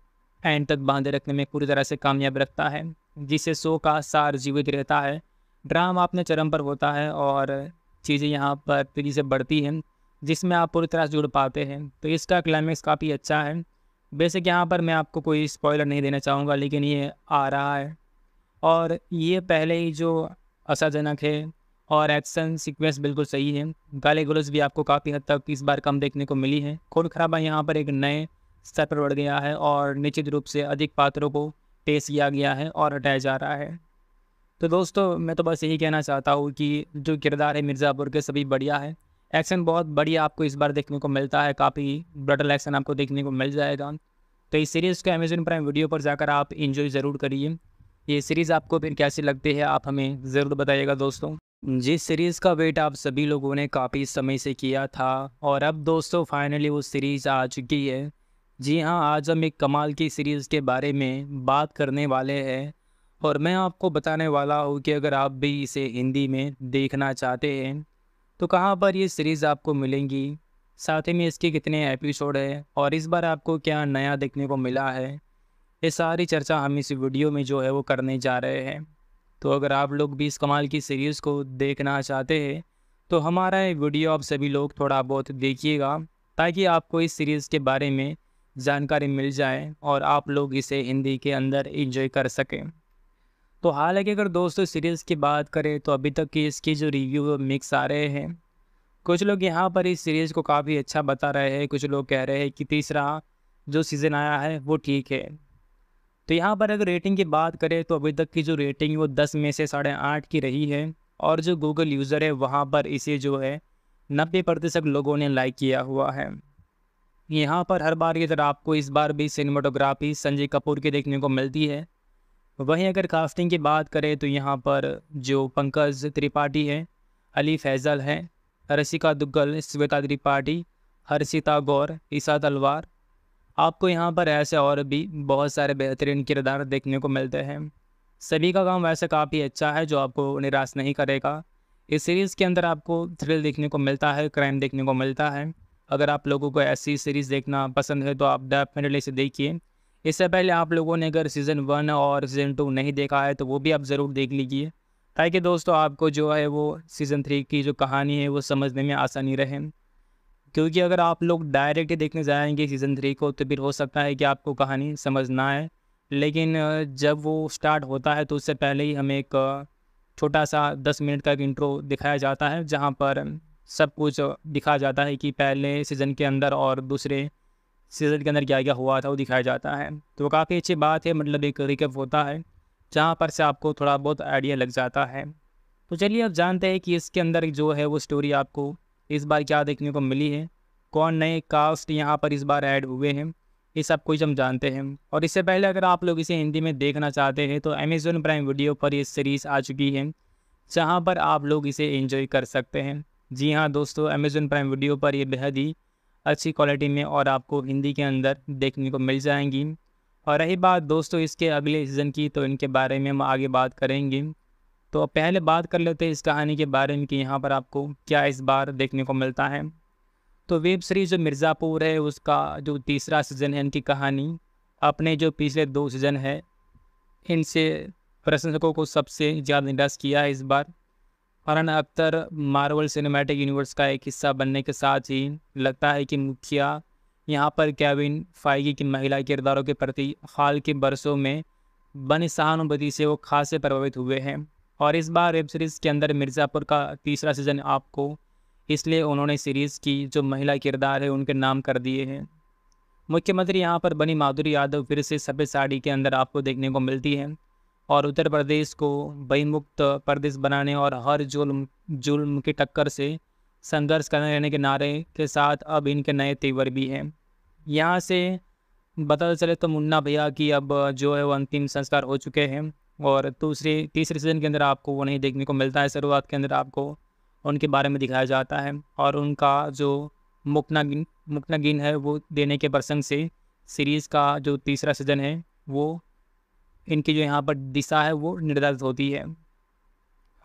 A: एंड तक बांधे रखने में पूरी तरह से कामयाब रखता है जिससे शो का सार जीवित रहता है ड्रामा अपने चरम पर होता है और चीज़ें यहाँ पर तेज़ी से बढ़ती हैं जिसमें आप पूरी तरह से जुड़ पाते हैं तो इसका क्लाइमैक्स काफ़ी अच्छा है बेसिक यहाँ पर मैं आपको कोई स्पॉइलर नहीं देना चाहूँगा लेकिन ये आ रहा है और ये पहले ही जो आशाजनक है और एक्शन सीक्वेंस बिल्कुल सही है गाले गुलज भी आपको काफ़ी हद तक इस बार कम देखने को मिली है खून खराबा यहाँ पर एक नए स्तर पर बढ़ गया है और निश्चित रूप से अधिक पात्रों को पेश किया गया है और हटाया जा रहा है तो दोस्तों मैं तो बस यही कहना चाहता हूँ कि जो किरदार है मिर्ज़ापुर के सभी बढ़िया है एक्शन बहुत बढ़िया आपको इस बार देखने को मिलता है काफ़ी ब्रटल एक्शन आपको देखने को मिल जाएगा तो इस सीरीज़ को अमेजोन प्राइम वीडियो पर जाकर आप इन्जॉय ज़रूर करिए ये सीरीज़ आपको फिर कैसी लगती है आप हमें ज़रूर बताइएगा दोस्तों जिस सीरीज़ का वेट आप सभी लोगों ने काफ़ी समय से किया था और अब दोस्तों फाइनली वो सीरीज़ आ चुकी है जी हाँ आज हम एक कमाल की सीरीज़ के बारे में बात करने वाले हैं और मैं आपको बताने वाला हूँ कि अगर आप भी इसे हिंदी में देखना चाहते हैं तो कहाँ पर ये सीरीज़ आपको मिलेंगी साथ ही में इसके कितने एपिसोड हैं और इस बार आपको क्या नया देखने को मिला है ये सारी चर्चा हम इस वीडियो में जो है वो करने जा रहे हैं तो अगर आप लोग भी इस कमाल की सीरीज़ को देखना चाहते हैं तो हमारा ये वीडियो आप सभी लोग थोड़ा बहुत देखिएगा ताकि आपको इस सीरीज़ के बारे में जानकारी मिल जाए और आप लोग इसे हिंदी के अंदर इंजॉय कर सकें तो हालांकि अगर दोस्तों सीरीज़ की बात करें तो अभी तक की इसकी जो रिव्यू मिक्स आ रहे हैं कुछ लोग यहाँ पर इस सीरीज़ को काफ़ी अच्छा बता रहे हैं कुछ लोग कह रहे हैं कि तीसरा जो सीज़न आया है वो ठीक है तो यहाँ पर अगर रेटिंग की बात करें तो अभी तक की जो रेटिंग वो दस में से साढ़े आठ की रही है और जो गूगल यूज़र है वहाँ पर इसे जो है नब्बे प्रतिशत लोगों ने लाइक किया हुआ है यहाँ पर हर बार की तरह आपको इस बार भी सिनेमाटोग्राफी संजय कपूर की देखने को मिलती है वहीं अगर कास्टिंग की बात करें तो यहाँ पर जो पंकज त्रिपाठी हैं अली फैज़ल हैं रसिका दुग्गल श्वेता त्रिपाठी हर्षिता गौर ईसा तलवार आपको यहाँ पर ऐसे और भी बहुत सारे बेहतरीन किरदार देखने को मिलते हैं सभी का काम वैसे काफ़ी अच्छा है जो आपको निराश नहीं करेगा इस सीरीज़ के अंदर आपको थ्रिल देखने को मिलता है क्राइम देखने को मिलता है अगर आप लोगों को ऐसी सीरीज़ देखना पसंद है तो आप डेफिनेटली इसे देखिए इससे पहले आप लोगों ने अगर सीज़न वन और सीज़न टू नहीं देखा है तो वो भी आप ज़रूर देख लीजिए ताकि दोस्तों आपको जो है वो सीज़न थ्री की जो कहानी है वो समझने में आसानी रहे क्योंकि अगर आप लोग डायरेक्ट देखने जाएंगे सीज़न थ्री को तो फिर हो सकता है कि आपको कहानी समझना है लेकिन जब वो स्टार्ट होता है तो उससे पहले ही हमें एक छोटा सा दस मिनट का एक इंट्रो दिखाया जाता है जहाँ पर सब कुछ दिखा जाता है कि पहले सीज़न के अंदर और दूसरे सीज़न के अंदर क्या क्या हुआ था वो दिखाया जाता है तो काफ़ी अच्छी बात है मतलब एक रिकअप होता है जहाँ पर से आपको थोड़ा बहुत आइडिया लग जाता है तो चलिए आप जानते हैं कि इसके अंदर जो है वो स्टोरी आपको इस बार क्या देखने को मिली है कौन नए कास्ट यहाँ पर इस बार ऐड हुए हैं ये सब कुछ हम जानते हैं और इससे पहले अगर आप लोग इसे हिंदी में देखना चाहते हैं तो अमेज़ोन प्राइम वीडियो पर ये सीरीज़ आ चुकी है जहाँ पर आप लोग इसे एंजॉय कर सकते हैं जी हाँ दोस्तों अमेज़ोन प्राइम वीडियो पर ये बेहद ही अच्छी क्वालिटी में और आपको हिंदी के अंदर देखने को मिल जाएंगी और रही बात दोस्तों इसके अगले सीज़न की तो इनके बारे में हम आगे बात करेंगे तो पहले बात कर लेते हैं इस कहानी के बारे में कि यहाँ पर आपको क्या इस बार देखने को मिलता है तो वेब सीरीज़ जो मिर्ज़ापुर है उसका जो तीसरा सीज़न है इनकी कहानी अपने जो पिछले दो सीज़न है इनसे प्रशंसकों को सबसे ज़्यादा निराश किया है इस बार Farhan Akhtar Marvel cinematic universe का एक हिस्सा बनने के साथ ही लगता है कि मुखिया यहाँ पर कैबिन फाइगी की महिला किरदारों के प्रति हाल के बरसों में बनी सहानुभूति से वो खासे प्रभावित हुए हैं और इस बार वेब सीरीज़ के अंदर मिर्ज़ापुर का तीसरा सीज़न आपको इसलिए उन्होंने सीरीज़ की जो महिला किरदार है उनके नाम कर दिए हैं मुख्यमंत्री यहाँ पर बनी माधुरी यादव फिर से सफ़ेद साड़ी के अंदर आपको देखने को मिलती है और उत्तर प्रदेश को बहिमुक्त प्रदेश बनाने और हर जुल्म जुल्म की टक्कर से संघर्ष करने रहने के नारे के साथ अब इनके नए तेवर भी हैं यहाँ से बता चले तो मुन्ना भैया की अब जो है वो अंतिम संस्कार हो चुके हैं और दूसरे तीसरे सीजन के अंदर आपको वो नहीं देखने को मिलता है शुरुआत के अंदर आपको उनके बारे में दिखाया जाता है और उनका जो मुकनागिन मुकनागिन है वो देने के प्रसंग से सीरीज़ का जो तीसरा सीजन है वो इनकी जो यहाँ पर दिशा है वो निर्धारित होती है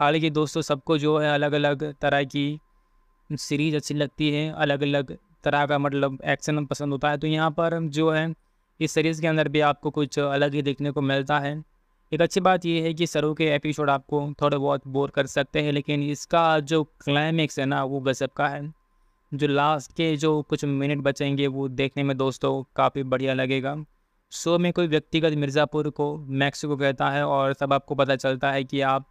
A: हालांकि दोस्तों सबको जो है अलग अलग तरह की सीरीज अच्छी लगती है अलग अलग तरह का मतलब एक्शन पसंद होता है तो यहाँ पर जो है इस सीरीज़ के अंदर भी आपको कुछ अलग ही देखने को मिलता है एक अच्छी बात यह है कि सरों के एपिसोड आपको थोड़े बहुत बोर कर सकते हैं लेकिन इसका जो क्लाइमेक्स है ना वो गजब का है जो लास्ट के जो कुछ मिनट बचेंगे वो देखने में दोस्तों काफ़ी बढ़िया लगेगा शो में कोई व्यक्तिगत मिर्ज़ापुर को मैक्सिको कहता है और सब आपको पता चलता है कि आप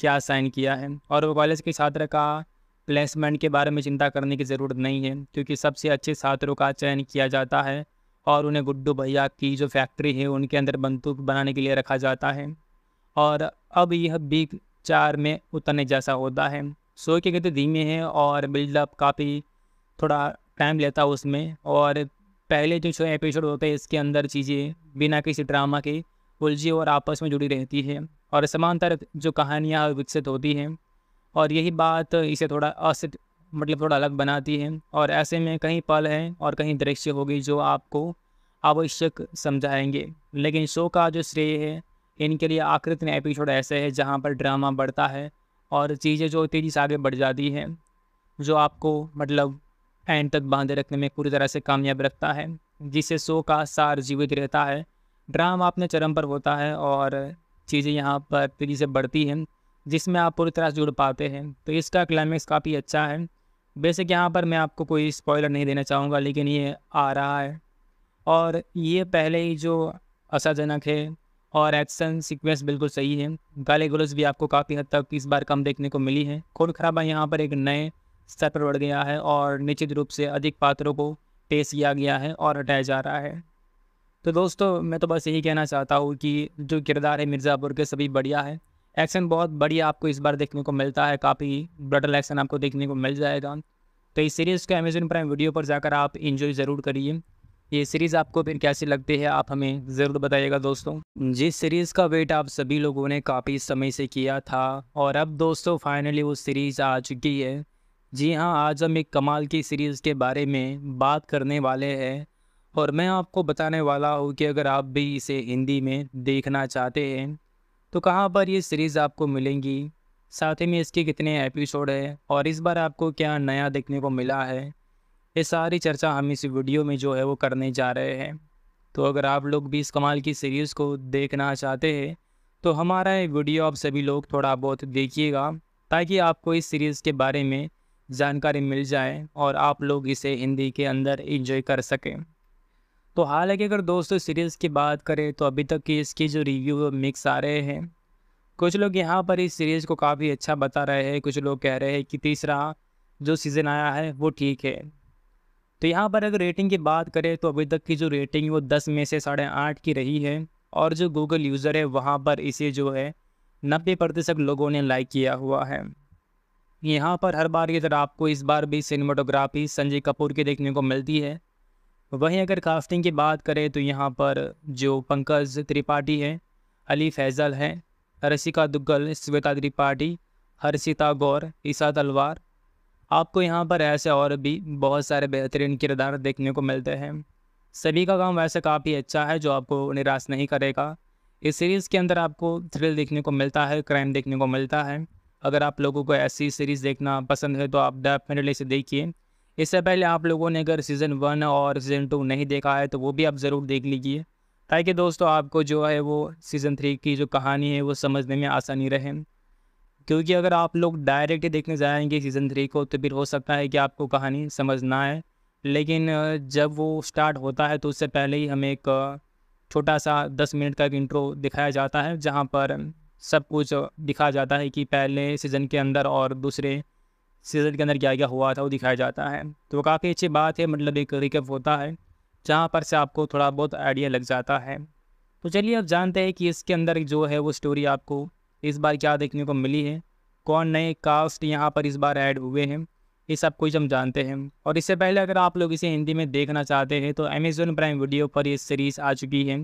A: क्या साइन किया है और वो कॉलेज के छात्र का प्लेसमेंट के बारे में चिंता करने की ज़रूरत नहीं है क्योंकि सबसे अच्छे छात्रों का चयन किया जाता है और उन्हें गुड्डू भैया की जो फैक्ट्री है उनके अंदर बंदूक बनाने के लिए रखा जाता है और अब यह बिग चार में उतरने जैसा होता है शो के गति धीमे हैं और बिल्डअप काफ़ी थोड़ा टाइम लेता है उसमें और पहले जो छः एपिसोड होते हैं इसके अंदर चीज़ें बिना किसी ड्रामा के उलझी और आपस में जुड़ी रहती है और समांतर जो कहानियाँ विकसित होती हैं और यही बात इसे थोड़ा असित मतलब थोड़ा अलग बनाती है और ऐसे में कहीं पल हैं और कहीं दृश्य होगी जो आपको आवश्यक समझाएंगे लेकिन शो का जो श्रेय है इनके लिए आकृत में एपिसोड ऐसे है जहाँ पर ड्रामा बढ़ता है और चीज़ें जो तेज़ी से आगे बढ़ जाती हैं जो आपको मतलब एंड तक बांधे रखने में पूरी तरह से कामयाब रखता है जिससे शो का सार जीवित रहता है ड्रामा अपने चरम पर होता है और चीज़ें यहाँ पर तेज़ी से बढ़ती हैं जिसमें आप पूरी तरह से जुड़ पाते हैं तो इसका क्लाइमैक्स काफ़ी अच्छा है बेसिक यहाँ पर मैं आपको कोई स्पॉयलर नहीं देना चाहूँगा लेकिन ये आ रहा है और ये पहले ही जो असाजनक है और एक्शन सीक्वेंस बिल्कुल सही है गाले गुलज भी आपको काफ़ी हद तक इस बार कम देखने को मिली है खून खराबा यहाँ पर एक नए स्तर पर बढ़ गया है और निश्चित रूप से अधिक पात्रों को पेश किया गया है और हटाया जा रहा है तो दोस्तों मैं तो बस यही कहना चाहता हूँ कि जो किरदार है मिर्ज़ापुर के सभी बढ़िया है एक्शन बहुत बढ़िया आपको इस बार देखने को मिलता है काफ़ी ब्रटल एक्शन आपको देखने को मिल जाएगा तो इस सीरीज़ को अमेजोन प्राइम वीडियो पर जाकर आप इन्जॉय ज़रूर करिए ये सीरीज़ आपको फिर कैसी लगती है आप हमें ज़रूर बताइएगा दोस्तों जिस सीरीज़ का वेट आप सभी लोगों ने काफ़ी समय से किया था और अब दोस्तों फाइनली वो सीरीज़ आ चुकी है जी हाँ आज हम एक कमाल की सीरीज़ के बारे में बात करने वाले हैं और मैं आपको बताने वाला हूँ कि अगर आप भी इसे हिंदी में देखना चाहते हैं तो कहाँ पर ये सीरीज़ आपको मिलेंगी साथ ही में इसके कितने एपिसोड हैं और इस बार आपको क्या नया देखने को मिला है ये सारी चर्चा हम इस वीडियो में जो है वो करने जा रहे हैं तो अगर आप लोग भी इस कमाल की सीरीज़ को देखना चाहते हैं तो हमारा ये वीडियो आप सभी लोग थोड़ा बहुत देखिएगा ताकि आपको इस सीरीज़ के बारे में जानकारी मिल जाए और आप लोग इसे हिंदी के अंदर इंजॉय कर सकें तो हालांकि अगर दोस्तों सीरीज़ की बात करें तो अभी तक की इसकी जो रिव्यू मिक्स आ रहे हैं कुछ लोग यहाँ पर इस सीरीज़ को काफ़ी अच्छा बता रहे हैं कुछ लोग कह रहे हैं कि तीसरा जो सीज़न आया है वो ठीक है तो यहाँ पर अगर रेटिंग की बात करें तो अभी तक की जो रेटिंग वो दस में से साढ़े आठ की रही है और जो गूगल यूज़र है वहाँ पर इसे जो है नब्बे प्रतिशत लोगों ने लाइक किया हुआ है यहाँ पर हर बार की तरह आपको इस बार भी सिनेमाटोग्राफी संजय कपूर की देखने को मिलती है वहीं अगर कास्टिंग की बात करें तो यहाँ पर जो पंकज त्रिपाठी हैं अली फैज़ल हैं रसिका दुग्गल श्वेता त्रिपाठी हर्षिता गौर ईसा तलवार आपको यहाँ पर ऐसे और भी बहुत सारे बेहतरीन किरदार देखने को मिलते हैं सभी का काम वैसे काफ़ी अच्छा है जो आपको निराश नहीं करेगा इस सीरीज़ के अंदर आपको थ्रिल देखने को मिलता है क्राइम देखने को मिलता है अगर आप लोगों को ऐसी सीरीज़ देखना पसंद है तो आप डेफिनेटली इसे देखिए इससे पहले आप लोगों ने अगर सीज़न वन और सीज़न टू नहीं देखा है तो वो भी आप ज़रूर देख लीजिए ताकि दोस्तों आपको जो है वो सीज़न थ्री की जो कहानी है वो समझने में आसानी रहे क्योंकि अगर आप लोग डायरेक्ट ही देखने जाएंगे सीज़न थ्री को तो फिर हो सकता है कि आपको कहानी समझ ना आए लेकिन जब वो स्टार्ट होता है तो उससे पहले ही हमें एक छोटा सा दस मिनट का एक इंट्रो दिखाया जाता है जहाँ पर सब कुछ दिखा जाता है कि पहले सीज़न के अंदर और दूसरे सीज़न के अंदर क्या क्या हुआ था वो दिखाया जाता है तो काफ़ी अच्छी बात है मतलब एक रिकअप होता है जहाँ पर से आपको थोड़ा बहुत आइडिया लग जाता है तो चलिए अब जानते हैं कि इसके अंदर जो है वो स्टोरी आपको इस बार क्या देखने को मिली है कौन नए कास्ट यहाँ पर इस बार ऐड हुए हैं ये सब कुछ हम जानते हैं और इससे पहले अगर आप लोग इसे हिंदी में देखना चाहते हैं तो अमेज़ोन प्राइम वीडियो पर ये सीरीज़ आ चुकी है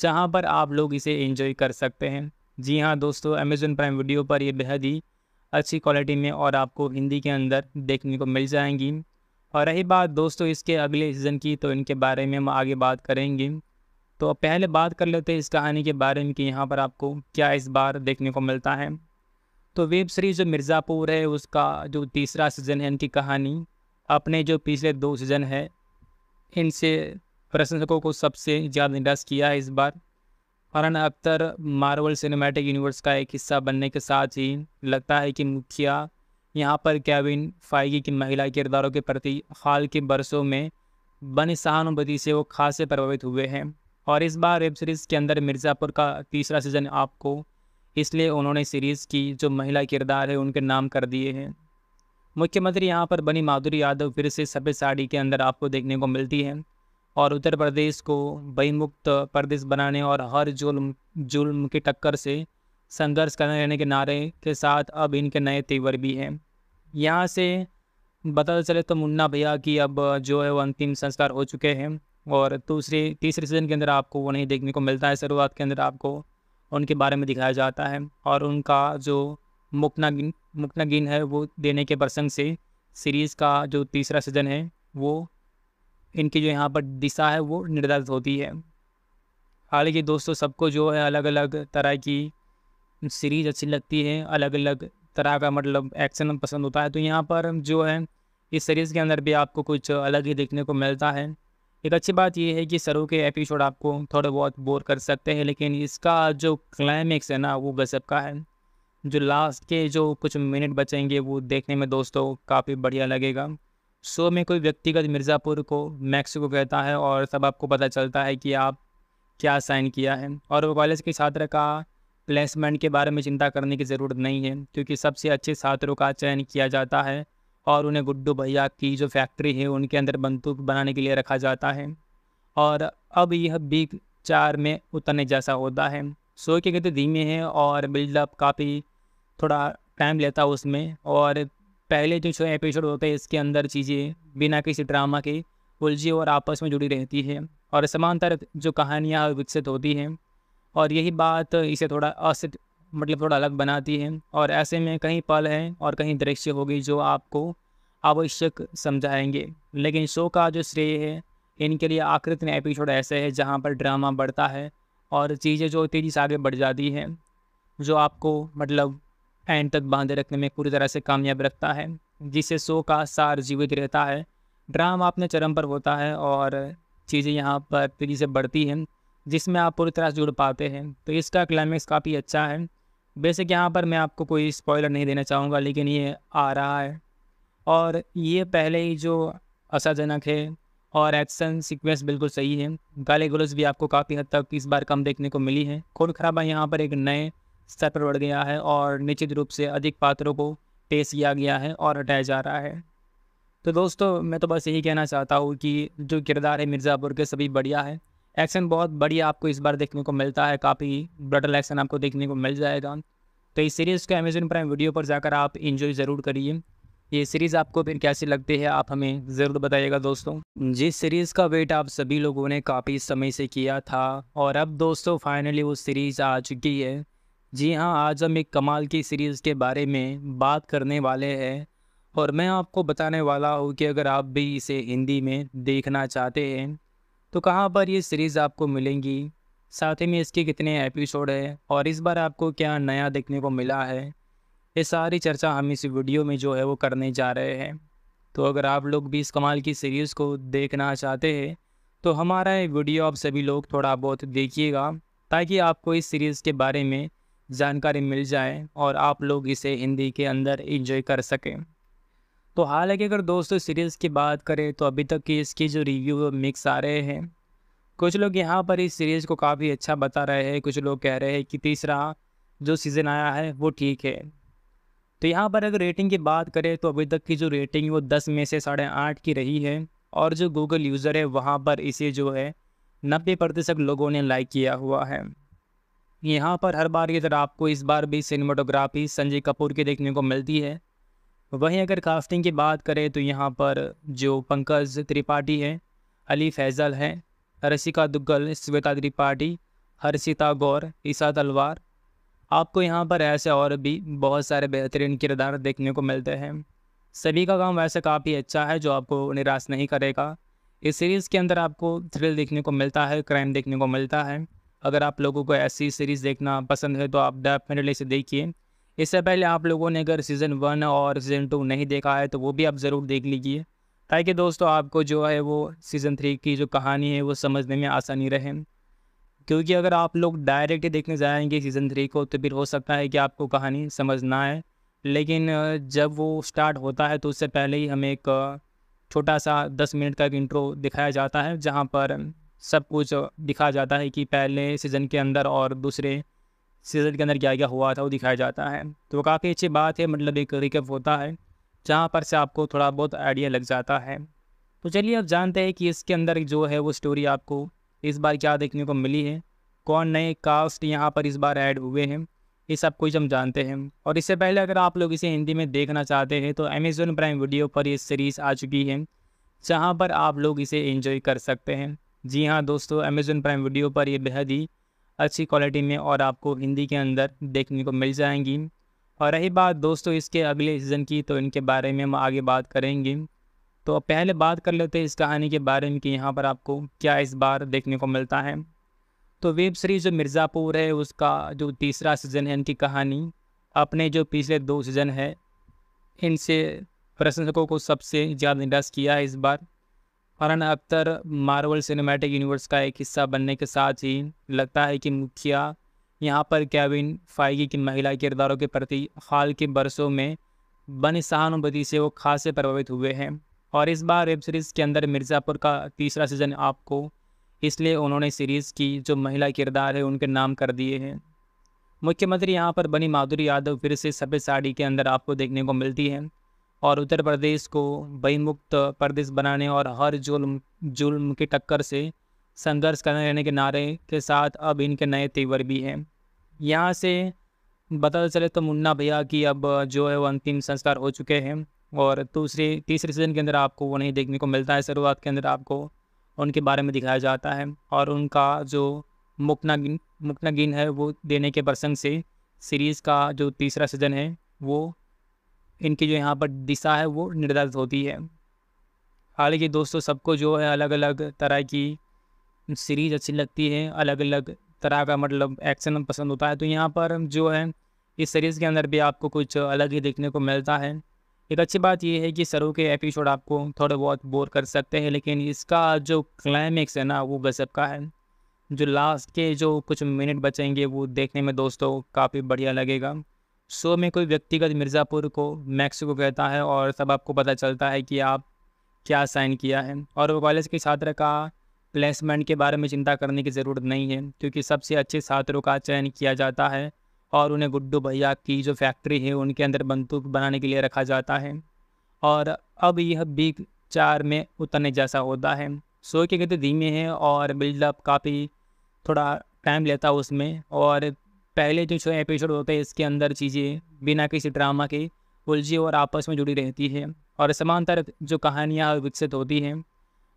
A: जहाँ पर आप लोग इसे एंजॉय कर सकते हैं जी हाँ दोस्तों अमेज़न प्राइम वीडियो पर ये बेहद ही अच्छी क्वालिटी में और आपको हिंदी के अंदर देखने को मिल जाएंगी और रही बात दोस्तों इसके अगले सीज़न की तो इनके बारे में हम आगे बात करेंगे तो पहले बात कर लेते हैं इस कहानी के बारे में कि यहाँ पर आपको क्या इस बार देखने को मिलता है तो वेब सीरीज़ जो मिर्ज़ापुर है उसका जो तीसरा सीज़न है इनकी कहानी अपने जो पिछले दो सीज़न है इनसे प्रशंसकों को सबसे ज़्यादा निराश किया है इस बार Farhan Akhtar Marvel cinematic universe का एक हिस्सा बनने के साथ ही लगता है कि मुखिया यहाँ पर कैविन फाइगी की महिला किरदारों के प्रति हाल के बरसों में बनी सहानुभूति से वो से प्रभावित हुए हैं और इस बार वेब सीरीज़ के अंदर मिर्ज़ापुर का तीसरा सीज़न आपको इसलिए उन्होंने सीरीज़ की जो महिला किरदार है उनके नाम कर दिए हैं मुख्यमंत्री यहाँ पर बनी माधुरी यादव फिर से सफ़ेद साड़ी के अंदर आपको देखने को मिलती है और उत्तर प्रदेश को बहिमुक्त प्रदेश बनाने और हर जुल्म जुल्म की टक्कर से संघर्ष करने रहने के नारे के साथ अब इनके नए तेवर भी हैं यहाँ से बता चले तो मुन्ना भैया की अब जो है वो अंतिम संस्कार हो चुके हैं और दूसरे तीसरे सीज़न के अंदर आपको वो नहीं देखने को मिलता है शुरुआत के अंदर आपको उनके बारे में दिखाया जाता है और उनका जो मुकनागिन मुकनागिन है वो देने के प्रसंग से सीरीज़ का जो तीसरा सीज़न है वो इनकी जो यहाँ पर दिशा है वो निर्धारित होती है हालांकि दोस्तों सबको जो है अलग अलग तरह की सीरीज अच्छी लगती है अलग अलग तरह का मतलब एक्शन पसंद होता है तो यहाँ पर जो है इस सीरीज़ के अंदर भी आपको कुछ अलग ही देखने को मिलता है एक अच्छी बात यह है कि सरों के एपिसोड आपको थोड़े बहुत बोर कर सकते हैं लेकिन इसका जो क्लाइमेक्स है ना वो गजब का है जो लास्ट के जो कुछ मिनट बचेंगे वो देखने में दोस्तों काफ़ी बढ़िया लगेगा शो में कोई व्यक्तिगत मिर्ज़ापुर को मैक्स को कहता है और सब आपको पता चलता है कि आप क्या साइन किया है और वो कॉलेज के छात्र का प्लेसमेंट के बारे में चिंता करने की ज़रूरत नहीं है क्योंकि सबसे अच्छे छात्रों का चयन किया जाता है और उन्हें गुड्डू भैया की जो फैक्ट्री है उनके अंदर बंदूक बनाने के लिए रखा जाता है और अब यह बिग चार में उतरने जैसा होता है शो के गति धीमे हैं और बिल्डअप काफ़ी थोड़ा टाइम लेता है उसमें और पहले जो छः एपिसोड होते हैं इसके अंदर चीज़ें बिना किसी ड्रामा के उलझी और आपस में जुड़ी रहती है और समांतर जो कहानियाँ विकसित होती हैं और यही बात इसे थोड़ा असित मतलब थोड़ा अलग बनाती है और ऐसे में कहीं पल हैं और कहीं दृश्य होगी जो आपको आवश्यक समझाएंगे लेकिन शो का जो श्रेय है इनके लिए आकृत में एपिसोड ऐसे है जहाँ पर ड्रामा बढ़ता है और चीज़ें जो तेज़ी से आगे बढ़ जाती हैं जो आपको मतलब एंड तक बांधे रखने में पूरी तरह से कामयाब रखता है जिससे शो का सार जीवित रहता है ड्राम अपने चरम पर होता है और चीज़ें यहाँ पर तेज़ी से बढ़ती हैं जिसमें आप पूरी तरह से जुड़ पाते हैं तो इसका क्लाइमैक्स काफ़ी अच्छा है बेसिक यहाँ पर मैं आपको कोई स्पॉयलर नहीं देना चाहूँगा लेकिन ये आ रहा है और ये पहले ही जो असाजनक है और एक्शन सीक्वेंस बिल्कुल सही है गाली गुलज भी आपको काफ़ी हद तक इस बार कम देखने को मिली है खून खराबा यहाँ पर एक नए स्तर पर बढ़ गया है और निश्चित रूप से अधिक पात्रों को पेश किया गया है और हटाया जा रहा है तो दोस्तों मैं तो बस यही कहना चाहता हूँ कि जो किरदार है मिर्ज़ापुर के सभी बढ़िया है एक्शन बहुत बढ़िया आपको इस बार देखने को मिलता है काफ़ी ब्रटल एक्शन आपको देखने को मिल जाएगा तो इस सीरीज़ को अमेजन प्राइम वीडियो पर जाकर आप इन्जॉय ज़रूर करिए ये सीरीज़ आपको फिर कैसी लगती है आप हमें ज़रूर बताइएगा दोस्तों जिस सीरीज़ का वेट आप सभी लोगों ने काफ़ी समय से किया था और अब दोस्तों फाइनली वो सीरीज़ आ चुकी है जी हाँ आज हम एक कमाल की सीरीज़ के बारे में बात करने वाले हैं और मैं आपको बताने वाला हूँ कि अगर आप भी इसे हिंदी में देखना चाहते हैं तो कहाँ पर ये सीरीज़ आपको मिलेंगी साथ ही में इसके कितने एपिसोड हैं और इस बार आपको क्या नया देखने को मिला है ये सारी चर्चा हम इस वीडियो में जो है वो करने जा रहे हैं तो अगर आप लोग भी इस कमाल की सीरीज़ को देखना चाहते हैं तो हमारा ये वीडियो आप सभी लोग थोड़ा बहुत देखिएगा ताकि आपको इस सीरीज़ के बारे में जानकारी मिल जाए और आप लोग इसे हिंदी के अंदर इंजॉय कर सकें तो हालांकि अगर दोस्तों सीरीज़ की बात करें तो अभी तक की इसकी जो रिव्यू मिक्स आ रहे हैं कुछ लोग यहाँ पर इस सीरीज़ को काफ़ी अच्छा बता रहे हैं कुछ लोग कह रहे हैं कि तीसरा जो सीज़न आया है वो ठीक है तो यहाँ पर अगर रेटिंग की बात करें तो अभी तक की जो रेटिंग वो दस में से साढ़े आठ की रही है और जो गूगल यूज़र है वहाँ पर इसे जो है नब्बे प्रतिशत लोगों ने लाइक किया हुआ है यहाँ पर हर बार की तरह आपको इस बार भी सिनेमाटोग्राफी संजय कपूर की देखने को मिलती है वहीं अगर कास्टिंग की बात करें तो यहाँ पर जो पंकज त्रिपाठी हैं अली फैज़ल हैं रसिका दुग्गल श्वेता त्रिपाठी हर्षिता गौर ईसा तलवार आपको यहाँ पर ऐसे और भी बहुत सारे बेहतरीन किरदार देखने को मिलते हैं सभी का काम वैसे काफ़ी अच्छा है जो आपको निराश नहीं करेगा इस सीरीज़ के अंदर आपको थ्रिल देखने को मिलता है क्राइम देखने को मिलता है अगर आप लोगों को ऐसी सीरीज़ देखना पसंद है तो आप डेफिनेटली इसे देखिए इससे पहले आप लोगों ने अगर सीज़न वन और सीज़न टू नहीं देखा है तो वो भी आप ज़रूर देख लीजिए ताकि दोस्तों आपको जो है वो सीज़न थ्री की जो कहानी है वो समझने में आसानी रहे क्योंकि अगर आप लोग डायरेक्ट ही देखने जाएंगे सीज़न थ्री को तो फिर हो सकता है कि आपको कहानी समझ ना आए लेकिन जब वो स्टार्ट होता है तो उससे पहले ही हमें एक छोटा सा दस मिनट का एक इंट्रो दिखाया जाता है जहाँ पर सब कुछ दिखाया जाता है कि पहले सीज़न के अंदर और दूसरे सीज़न के अंदर क्या क्या हुआ था वो दिखाया जाता है तो काफ़ी अच्छी बात है मतलब एक रिकअप होता है जहाँ पर से आपको थोड़ा बहुत आइडिया लग जाता है तो चलिए आप जानते हैं कि इसके अंदर जो है वो स्टोरी आपको इस बार क्या देखने को मिली है कौन नए कास्ट यहाँ पर इस बार ऐड हुए हैं ये सब कुछ हम जानते हैं और इससे पहले अगर आप लोग इसे हिंदी में देखना चाहते हैं तो अमेज़ोन प्राइम वीडियो पर ये सीरीज़ आ चुकी है जहाँ पर आप लोग इसे एंजॉय कर सकते हैं जी हाँ दोस्तों अमेज़न प्राइम वीडियो पर ये बेहद ही अच्छी क्वालिटी में और आपको हिंदी के अंदर देखने को मिल जाएंगी और रही बात दोस्तों इसके अगले सीज़न की तो इनके बारे में हम आगे बात करेंगे तो पहले बात कर लेते हैं इस कहानी के बारे में कि यहाँ पर आपको क्या इस बार देखने को मिलता है तो वेब सीरीज़ जो मिर्ज़ापुर है उसका जो तीसरा सीज़न है इनकी कहानी अपने जो पिछले दो सीज़न है इनसे प्रशंसकों को सबसे ज़्यादा निराश किया है इस बार Farhan Akhtar Marvel cinematic universe का एक हिस्सा बनने के साथ ही लगता है कि मुखिया यहाँ पर कैविन फाइगी की महिला किरदारों के प्रति हाल के बरसों में बनी सहानुभूति से वो खास से प्रभावित हुए हैं और इस बार वेब सीरीज़ के अंदर मिर्ज़ापुर का तीसरा सीज़न आपको इसलिए उन्होंने सीरीज़ की जो महिला किरदार है उनके नाम कर दिए हैं मुख्यमंत्री यहाँ पर बनी माधुरी यादव फिर से सफ़ेद साड़ी के अंदर आपको देखने को मिलती है और उत्तर प्रदेश को बहिमुक्त प्रदेश बनाने और हर जुल्म जुल्म की टक्कर से संघर्ष करने रहने के नारे के साथ अब इनके नए तेवर भी हैं यहाँ से बता चले तो मुन्ना भैया की अब जो है वो अंतिम संस्कार हो चुके हैं और दूसरे तीसरे सीजन के अंदर आपको वो नहीं देखने को मिलता है शुरुआत के अंदर आपको उनके बारे में दिखाया जाता है और उनका जो मुकनागिन गिन है वो देने के प्रसंग से सीरीज़ का जो तीसरा सीजन है वो इनकी जो यहाँ पर दिशा है वो निर्धारित होती है हालांकि दोस्तों सबको जो है अलग अलग तरह की सीरीज अच्छी लगती है अलग अलग तरह का मतलब एक्शन पसंद होता है तो यहाँ पर जो है इस सीरीज़ के अंदर भी आपको कुछ अलग ही देखने को मिलता है एक अच्छी बात यह है कि सरों के एपिसोड आपको थोड़े बहुत बोर कर सकते हैं लेकिन इसका जो क्लाइमेक्स है ना वो गजब का है जो लास्ट के जो कुछ मिनट बचेंगे वो देखने में दोस्तों काफ़ी बढ़िया लगेगा शो में कोई व्यक्तिगत मिर्ज़ापुर को मैक्सिको कहता है और सब आपको पता चलता है कि आप क्या साइन किया है और वो कॉलेज के छात्र का प्लेसमेंट के बारे में चिंता करने की ज़रूरत नहीं है क्योंकि सबसे अच्छे छात्रों का चयन किया जाता है और उन्हें गुड्डू भैया की जो फैक्ट्री है उनके अंदर बंदूक बनाने के लिए रखा जाता है और अब यह बी चार में उतरने जैसा होता है शो के गति धीमे हैं और बिल्डअप काफ़ी थोड़ा टाइम लेता है उसमें और पहले जो छः एपिसोड होते हैं इसके अंदर चीज़ें बिना किसी ड्रामा के उलझी और आपस में जुड़ी रहती है और समांतर जो कहानियाँ विकसित होती हैं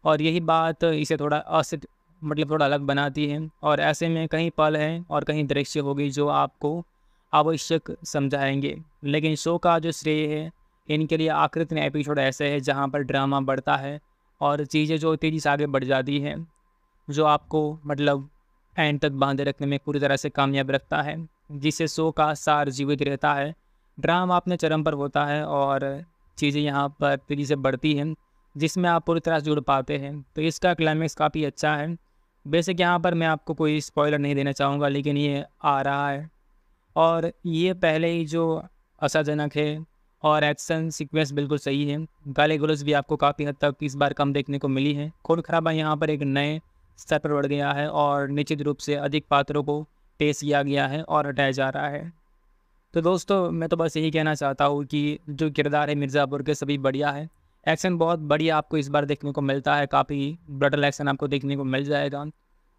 A: और यही बात इसे थोड़ा असित मतलब थोड़ा अलग बनाती है और ऐसे में कहीं पल हैं और कहीं दृश्य होगी जो आपको आवश्यक समझाएंगे लेकिन शो का जो श्रेय है इनके लिए आकृत में एपिसोड ऐसे है जहाँ पर ड्रामा बढ़ता है और चीज़ें जो तेज़ी से आगे बढ़ जाती हैं जो आपको मतलब एंड तक बांधे रखने में पूरी तरह से कामयाब रखता है जिससे शो का सार जीवित रहता है ड्रामा अपने चरम पर होता है और चीज़ें यहाँ पर तेज़ी से बढ़ती हैं जिसमें आप पूरी तरह से जुड़ पाते हैं तो इसका क्लाइमैक्स काफ़ी अच्छा है बेसिक यहाँ पर मैं आपको कोई स्पॉयलर नहीं देना चाहूँगा लेकिन ये आ रहा है और ये पहले ही जो आशाजनक है और एक्शन सीक्वेंस बिल्कुल सही है गाले गुलज भी आपको काफ़ी हद तक इस बार कम देखने को मिली है खून खराबा यहाँ पर एक नए स्तर पर बढ़ गया है और निश्चित रूप से अधिक पात्रों को पेश किया गया है और हटाया जा रहा है तो दोस्तों मैं तो बस यही कहना चाहता हूँ कि जो किरदार है मिर्ज़ापुर के सभी बढ़िया है एक्शन बहुत बढ़िया आपको इस बार देखने को मिलता है काफ़ी ब्रटल एक्शन आपको देखने को मिल जाएगा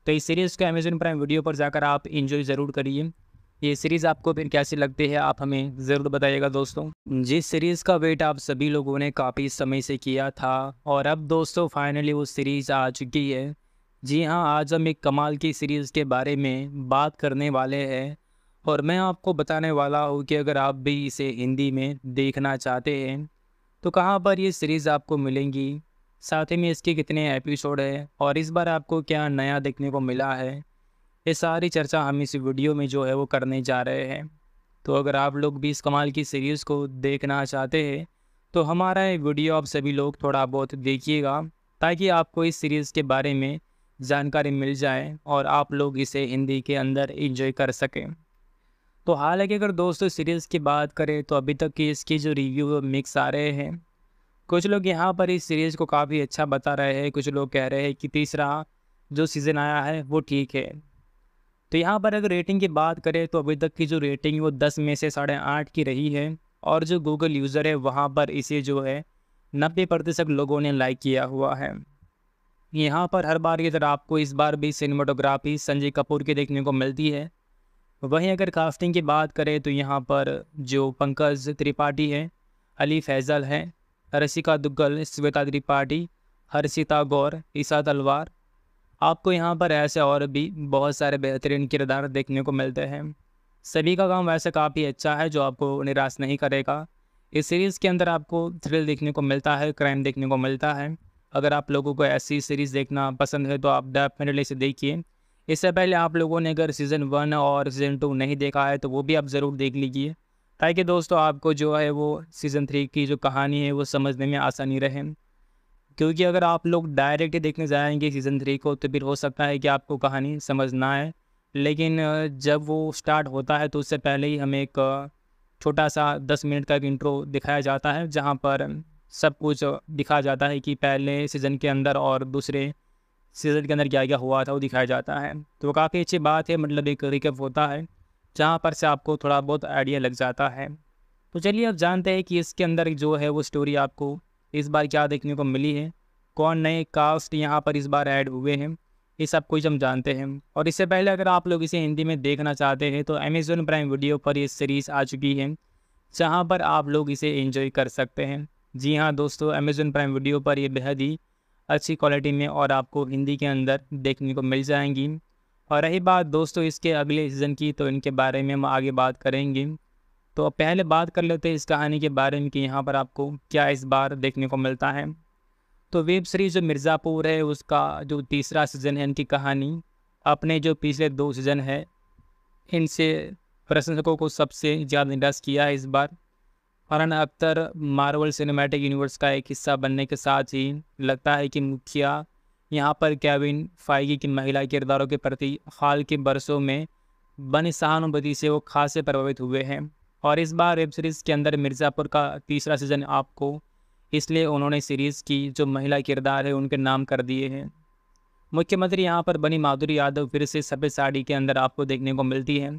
A: तो इस सीरीज़ को अमेजन प्राइम वीडियो पर जाकर आप इन्जॉय ज़रूर करिए ये सीरीज़ आपको फिर कैसी लगती है आप हमें ज़रूर बताइएगा दोस्तों जिस सीरीज़ का वेट आप सभी लोगों ने काफ़ी समय से किया था और अब दोस्तों फाइनली वो सीरीज़ आ चुकी है जी हाँ आज हम एक कमाल की सीरीज़ के बारे में बात करने वाले हैं और मैं आपको बताने वाला हूँ कि अगर आप भी इसे हिंदी में देखना चाहते हैं तो कहाँ पर ये सीरीज़ आपको मिलेंगी साथ ही में इसके कितने एपिसोड है और इस बार आपको क्या नया देखने को मिला है ये सारी चर्चा हम इस वीडियो में जो है वो करने जा रहे हैं तो अगर आप लोग भी इस कमाल की सीरीज़ को देखना चाहते हैं तो हमारा ये वीडियो आप सभी लोग थोड़ा बहुत देखिएगा ताकि आपको इस सीरीज़ के बारे में जानकारी मिल जाए और आप लोग इसे हिंदी के अंदर इंजॉय कर सकें तो हालांकि अगर दोस्तों सीरीज़ की बात करें तो अभी तक की इसकी जो रिव्यू मिक्स आ रहे हैं कुछ लोग यहाँ पर इस सीरीज़ को काफ़ी अच्छा बता रहे हैं कुछ लोग कह रहे हैं कि तीसरा जो सीज़न आया है वो ठीक है तो यहाँ पर अगर रेटिंग की बात करें तो अभी तक की जो रेटिंग वो दस में से साढ़े आठ की रही है और जो गूगल यूज़र है वहाँ पर इसे जो है नब्बे प्रतिशत लोगों ने लाइक किया हुआ है यहाँ पर हर बार की तरह आपको इस बार भी सिनेमाटोग्राफी संजय कपूर की देखने को मिलती है वहीं अगर कास्टिंग की बात करें तो यहाँ पर जो पंकज त्रिपाठी हैं अली फैज़ल हैं रसिका दुग्गल श्वेता त्रिपाठी हर्षिता गौर ईसा तलवार आपको यहाँ पर ऐसे और भी बहुत सारे बेहतरीन किरदार देखने को मिलते हैं सभी का काम वैसे काफ़ी अच्छा है जो आपको निराश नहीं करेगा इस सीरीज़ के अंदर आपको थ्रिल देखने को मिलता है क्राइम देखने को मिलता है अगर आप लोगों को ऐसी सीरीज़ देखना पसंद है तो आप डेफिनेटली इसे देखिए इससे पहले आप लोगों ने अगर सीज़न वन और सीज़न टू नहीं देखा है तो वो भी आप ज़रूर देख लीजिए ताकि दोस्तों आपको जो है वो सीज़न थ्री की जो कहानी है वो समझने में आसानी रहे क्योंकि अगर आप लोग डायरेक्ट देखने जाएंगे सीज़न थ्री को तो फिर हो सकता है कि आपको कहानी समझ ना आए लेकिन जब वो स्टार्ट होता है तो उससे पहले ही हमें एक छोटा सा दस मिनट का एक इंट्रो दिखाया जाता है जहाँ पर सब कुछ दिखा जाता है कि पहले सीज़न के अंदर और दूसरे सीज़न के अंदर क्या क्या हुआ था वो दिखाया जाता है तो काफ़ी अच्छी बात है मतलब एक रिकअप होता है जहाँ पर से आपको थोड़ा बहुत आइडिया लग जाता है तो चलिए आप जानते हैं कि इसके अंदर जो है वो स्टोरी आपको इस बार क्या देखने को मिली है कौन नए कास्ट यहाँ पर इस बार ऐड हुए हैं ये सब कुछ हम जानते हैं और इससे पहले अगर आप लोग इसे हिंदी में देखना चाहते हैं तो अमेज़ोन प्राइम वीडियो पर ये सीरीज़ आ चुकी है जहाँ पर आप लोग इसे एंजॉय कर सकते हैं जी हाँ दोस्तों अमेज़न प्राइम वीडियो पर ये बेहद ही अच्छी क्वालिटी में और आपको हिंदी के अंदर देखने को मिल जाएंगी और रही बात दोस्तों इसके अगले सीज़न की तो इनके बारे में हम आगे बात करेंगे तो पहले बात कर लेते हैं इस कहानी के बारे में कि यहाँ पर आपको क्या इस बार देखने को मिलता है तो वेब सीरीज़ जो मिर्ज़ापुर है उसका जो तीसरा सीज़न है इनकी कहानी अपने जो पिछले दो सीज़न है इनसे प्रशंसकों को सबसे ज़्यादा निराश किया है इस बार Farhan Akhtar Marvel cinematic universe का एक हिस्सा बनने के साथ ही लगता है कि मुखिया यहाँ पर कैविन फाइगी की महिला किरदारों के प्रति हाल के बरसों में बनी सहानुभूति से वो खासे प्रभावित हुए हैं और इस बार वेब सीरीज़ के अंदर मिर्ज़ापुर का तीसरा सीज़न आपको इसलिए उन्होंने सीरीज़ की जो महिला किरदार है उनके नाम कर दिए हैं मुख्यमंत्री यहाँ पर बनी माधुरी यादव फिर से सफ़ेद साड़ी के अंदर आपको देखने को मिलती है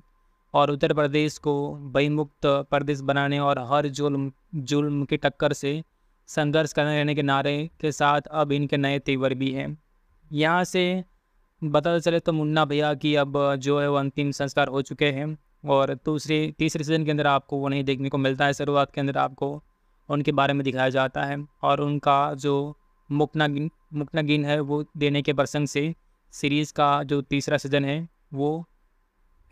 A: और उत्तर प्रदेश को बहिमुक्त प्रदेश बनाने और हर जुल्म जुल्म की टक्कर से संघर्ष करने रहने के नारे के साथ अब इनके नए तेवर भी हैं यहाँ से बता चले तो मुन्ना भैया की अब जो है वो अंतिम संस्कार हो चुके हैं और दूसरे तीसरे सीजन के अंदर आपको वो नहीं देखने को मिलता है शुरुआत के अंदर आपको उनके बारे में दिखाया जाता है और उनका जो मुकनागिन मुकनागिन है वो देने के प्रसंग से सीरीज़ का जो तीसरा सीजन है वो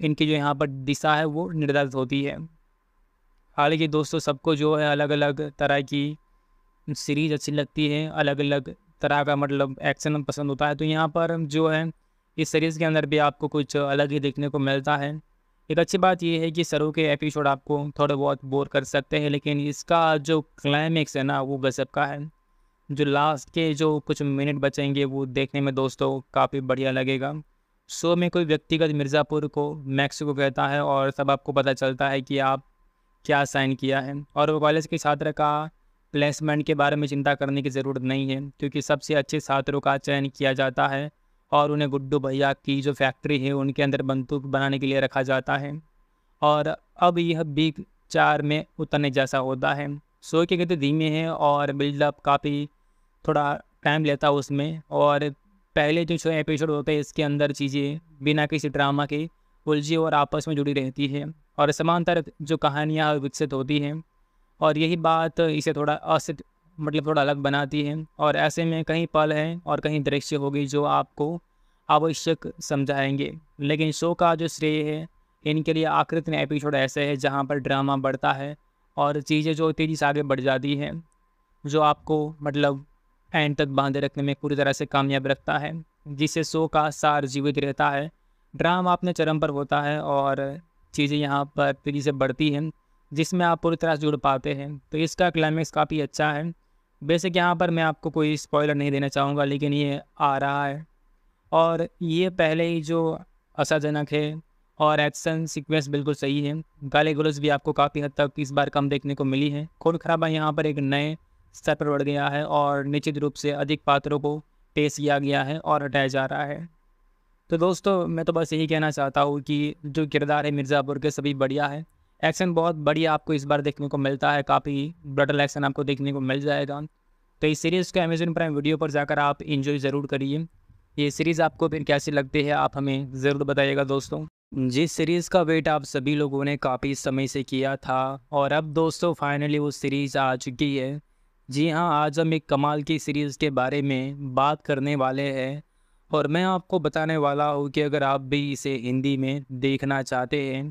A: इनकी जो यहाँ पर दिशा है वो निर्धारित होती है हालांकि दोस्तों सबको जो है अलग अलग तरह की सीरीज अच्छी लगती है अलग अलग तरह का मतलब एक्शन पसंद होता है तो यहाँ पर जो है इस सीरीज़ के अंदर भी आपको कुछ अलग ही देखने को मिलता है एक अच्छी बात यह है कि सरों के एपिसोड आपको थोड़े बहुत बोर कर सकते हैं लेकिन इसका जो क्लाइमेक्स है ना वो गजब का है जो लास्ट के जो कुछ मिनट बचेंगे वो देखने में दोस्तों काफ़ी बढ़िया लगेगा शो में कोई व्यक्तिगत मिर्ज़ापुर को मैक्सिको कहता है और सब आपको पता चलता है कि आप क्या साइन किया है और वो कॉलेज के छात्र का प्लेसमेंट के बारे में चिंता करने की ज़रूरत नहीं है क्योंकि सबसे अच्छे छात्रों का चयन किया जाता है और उन्हें गुड्डू भैया की जो फैक्ट्री है उनके अंदर बंदूक बनाने के लिए रखा जाता है और अब यह बी चार में उतरने जैसा होता है शो के गति धीमे हैं और बिल्डअप काफ़ी थोड़ा टाइम लेता है उसमें और पहले जो छः एपिसोड होते हैं इसके अंदर चीज़ें बिना किसी ड्रामा के उलझी और आपस में जुड़ी रहती है और समांतर जो कहानियाँ विकसित होती हैं और यही बात इसे थोड़ा असित मतलब थोड़ा अलग बनाती है और ऐसे में कहीं पल हैं और कहीं दृश्य होगी जो आपको आवश्यक समझाएंगे लेकिन शो का जो श्रेय है इनके लिए आकृत में एपिसोड ऐसे है जहाँ पर ड्रामा बढ़ता है और चीज़ें जो तेज़ी से आगे बढ़ जाती हैं जो आपको मतलब एंड तक बांधे रखने में पूरी तरह से कामयाब रखता है जिससे शो का सार जीवित रहता है ड्रामा अपने चरम पर होता है और चीज़ें यहाँ पर तेज़ी से बढ़ती हैं जिसमें आप पूरी तरह से जुड़ पाते हैं तो इसका क्लाइमैक्स काफ़ी अच्छा है बेसिक यहाँ पर मैं आपको कोई स्पॉइलर नहीं देना चाहूँगा लेकिन ये आ रहा है और ये पहले ही जो आशाजनक है और एक्शन सीक्वेंस बिल्कुल सही है गाले गुलज भी आपको काफ़ी हद तक इस बार कम देखने को मिली है खून खराबा यहाँ पर एक नए स्तर पर बढ़ गया है और निश्चित रूप से अधिक पात्रों को पेश किया गया है और हटाया जा रहा है तो दोस्तों मैं तो बस यही कहना चाहता हूँ कि जो किरदार है मिर्ज़ापुर के सभी बढ़िया है एक्शन बहुत बढ़िया आपको इस बार देखने को मिलता है काफ़ी ब्रटल एक्शन आपको देखने को मिल जाएगा तो इस सीरीज़ को अमेजन प्राइम वीडियो पर जाकर आप इन्जॉय ज़रूर करिए ये सीरीज़ आपको फिर कैसी लगती है आप हमें ज़रूर बताइएगा दोस्तों जिस सीरीज़ का वेट आप सभी लोगों ने काफ़ी समय से किया था और अब दोस्तों फाइनली वो सीरीज़ आ चुकी है जी हाँ आज हम एक कमाल की सीरीज़ के बारे में बात करने वाले हैं और मैं आपको बताने वाला हूँ कि अगर आप भी इसे हिंदी में देखना चाहते हैं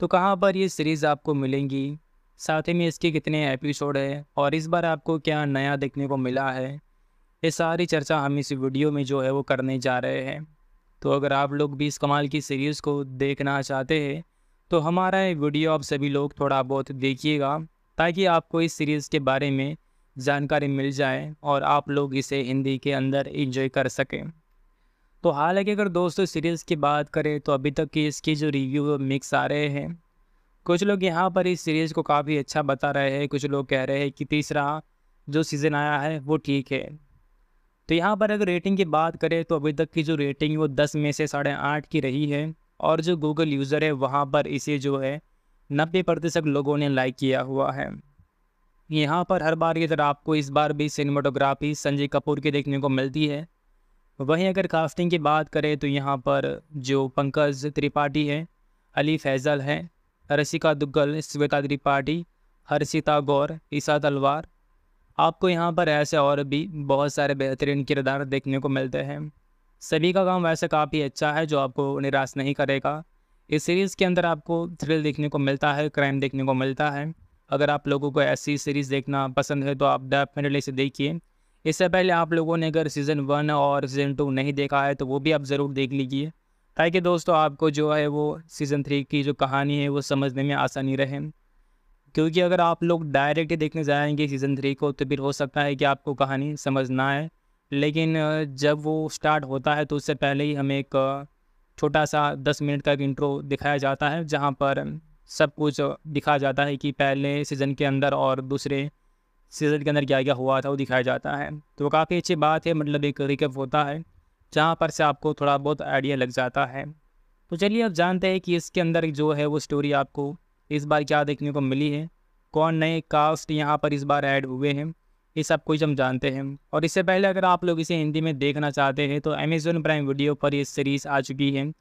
A: तो कहाँ पर ये सीरीज़ आपको मिलेंगी साथ ही में इसके कितने एपिसोड हैं और इस बार आपको क्या नया देखने को मिला है ये सारी चर्चा हम इस वीडियो में जो है वो करने जा रहे हैं तो अगर आप लोग भी इस कमाल की सीरीज़ को देखना चाहते हैं तो हमारा ये वीडियो आप सभी लोग थोड़ा बहुत देखिएगा ताकि आपको इस सीरीज़ के बारे में जानकारी मिल जाए और आप लोग इसे हिंदी के अंदर इंजॉय कर सकें तो हालांकि अगर दोस्तों सीरीज़ की बात करें तो अभी तक की इसकी जो रिव्यू मिक्स आ रहे हैं कुछ लोग यहाँ पर इस सीरीज़ को काफ़ी अच्छा बता रहे हैं कुछ लोग कह रहे हैं कि तीसरा जो सीज़न आया है वो ठीक है तो यहाँ पर अगर रेटिंग की बात करें तो अभी तक की जो रेटिंग वो दस में से साढ़े आठ की रही है और जो गूगल यूज़र है वहाँ पर इसे जो है नब्बे प्रतिशत लोगों ने लाइक किया हुआ है यहाँ पर हर बार की तरह आपको इस बार भी सिनेमाटोग्राफी संजय कपूर की देखने को मिलती है वहीं अगर कास्टिंग की बात करें तो यहाँ पर जो पंकज त्रिपाठी हैं अली फैज़ल हैं रसिका दुग्गल श्वेता त्रिपाठी हर्षिता गौर ईसा तलवार आपको यहाँ पर ऐसे और भी बहुत सारे बेहतरीन किरदार देखने को मिलते हैं सभी का काम वैसे काफ़ी अच्छा है जो आपको निराश नहीं करेगा इस सीरीज़ के अंदर आपको थ्रिल देखने को मिलता है क्राइम देखने को मिलता है अगर आप लोगों को ऐसी सीरीज़ देखना पसंद है तो आप डेफिनेटली इसे देखिए इससे पहले आप लोगों ने अगर सीज़न वन और सीज़न टू नहीं देखा है तो वो भी आप ज़रूर देख लीजिए ताकि दोस्तों आपको जो है वो सीज़न थ्री की जो कहानी है वो समझने में आसानी रहे क्योंकि अगर आप लोग डायरेक्ट ही देखने जाएंगे सीज़न थ्री को तो फिर हो सकता है कि आपको कहानी समझ ना आए लेकिन जब वो स्टार्ट होता है तो उससे पहले ही हमें एक छोटा सा दस मिनट का एक इंट्रो दिखाया जाता है जहाँ पर सब कुछ दिखा जाता है कि पहले सीज़न के अंदर और दूसरे सीज़न के अंदर क्या क्या हुआ था वो दिखाया जाता है तो काफ़ी अच्छी बात है मतलब एक रिकअप होता है जहाँ पर से आपको थोड़ा बहुत आइडिया लग जाता है तो चलिए आप जानते हैं कि इसके अंदर जो है वो स्टोरी आपको इस बार क्या देखने को मिली है कौन नए कास्ट यहाँ पर इस बार ऐड हुए हैं ये सब कुछ हम जानते हैं और इससे पहले अगर आप लोग इसे हिंदी में देखना चाहते हैं तो अमेज़ोन प्राइम वीडियो पर ये सीरीज़ आ चुकी है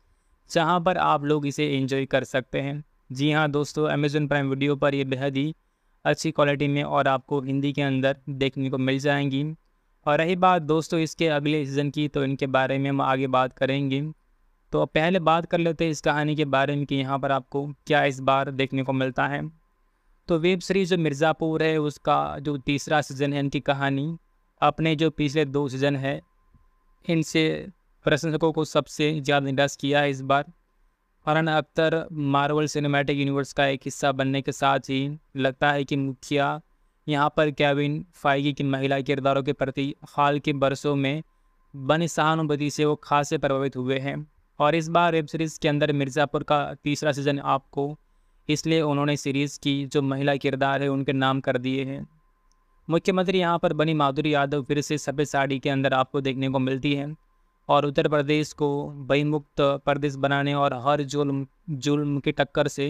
A: जहाँ पर आप लोग इसे एंजॉय कर सकते हैं जी हाँ दोस्तों अमेज़न प्राइम वीडियो पर ये बेहद ही अच्छी क्वालिटी में और आपको हिंदी के अंदर देखने को मिल जाएंगी और रही बात दोस्तों इसके अगले सीज़न की तो इनके बारे में हम आगे बात करेंगे तो पहले बात कर लेते हैं इस कहानी के बारे में कि यहाँ पर आपको क्या इस बार देखने को मिलता है तो वेब सीरीज जो मिर्ज़ापुर है उसका जो तीसरा सीज़न है इनकी कहानी अपने जो पिछले दो सीज़न है इनसे प्रशंसकों को सबसे ज़्यादा निराश किया है इस बार Farhan Akhtar Marvel cinematic universe का एक हिस्सा बनने के साथ ही लगता है कि मुखिया यहाँ पर कैविन फाइगी की महिला किरदारों के प्रति हाल के बरसों में बनी सहानुभूति से वो खासे प्रभावित हुए हैं और इस बार वेब सीरीज़ के अंदर मिर्ज़ापुर का तीसरा सीज़न आपको इसलिए उन्होंने सीरीज़ की जो महिला किरदार है उनके नाम कर दिए हैं मुख्यमंत्री यहाँ पर बनी माधुरी यादव फिर से सफ़ेद साड़ी के अंदर आपको देखने को मिलती है और उत्तर प्रदेश को बहिमुक्त प्रदेश बनाने और हर जुल्म जुल्म की टक्कर से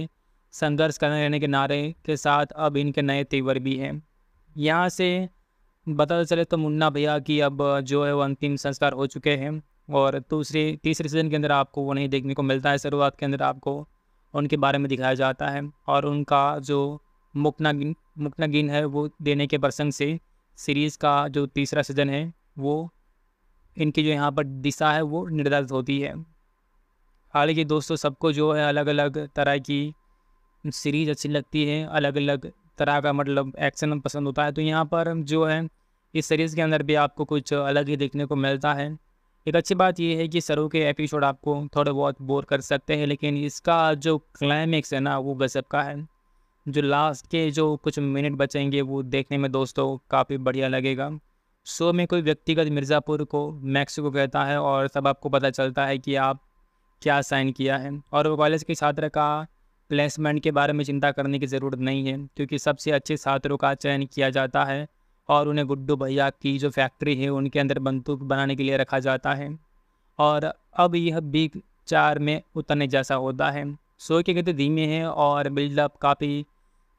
A: संघर्ष करने रहने के नारे के साथ अब इनके नए तेवर भी हैं यहाँ से बता चले तो मुन्ना भैया की अब जो है वो अंतिम संस्कार हो चुके हैं और दूसरे तीसरे सीज़न के अंदर आपको वो नहीं देखने को मिलता है शुरुआत के अंदर आपको उनके बारे में दिखाया जाता है और उनका जो मुकनागिन मुकनागिन है वो देने के प्रसंग से सीरीज़ का जो तीसरा सीज़न है वो इनकी जो यहाँ पर दिशा है वो निर्धारित होती है हालांकि दोस्तों सबको जो है अलग अलग तरह की सीरीज अच्छी लगती है अलग अलग तरह का मतलब एक्शन पसंद होता है तो यहाँ पर जो है इस सीरीज़ के अंदर भी आपको कुछ अलग ही देखने को मिलता है एक अच्छी बात यह है कि सरों के एपिसोड आपको थोड़े बहुत बोर कर सकते हैं लेकिन इसका जो क्लाइमेक्स है ना वो गजब का है जो लास्ट के जो कुछ मिनट बचेंगे वो देखने में दोस्तों काफ़ी बढ़िया लगेगा शो में कोई व्यक्तिगत मिर्ज़ापुर को मैक्सिको कहता है और सब आपको पता चलता है कि आप क्या साइन किया है और वो कॉलेज के छात्र का प्लेसमेंट के बारे में चिंता करने की ज़रूरत नहीं है क्योंकि सबसे अच्छे छात्रों का चयन किया जाता है और उन्हें गुड्डू भैया की जो फैक्ट्री है उनके अंदर बंदूक बनाने के लिए रखा जाता है और अब यह बी चार में उतरने जैसा होता है शो के गति धीमे हैं और बिल्डअप काफ़ी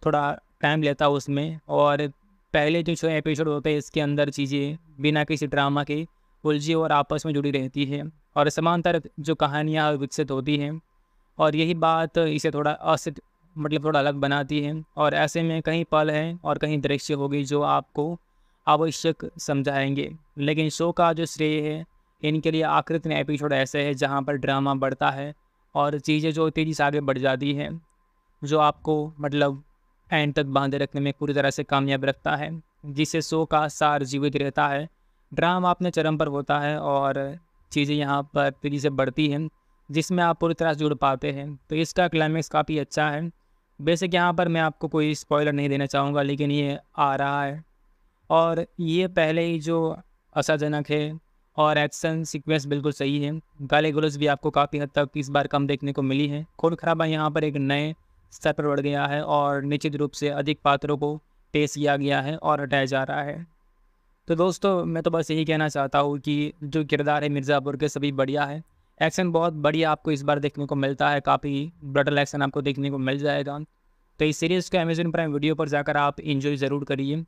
A: थोड़ा टाइम लेता है उसमें और पहले जो छः एपिसोड होते हैं इसके अंदर चीज़ें बिना किसी ड्रामा के उलझी और आपस में जुड़ी रहती है और समांतर जो कहानियाँ विकसित होती हैं और यही बात इसे थोड़ा असित मतलब थोड़ा अलग बनाती है और ऐसे में कहीं पल हैं और कहीं दृश्य होगी जो आपको आवश्यक समझाएंगे लेकिन शो का जो श्रेय है इनके लिए आकृत में एपिसोड ऐसे है जहाँ पर ड्रामा बढ़ता है और चीज़ें जो तेज़ी से आगे बढ़ जाती हैं जो आपको मतलब एंड तक बांधे रखने में पूरी तरह से कामयाब रखता है जिससे शो का सार जीवित रहता है ड्राम अपने चरम पर होता है और चीज़ें यहाँ पर तेज़ी से बढ़ती हैं जिसमें आप पूरी तरह से जुड़ पाते हैं तो इसका क्लाइमैक्स काफ़ी अच्छा है बेसिक यहाँ पर मैं आपको कोई स्पॉइलर नहीं देना चाहूँगा लेकिन ये आ रहा है और ये पहले ही जो आशाजनक है और एक्शन सीक्वेंस बिल्कुल सही है गाले गुलज भी आपको काफ़ी हद तक इस बार कम देखने को मिली है खून खराबा यहाँ पर एक नए स्तर पर बढ़ गया है और निश्चित रूप से अधिक पात्रों को पेश किया गया है और हटाया जा रहा है तो दोस्तों मैं तो बस यही कहना चाहता हूँ कि जो किरदार है मिर्ज़ापुर के सभी बढ़िया है एक्शन बहुत बढ़िया आपको इस बार देखने को मिलता है काफ़ी ब्रटल एक्शन आपको देखने को मिल जाएगा तो इस सीरीज़ को अमेजन प्राइम वीडियो पर जाकर आप इन्जॉय ज़रूर करिए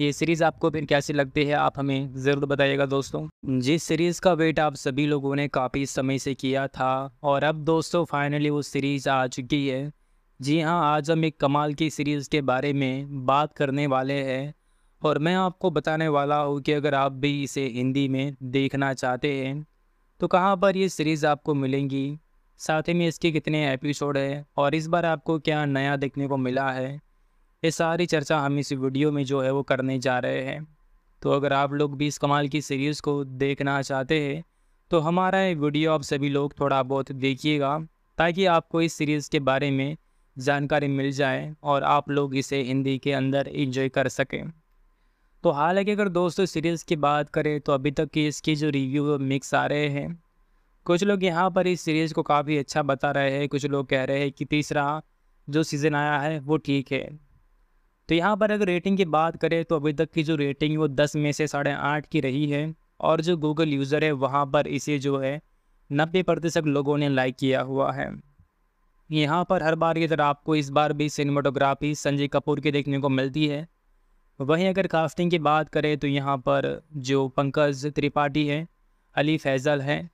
A: ये सीरीज़ आपको फिर कैसी लगती है आप हमें ज़रूर बताइएगा दोस्तों जिस सीरीज़ का वेट आप सभी लोगों ने काफ़ी समय से किया था और अब दोस्तों फाइनली वो सीरीज़ आ चुकी है जी हाँ आज हम एक कमाल की सीरीज़ के बारे में बात करने वाले हैं और मैं आपको बताने वाला हूँ कि अगर आप भी इसे हिंदी में देखना चाहते हैं तो कहाँ पर ये सीरीज़ आपको मिलेंगी साथ ही में इसके कितने एपिसोड हैं और इस बार आपको क्या नया देखने को मिला है ये सारी चर्चा हम इस वीडियो में जो है वो करने जा रहे हैं तो अगर आप लोग भी इस कमाल की सीरीज़ को देखना चाहते हैं तो हमारा ये वीडियो आप सभी लोग थोड़ा बहुत देखिएगा ताकि आपको इस सीरीज़ के बारे में जानकारी मिल जाए और आप लोग इसे हिंदी के अंदर इंजॉय कर सकें तो हालांकि अगर दोस्तों सीरीज़ की बात करें तो अभी तक की इसकी जो रिव्यू मिक्स आ रहे हैं कुछ लोग यहाँ पर इस सीरीज़ को काफ़ी अच्छा बता रहे हैं कुछ लोग कह रहे हैं कि तीसरा जो सीज़न आया है वो ठीक है तो यहाँ पर अगर रेटिंग की बात करें तो अभी तक की जो रेटिंग वो दस में से साढ़े आठ की रही है और जो गूगल यूज़र है वहाँ पर इसे जो है नब्बे प्रतिशत लोगों ने लाइक किया हुआ है यहाँ पर हर बार की तरह आपको इस बार भी सिनेमाटोग्राफी संजय कपूर की देखने को मिलती है वहीं अगर कास्टिंग की बात करें तो यहाँ पर जो पंकज त्रिपाठी हैं अली फैज़ल हैं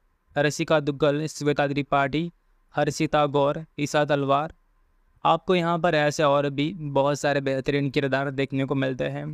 A: रसिका दुग्गल श्वेता त्रिपाठी हर्षिता गौर ईसा तलवार आपको यहाँ पर ऐसे और भी बहुत सारे बेहतरीन किरदार देखने को मिलते हैं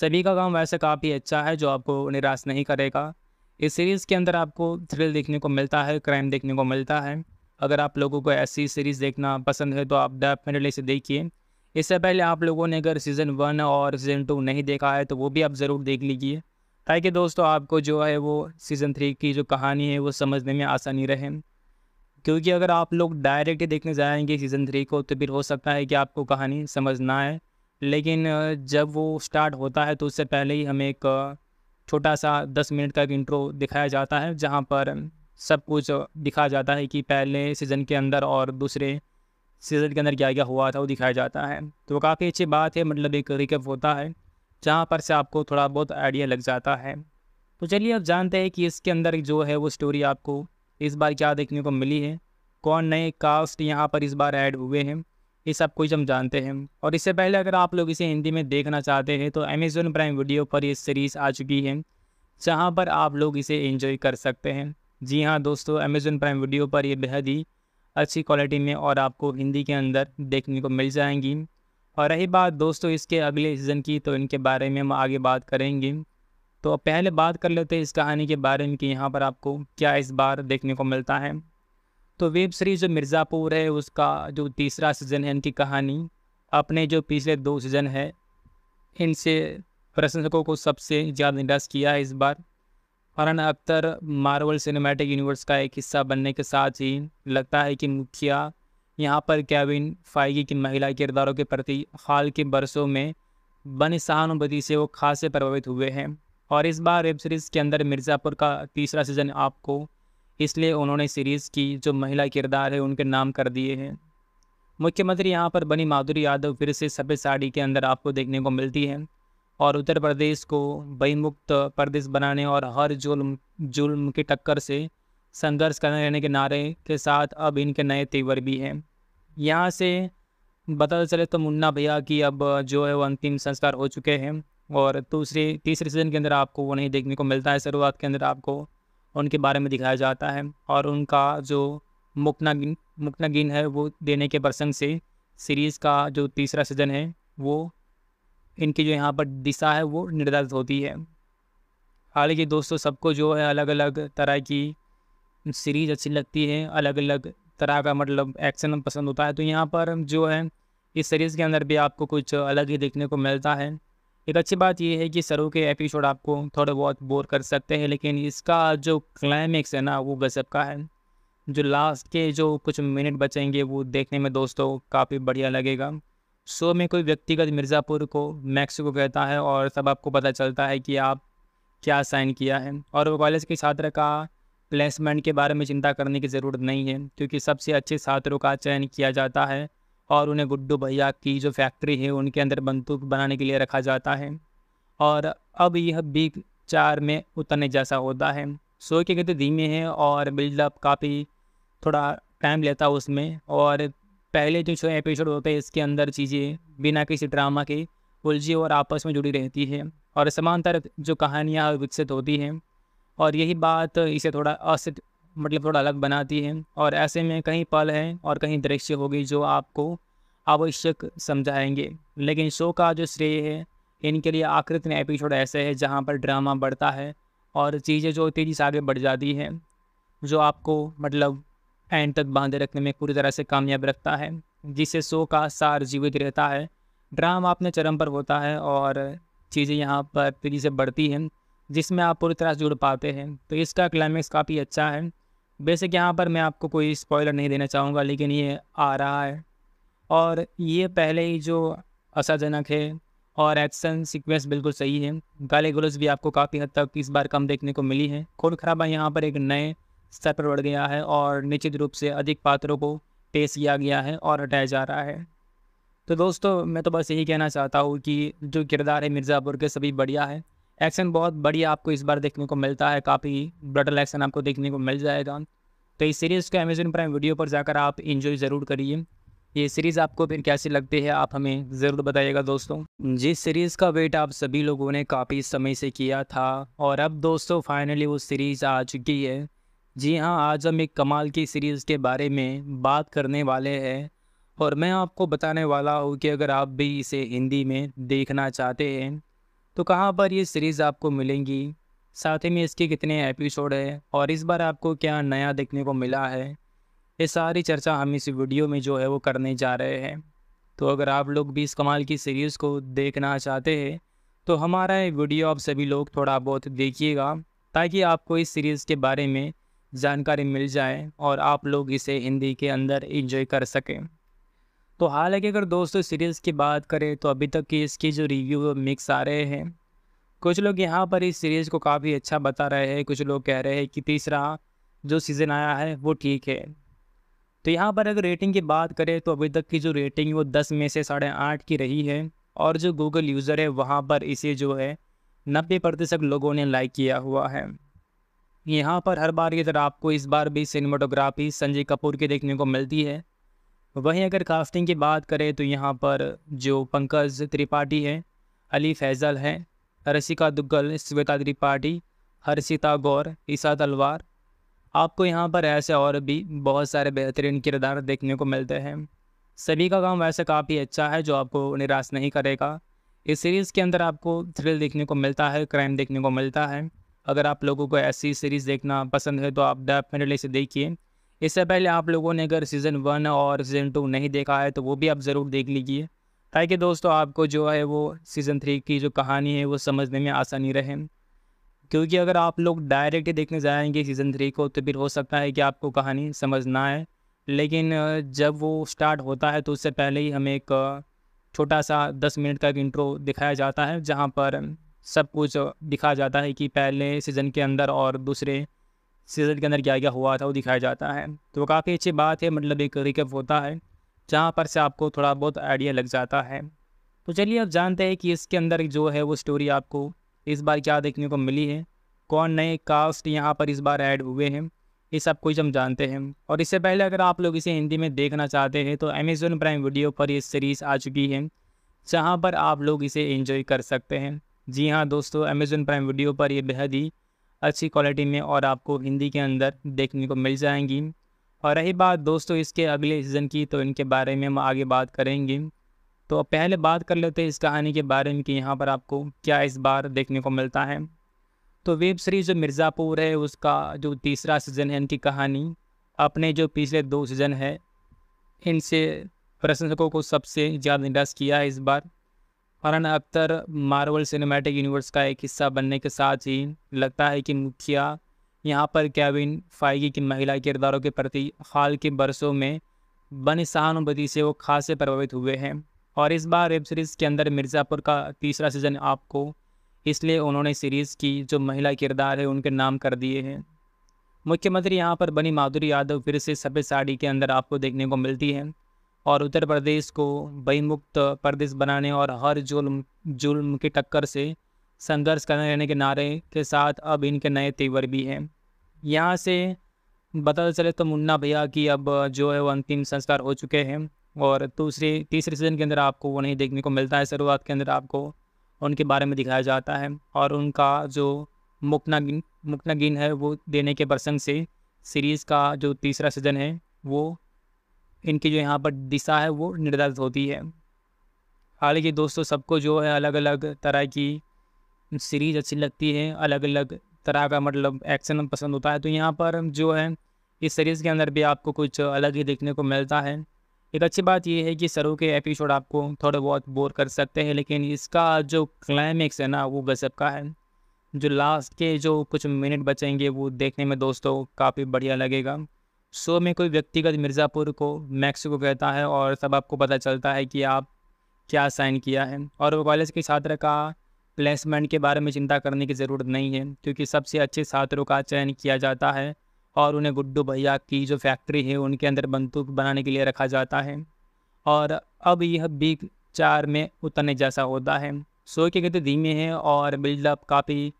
A: सभी का काम वैसे काफ़ी अच्छा है जो आपको निराश नहीं करेगा इस सीरीज़ के अंदर आपको थ्रिल देखने को मिलता है क्राइम देखने को मिलता है अगर आप लोगों को ऐसी सीरीज़ देखना पसंद है तो आप डेफिनेटली इसे देखिए इससे पहले आप लोगों ने अगर सीज़न वन और सीज़न टू नहीं देखा है तो वो भी आप ज़रूर देख लीजिए ताकि दोस्तों आपको जो है वो सीज़न थ्री की जो कहानी है वो समझने में आसानी रहे क्योंकि अगर आप लोग डायरेक्ट ही देखने जाएंगे सीज़न थ्री को तो फिर हो सकता है कि आपको कहानी समझना है लेकिन जब वो स्टार्ट होता है तो उससे पहले ही हमें एक छोटा सा दस मिनट का एक इंट्रो दिखाया जाता है जहाँ पर सब कुछ दिखाया जाता है कि पहले सीज़न के अंदर और दूसरे सीज़न के अंदर क्या क्या हुआ था वो दिखाया जाता है तो काफ़ी अच्छी बात है मतलब एक रिकअप होता है जहाँ पर से आपको थोड़ा बहुत आइडिया लग जाता है तो चलिए आप जानते हैं कि इसके अंदर जो है वो स्टोरी आपको इस बार क्या देखने को मिली है कौन नए कास्ट यहाँ पर इस बार ऐड हुए हैं ये सब कुछ हम जानते हैं और इससे पहले अगर आप लोग इसे हिंदी में देखना चाहते हैं तो अमेज़ोन प्राइम वीडियो पर ये सीरीज़ आ चुकी है जहाँ पर आप लोग इसे एंजॉय कर सकते हैं जी हाँ दोस्तों अमेज़न प्राइम वीडियो पर ये बेहद ही अच्छी क्वालिटी में और आपको हिंदी के अंदर देखने को मिल जाएंगी और रही बात दोस्तों इसके अगले सीज़न की तो इनके बारे में हम आगे बात करेंगे तो पहले बात कर लेते हैं इस कहानी के बारे में कि यहाँ पर आपको क्या इस बार देखने को मिलता है तो वेब सीरीज़ जो मिर्ज़ापुर है उसका जो तीसरा सीज़न है इनकी कहानी अपने जो पिछले दो सीज़न है इनसे प्रशंसकों को सबसे ज़्यादा निराश किया है इस बार Farhan Akhtar Marvel cinematic universe का एक हिस्सा बनने के साथ ही लगता है कि मुखिया यहाँ पर कैविन फाइगी की महिला किरदारों के प्रति हाल के बरसों में बनी सहानुभूति से वो खासे प्रभावित हुए हैं और इस बार वेब सीरीज़ के अंदर मिर्ज़ापुर का तीसरा सीज़न आपको इसलिए उन्होंने सीरीज़ की जो महिला किरदार है उनके नाम कर दिए हैं मुख्यमंत्री यहाँ पर बनी माधुरी यादव फिर से सफ़ेद साड़ी के अंदर आपको देखने को मिलती है और उत्तर प्रदेश को बहिमुक्त प्रदेश बनाने और हर जुल्म जुल्म की टक्कर से संघर्ष करने रहने के नारे के साथ अब इनके नए तेवर भी हैं यहाँ से बता चले तो मुन्ना भैया की अब जो है वो अंतिम संस्कार हो चुके हैं और दूसरे तीसरे सीजन के अंदर आपको वो नहीं देखने को मिलता है शुरुआत के अंदर आपको उनके बारे में दिखाया जाता है और उनका जो मुकनागिन मुकनागिन है वो देने के प्रसंग से सीरीज़ का जो तीसरा सीजन है वो इनकी जो यहाँ पर दिशा है वो निर्धारित होती है हालांकि दोस्तों सबको जो है अलग अलग तरह की सीरीज अच्छी लगती है अलग अलग तरह का मतलब एक्शन पसंद होता है तो यहाँ पर जो है इस सीरीज़ के अंदर भी आपको कुछ अलग ही देखने को मिलता है एक अच्छी बात यह है कि सरों के एपिसोड आपको थोड़े बहुत बोर कर सकते हैं लेकिन इसका जो क्लाइमेक्स है ना वो गजब का है जो लास्ट के जो कुछ मिनट बचेंगे वो देखने में दोस्तों काफ़ी बढ़िया लगेगा शो में कोई व्यक्तिगत मिर्ज़ापुर को मैक्सिको कहता है और सब आपको पता चलता है कि आप क्या साइन किया है और वो कॉलेज के छात्र का प्लेसमेंट के बारे में चिंता करने की ज़रूरत नहीं है क्योंकि सबसे अच्छे छात्रों का चयन किया जाता है और उन्हें गुड्डू भैया की जो फैक्ट्री है उनके अंदर बंदूक बनाने के लिए रखा जाता है और अब यह बी चार में उतरने जैसा होता है शो के गति धीमे हैं और बिल्डअप काफ़ी थोड़ा टाइम लेता है उसमें और पहले जो छः एपिसोड होते हैं इसके अंदर चीज़ें बिना किसी ड्रामा के उलझी और आपस में जुड़ी रहती है और समांतर जो कहानियाँ विकसित होती हैं और यही बात इसे थोड़ा असित मतलब थोड़ा अलग बनाती है और ऐसे में कहीं पल हैं और कहीं दृश्य होगी जो आपको आवश्यक समझाएंगे लेकिन शो का जो श्रेय है इनके लिए आकृत में एपिसोड ऐसे है जहाँ पर ड्रामा बढ़ता है और चीज़ें जो तेज़ी से आगे बढ़ जाती हैं जो आपको मतलब एंड तक बांधे रखने में पूरी तरह से कामयाब रखता है जिससे शो का सार जीवित रहता है ड्रामा अपने चरम पर होता है और चीज़ें यहाँ पर तेज़ी से बढ़ती हैं जिसमें आप पूरी तरह से जुड़ पाते हैं तो इसका क्लाइमैक्स काफ़ी अच्छा है बेसिक यहाँ पर मैं आपको कोई स्पॉयलर नहीं देना चाहूँगा लेकिन ये आ रहा है और ये पहले ही जो असाजनक है और एक्शन सीक्वेंस बिल्कुल सही है गाले गुलज भी आपको काफ़ी हद तक इस बार कम देखने को मिली है खून खराबा यहाँ पर एक नए स्तर पर बढ़ गया है और निश्चित रूप से अधिक पात्रों को पेश किया गया है और हटाया जा रहा है तो दोस्तों मैं तो बस यही कहना चाहता हूँ कि जो किरदार है मिर्ज़ापुर के सभी बढ़िया है एक्शन बहुत बढ़िया आपको इस बार देखने को मिलता है काफ़ी ब्रटल एक्शन आपको देखने को मिल जाएगा तो इस सीरीज़ को अमेजोन प्राइम वीडियो पर जाकर आप इन्जॉय ज़रूर करिए ये सीरीज़ आपको फिर कैसी लगती है आप हमें ज़रूर बताइएगा दोस्तों जिस सीरीज़ का वेट आप सभी लोगों ने काफ़ी समय से किया था और अब दोस्तों फाइनली वो सीरीज़ आ चुकी है जी हाँ आज हम एक कमाल की सीरीज़ के बारे में बात करने वाले हैं और मैं आपको बताने वाला हूँ कि अगर आप भी इसे हिंदी में देखना चाहते हैं तो कहाँ पर ये सीरीज़ आपको मिलेंगी साथ ही में इसके कितने एपिसोड हैं और इस बार आपको क्या नया देखने को मिला है ये सारी चर्चा हम इस वीडियो में जो है वो करने जा रहे हैं तो अगर आप लोग भी इस कमाल की सीरीज़ को देखना चाहते हैं तो हमारा ये वीडियो आप सभी लोग थोड़ा बहुत देखिएगा ताकि आपको इस सीरीज़ के बारे में जानकारी मिल जाए और आप लोग इसे हिंदी के अंदर इंजॉय कर सकें तो हालांकि अगर दोस्तों सीरीज़ की बात करें तो अभी तक की इसकी जो रिव्यू मिक्स आ रहे हैं कुछ लोग यहाँ पर इस सीरीज़ को काफ़ी अच्छा बता रहे हैं कुछ लोग कह रहे हैं कि तीसरा जो सीज़न आया है वो ठीक है तो यहाँ पर अगर रेटिंग की बात करें तो अभी तक की जो रेटिंग वो दस में से साढ़े आठ की रही है और जो गूगल यूज़र है वहाँ पर इसे जो है नब्बे प्रतिशत लोगों ने लाइक किया हुआ है यहाँ पर हर बार की तरह आपको इस बार भी सिनेमाटोग्राफी संजय कपूर की देखने को मिलती है वहीं अगर कास्टिंग की बात करें तो यहाँ पर जो पंकज त्रिपाठी हैं अली फैज़ल हैं रसिका दुग्गल श्वेता त्रिपाठी हर्षिता गौर ईसा तलवार आपको यहाँ पर ऐसे और भी बहुत सारे बेहतरीन किरदार देखने को मिलते हैं सभी का काम वैसे काफ़ी अच्छा है जो आपको निराश नहीं करेगा इस सीरीज़ के अंदर आपको थ्रिल देखने को मिलता है क्राइम देखने को मिलता है अगर आप लोगों को ऐसी सीरीज़ देखना पसंद है तो आप डेफिनेटली इसे देखिए इससे पहले आप लोगों ने अगर सीज़न वन और सीज़न टू नहीं देखा है तो वो भी आप ज़रूर देख लीजिए ताकि दोस्तों आपको जो है वो सीज़न थ्री की जो कहानी है वो समझने में आसानी रहे क्योंकि अगर आप लोग डायरेक्ट ही देखने जाएंगे सीज़न थ्री को तो फिर हो सकता है कि आपको कहानी समझ ना आए लेकिन जब वो स्टार्ट होता है तो उससे पहले ही हमें एक छोटा सा दस मिनट का एक इंट्रो दिखाया जाता है जहाँ पर सब कुछ दिखा जाता है कि पहले सीज़न के अंदर और दूसरे सीज़न के अंदर क्या क्या हुआ था वो दिखाया जाता है तो काफ़ी अच्छी बात है मतलब एक रिकअप होता है जहाँ पर से आपको थोड़ा बहुत आइडिया लग जाता है तो चलिए आप जानते हैं कि इसके अंदर जो है वो स्टोरी आपको इस बार क्या देखने को मिली है कौन नए कास्ट यहाँ पर इस बार ऐड हुए हैं ये सब कुछ हम जानते हैं और इससे पहले अगर आप लोग इसे हिंदी में देखना चाहते हैं तो अमेज़ोन प्राइम वीडियो पर ये सीरीज़ आ चुकी है जहाँ पर आप लोग इसे एंजॉय कर सकते हैं जी हाँ दोस्तों अमेज़न प्राइम वीडियो पर ये बेहद ही अच्छी क्वालिटी में और आपको हिंदी के अंदर देखने को मिल जाएंगी और रही बात दोस्तों इसके अगले सीज़न की तो इनके बारे में हम आगे बात करेंगे तो पहले बात कर लेते हैं इस कहानी के बारे में कि यहाँ पर आपको क्या इस बार देखने को मिलता है तो वेब सीरीज़ जो मिर्ज़ापुर है उसका जो तीसरा सीज़न है इनकी कहानी अपने जो पिछले दो सीज़न है इनसे प्रशंसकों को सबसे ज़्यादा निराश किया है इस बार Farhan Akhtar Marvel cinematic universe का एक हिस्सा बनने के साथ ही लगता है कि मुखिया यहाँ पर कैविन फाइगी की महिला किरदारों के प्रति हाल के बरसों में बनी सहानुभूति से वो खासे प्रभावित हुए हैं और इस बार वेब सीरीज़ के अंदर मिर्ज़ापुर का तीसरा सीज़न आपको इसलिए उन्होंने सीरीज़ की जो महिला किरदार है उनके नाम कर दिए हैं मुख्यमंत्री यहाँ पर बनी माधुरी यादव फिर से सफ़ेद साड़ी के अंदर आपको देखने को मिलती है और उत्तर प्रदेश को बहिमुक्त प्रदेश बनाने और हर जुल्म जुल्म की टक्कर से संघर्ष करने रहने के नारे के साथ अब इनके नए तेवर भी हैं यहाँ से बता चले तो मुन्ना भैया की अब जो है वो अंतिम संस्कार हो चुके हैं और दूसरे तीसरे सीजन के अंदर आपको वो नहीं देखने को मिलता है शुरुआत के अंदर आपको उनके बारे में दिखाया जाता है और उनका जो मुकनागिन मुकनागिन है वो देने के प्रसंग से सीरीज़ का जो तीसरा सीजन है वो इनकी जो यहाँ पर दिशा है वो निर्धारित होती है हालांकि दोस्तों सबको जो है अलग अलग तरह की सीरीज अच्छी लगती है अलग अलग तरह का मतलब एक्शन पसंद होता है तो यहाँ पर जो है इस सीरीज़ के अंदर भी आपको कुछ अलग ही देखने को मिलता है एक अच्छी बात यह है कि सरों के एपिसोड आपको थोड़े बहुत बोर कर सकते हैं लेकिन इसका जो क्लाइमेक्स है ना वो गजब का है जो लास्ट के जो कुछ मिनट बचेंगे वो देखने में दोस्तों काफ़ी बढ़िया लगेगा शो में कोई व्यक्तिगत मिर्ज़ापुर को मैक्स को कहता है और सब आपको पता चलता है कि आप क्या साइन किया है और वो कॉलेज के छात्र का प्लेसमेंट के बारे में चिंता करने की ज़रूरत नहीं है क्योंकि सबसे अच्छे छात्रों का चयन किया जाता है और उन्हें गुड्डू भैया की जो फैक्ट्री है उनके अंदर बंदूक बनाने के लिए रखा जाता है और अब यह बिग चार में उतरने जैसा होता है शो के गति धीमे हैं और बिल्डअप काफ़ी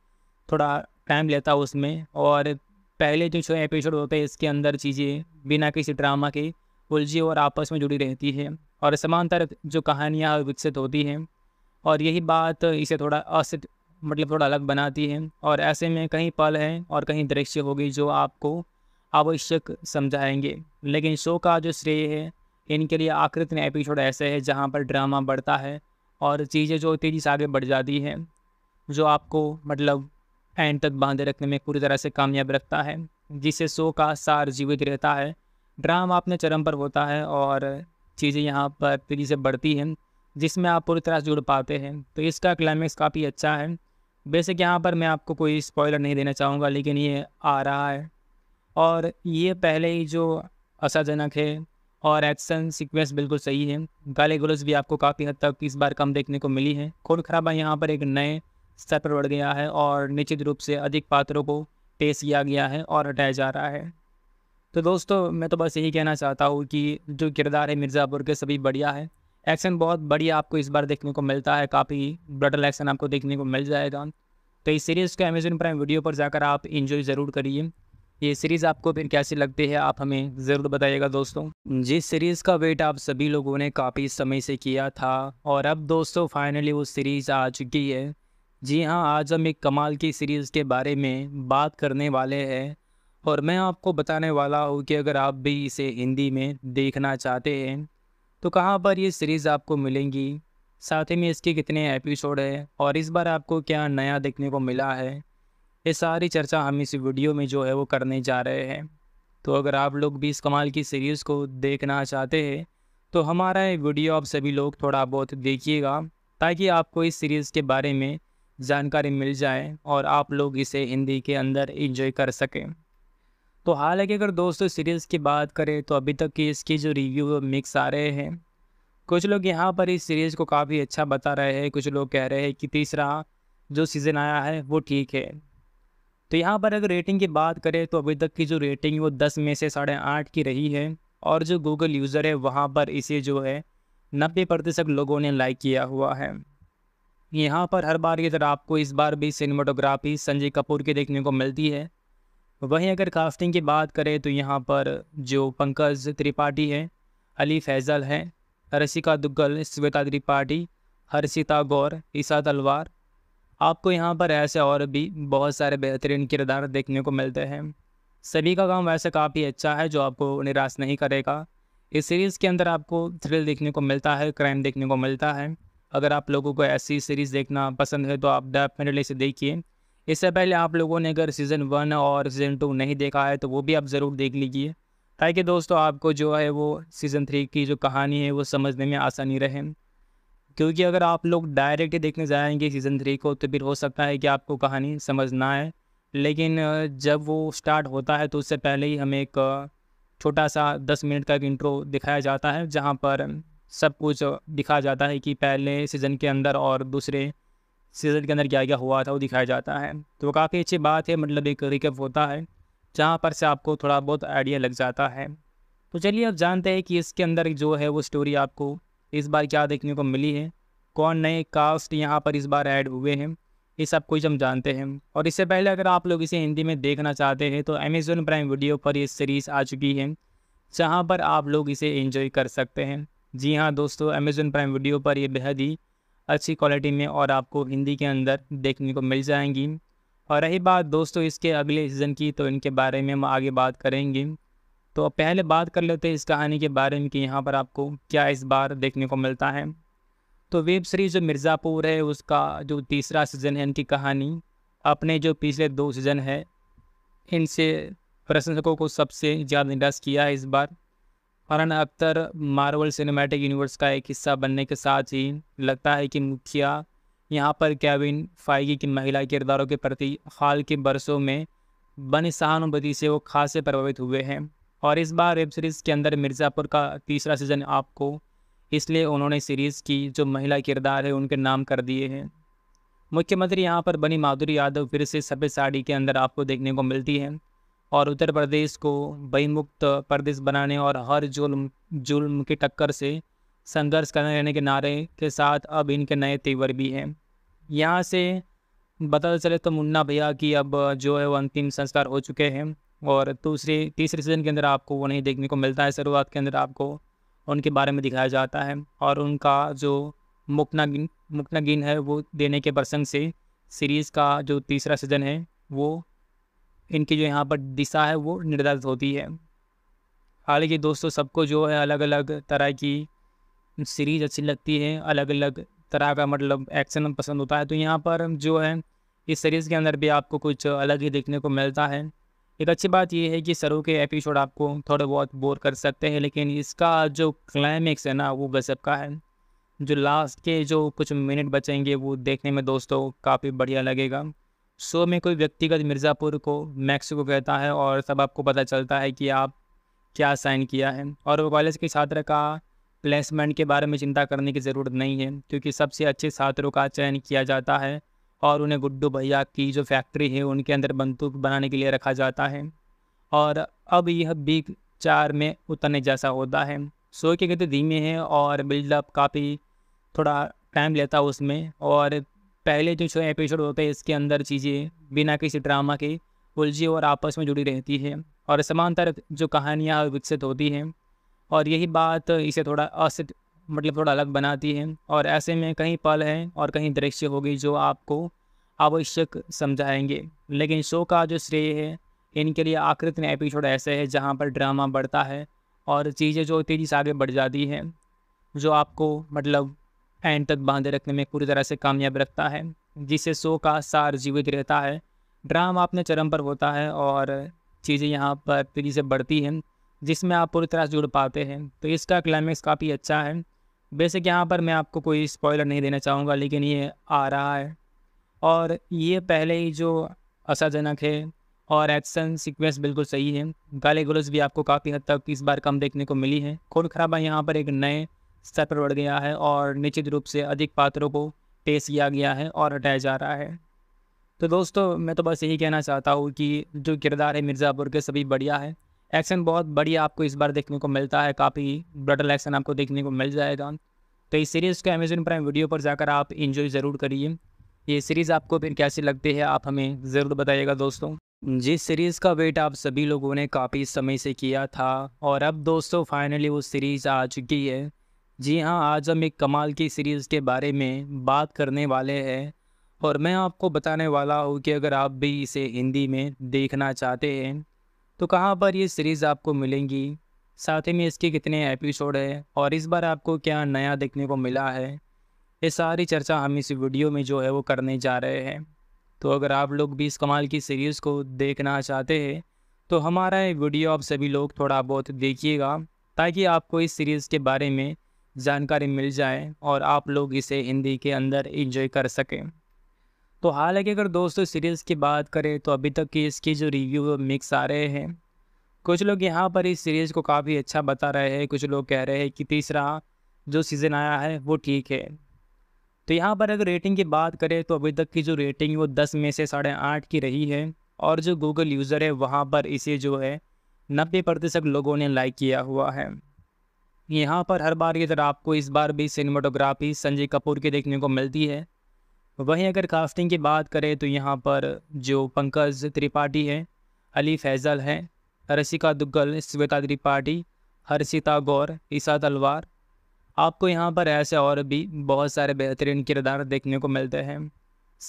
A: थोड़ा टाइम लेता है उसमें और पहले जो छः एपिसोड होते हैं इसके अंदर चीज़ें बिना किसी ड्रामा के उलझी और आपस में जुड़ी रहती है और समांतर जो कहानियाँ विकसित होती हैं और यही बात इसे थोड़ा असित मतलब थोड़ा अलग बनाती है और ऐसे में कहीं पल हैं और कहीं दृश्य होगी जो आपको आवश्यक समझाएंगे लेकिन शो का जो श्रेय है इनके लिए आकृत एपिसोड ऐसे है जहाँ पर ड्रामा बढ़ता है और चीज़ें जो तेज़ी से आगे बढ़ जाती हैं जो आपको मतलब एंड तक बांधे रखने में पूरी तरह से कामयाब रखता है जिससे शो का सार जीवित रहता है ड्राम अपने चरम पर होता है और चीज़ें यहाँ पर तेज़ी से बढ़ती हैं जिसमें आप पूरी तरह से जुड़ पाते हैं तो इसका क्लाइमैक्स काफ़ी अच्छा है बेसिक यहाँ पर मैं आपको कोई स्पॉइलर नहीं देना चाहूँगा लेकिन ये आ रहा है और ये पहले ही जो असाजनक है और एक्शन सीक्वेंस बिल्कुल सही है गाले गुलज भी आपको काफ़ी हद तक इस बार कम देखने को मिली है खोल खराबा यहाँ पर एक नए स्तर पर बढ़ गया है और निश्चित रूप से अधिक पात्रों को पेश किया गया है और हटाया जा रहा है तो दोस्तों मैं तो बस यही कहना चाहता हूँ कि जो किरदार है मिर्ज़ापुर के सभी बढ़िया है एक्शन बहुत बढ़िया आपको इस बार देखने को मिलता है काफ़ी ब्रटल एक्शन आपको देखने को मिल जाएगा तो इस सीरीज़ को अमेजन प्राइम वीडियो पर जाकर आप इन्जॉय ज़रूर करिए ये सीरीज़ आपको फिर कैसी लगती है आप हमें ज़रूर बताइएगा दोस्तों जिस सीरीज़ का वेट आप सभी लोगों ने काफ़ी समय से किया था और अब दोस्तों फाइनली वो सीरीज़ आ चुकी है जी हाँ आज हम एक कमाल की सीरीज़ के बारे में बात करने वाले हैं और मैं आपको बताने वाला हूँ कि अगर आप भी इसे हिंदी में देखना चाहते हैं तो कहाँ पर ये सीरीज़ आपको मिलेंगी साथ ही में इसके कितने एपिसोड हैं और इस बार आपको क्या नया देखने को मिला है ये सारी चर्चा हम इस वीडियो में जो है वो करने जा रहे हैं तो अगर आप लोग भी इस कमाल की सीरीज़ को देखना चाहते हैं तो हमारा ये वीडियो आप सभी लोग थोड़ा बहुत देखिएगा ताकि आपको इस सीरीज़ के बारे में जानकारी मिल जाए और आप लोग इसे हिंदी के अंदर इंजॉय कर सकें तो हालांकि अगर दोस्तों सीरीज़ की बात करें तो अभी तक की इसकी जो रिव्यू मिक्स आ रहे हैं कुछ लोग यहाँ पर इस सीरीज़ को काफ़ी अच्छा बता रहे हैं कुछ लोग कह रहे हैं कि तीसरा जो सीज़न आया है वो ठीक है तो यहाँ पर अगर रेटिंग की बात करें तो अभी तक की जो रेटिंग वो दस में से साढ़े आठ की रही है और जो गूगल यूज़र है वहाँ पर इसे जो है नब्बे प्रतिशत लोगों ने लाइक किया हुआ है यहाँ पर हर बार की तरह आपको इस बार भी सिनेमाटोग्राफी संजय कपूर की देखने को मिलती है वहीं अगर कास्टिंग की बात करें तो यहाँ पर जो पंकज त्रिपाठी हैं अली फैज़ल हैं रसिका दुग्गल श्वेता त्रिपाठी हर्षिता गौर ईसा तलवार आपको यहाँ पर ऐसे और भी बहुत सारे बेहतरीन किरदार देखने को मिलते हैं सभी का काम वैसे काफ़ी अच्छा है जो आपको निराश नहीं करेगा इस सीरीज़ के अंदर आपको थ्रिल देखने को मिलता है क्राइम देखने को मिलता है अगर आप लोगों को ऐसी सीरीज़ देखना पसंद है तो आप डेफिनेटली इसे देखिए इससे पहले आप लोगों ने अगर सीज़न वन और सीज़न टू नहीं देखा है तो वो भी आप ज़रूर देख लीजिए ताकि दोस्तों आपको जो है वो सीज़न थ्री की जो कहानी है वो समझने में आसानी रहे क्योंकि अगर आप लोग डायरेक्ट ही देखने जाएंगे सीज़न थ्री को तो फिर हो सकता है कि आपको कहानी समझ ना आए लेकिन जब वो स्टार्ट होता है तो उससे पहले ही हमें एक छोटा सा दस मिनट का एक इंट्रो दिखाया जाता है जहाँ पर सब कुछ दिखाया जाता है कि पहले सीज़न के अंदर और दूसरे सीज़न के अंदर क्या क्या हुआ था वो दिखाया जाता है तो काफ़ी अच्छी बात है मतलब एक रिकअप होता है जहाँ पर से आपको थोड़ा बहुत आइडिया लग जाता है तो चलिए आप जानते हैं कि इसके अंदर जो है वो स्टोरी आपको इस बार क्या देखने को मिली है कौन नए कास्ट यहाँ पर इस बार ऐड हुए हैं ये सब कुछ हम जानते हैं और इससे पहले अगर आप लोग इसे हिंदी में देखना चाहते हैं तो अमेज़ोन प्राइम वीडियो पर ये सीरीज़ आ चुकी है जहाँ पर आप लोग इसे एंजॉय कर सकते हैं जी हाँ दोस्तों अमेज़न प्राइम वीडियो पर ये बेहद ही अच्छी क्वालिटी में और आपको हिंदी के अंदर देखने को मिल जाएंगी और रही बात दोस्तों इसके अगले सीज़न की तो इनके बारे में हम आगे बात करेंगे तो पहले बात कर लेते हैं इस कहानी के बारे में कि यहाँ पर आपको क्या इस बार देखने को मिलता है तो वेब सीरीज़ जो मिर्ज़ापुर है उसका जो तीसरा सीज़न है इनकी कहानी अपने जो पिछले दो सीज़न है इनसे प्रशंसकों को सबसे ज़्यादा निराश किया है इस बार Farhan Akhtar Marvel cinematic universe का एक हिस्सा बनने के साथ ही लगता है कि मुखिया यहाँ पर कैविन फाइगी की महिला किरदारों के प्रति हाल के बरसों में बनी सहानुभूति से वो खास से प्रभावित हुए हैं और इस बार वेब सीरीज़ के अंदर मिर्ज़ापुर का तीसरा सीज़न आपको इसलिए उन्होंने सीरीज़ की जो महिला किरदार है उनके नाम कर दिए हैं मुख्यमंत्री यहाँ पर बनी माधुरी यादव फिर से सफ़ेद साड़ी के अंदर आपको देखने को मिलती है और उत्तर प्रदेश को बहिमुक्त प्रदेश बनाने और हर जुल्म जुल्म की टक्कर से संघर्ष करने रहने के नारे के साथ अब इनके नए तेवर भी हैं यहाँ से बता चले तो मुन्ना भैया की अब जो है वो अंतिम संस्कार हो चुके हैं और दूसरे तीसरे सीजन के अंदर आपको वो नहीं देखने को मिलता है शुरुआत के अंदर आपको उनके बारे में दिखाया जाता है और उनका जो मुकनागिन मुकनागिन है वो देने के प्रसंग से सीरीज़ का जो तीसरा सीजन है वो इनकी जो यहाँ पर दिशा है वो निर्धारित होती है हालांकि दोस्तों सबको जो है अलग अलग तरह की सीरीज अच्छी लगती है अलग अलग तरह का मतलब एक्शन पसंद होता है तो यहाँ पर जो है इस सीरीज़ के अंदर भी आपको कुछ अलग ही देखने को मिलता है एक अच्छी बात यह है कि सरों के एपिसोड आपको थोड़े बहुत बोर कर सकते हैं लेकिन इसका जो क्लाइमेक्स है ना वो गजब का है जो लास्ट के जो कुछ मिनट बचेंगे वो देखने में दोस्तों काफ़ी बढ़िया लगेगा शो में कोई व्यक्तिगत मिर्ज़ापुर को मैक्सिको कहता है और सब आपको पता चलता है कि आप क्या साइन किया है और वो कॉलेज के छात्र का प्लेसमेंट के बारे में चिंता करने की ज़रूरत नहीं है क्योंकि सबसे अच्छे छात्रों का चयन किया जाता है और उन्हें गुड्डू भैया की जो फैक्ट्री है उनके अंदर बंदूक बनाने के लिए रखा जाता है और अब यह बिग चार में उतरने जैसा होता है शो के गति धीमे हैं और बिल्डअप काफ़ी थोड़ा टाइम लेता है उसमें और पहले जो छः एपिसोड होते हैं इसके अंदर चीज़ें बिना किसी ड्रामा के उलझी और आपस में जुड़ी रहती है और समांतर जो कहानियाँ विकसित होती हैं और यही बात इसे थोड़ा असिट मतलब थोड़ा अलग बनाती है और ऐसे में कहीं पल हैं और कहीं दृश्य होगी जो आपको आवश्यक समझाएंगे लेकिन शो का जो श्रेय है इनके लिए आकृत में एपिसोड ऐसे है जहाँ पर ड्रामा बढ़ता है और चीज़ें जो तेज़ी से आगे बढ़ जाती हैं जो आपको मतलब एंड तक बांधे रखने में पूरी तरह से कामयाब रखता है जिससे शो का सार जीवित रहता है ड्राम अपने चरम पर होता है और चीज़ें यहाँ पर तेज़ी से बढ़ती हैं जिसमें आप पूरी तरह से जुड़ पाते हैं तो इसका क्लाइमैक्स काफ़ी अच्छा है बेसिक यहाँ पर मैं आपको कोई स्पॉइलर नहीं देना चाहूँगा लेकिन ये आ रहा है और ये पहले ही जो आशाजनक है और एक्शन सीक्वेंस बिल्कुल सही है गाले गुलज भी आपको काफ़ी हद तक इस बार कम देखने को मिली है खून खराबा यहाँ पर एक नए स्तर पर बढ़ गया है और निश्चित रूप से अधिक पात्रों को पेश किया गया है और हटाया जा रहा है तो दोस्तों मैं तो बस यही कहना चाहता हूँ कि जो किरदार है मिर्ज़ापुर के सभी बढ़िया है एक्शन बहुत बढ़िया आपको इस बार देखने को मिलता है काफ़ी ब्रटल एक्शन आपको देखने को मिल जाएगा तो इस सीरीज़ को अमेजोन प्राइम वीडियो पर जाकर आप इन्जॉय ज़रूर करिए ये सीरीज़ आपको फिर कैसी लगती है आप हमें ज़रूर बताइएगा दोस्तों जिस सीरीज़ का वेट आप सभी लोगों ने काफ़ी समय से किया था और अब दोस्तों फाइनली वो सीरीज़ आ चुकी है जी हाँ आज हम एक कमाल की सीरीज़ के बारे में बात करने वाले हैं और मैं आपको बताने वाला हूँ कि अगर आप भी इसे हिंदी में देखना चाहते हैं तो कहाँ पर ये सीरीज़ आपको मिलेंगी साथ ही में इसके कितने एपिसोड है और इस बार आपको क्या नया देखने को मिला है ये सारी चर्चा हम इस वीडियो में जो है वो करने जा रहे हैं तो अगर आप लोग भी इस कमाल की सीरीज़ को देखना चाहते हैं तो हमारा ये वीडियो आप सभी लोग थोड़ा बहुत देखिएगा ताकि आपको इस सीरीज़ के बारे में जानकारी मिल जाए और आप लोग इसे हिंदी के अंदर इंजॉय कर सकें तो हालांकि अगर दोस्तों सीरीज़ की बात करें तो अभी तक की इसकी जो रिव्यू मिक्स आ रहे हैं कुछ लोग यहाँ पर इस सीरीज़ को काफ़ी अच्छा बता रहे हैं कुछ लोग कह रहे हैं कि तीसरा जो सीज़न आया है वो ठीक है तो यहाँ पर अगर रेटिंग की बात करें तो अभी तक की जो रेटिंग वो दस में से साढ़े आठ की रही है और जो गूगल यूज़र है वहाँ पर इसे जो है नब्बे प्रतिशत लोगों ने लाइक किया हुआ है यहाँ पर हर बार की तरह आपको इस बार भी सिनेमाटोग्राफी संजय कपूर की देखने को मिलती है वहीं अगर कास्टिंग की बात करें तो यहाँ पर जो पंकज त्रिपाठी हैं अली फैज़ल हैं रसिका दुग्गल श्वेता त्रिपाठी हर्षिता गौर ईसा तलवार आपको यहाँ पर ऐसे और भी बहुत सारे बेहतरीन किरदार देखने को मिलते हैं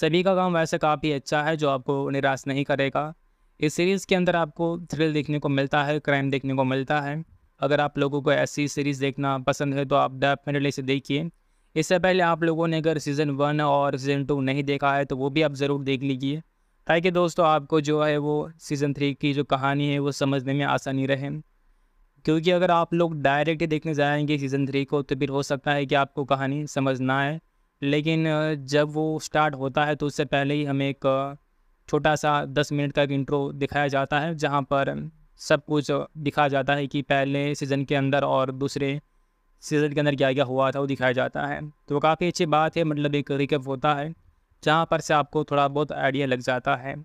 A: सभी का काम वैसे काफ़ी अच्छा है जो आपको निराश नहीं करेगा इस सीरीज़ के अंदर आपको थ्रिल देखने को मिलता है क्राइम देखने को मिलता है अगर आप लोगों को ऐसी सीरीज़ देखना पसंद है तो आप डेफिनेटली इसे देखिए इससे पहले आप लोगों ने अगर सीज़न वन और सीज़न टू नहीं देखा है तो वो भी आप ज़रूर देख लीजिए ताकि दोस्तों आपको जो है वो सीज़न थ्री की जो कहानी है वो समझने में आसानी रहे क्योंकि अगर आप लोग डायरेक्ट देखने जाएंगे सीज़न थ्री को तो फिर हो सकता है कि आपको कहानी समझ ना आए लेकिन जब वो स्टार्ट होता है तो उससे पहले ही हमें एक छोटा सा दस मिनट का एक इंट्रो दिखाया जाता है जहाँ पर सब कुछ दिखा जाता है कि पहले सीज़न के अंदर और दूसरे सीज़न के अंदर क्या क्या हुआ था वो दिखाया जाता है तो काफ़ी अच्छी बात है मतलब एक रिकअप होता है जहाँ पर से आपको थोड़ा बहुत आइडिया लग जाता है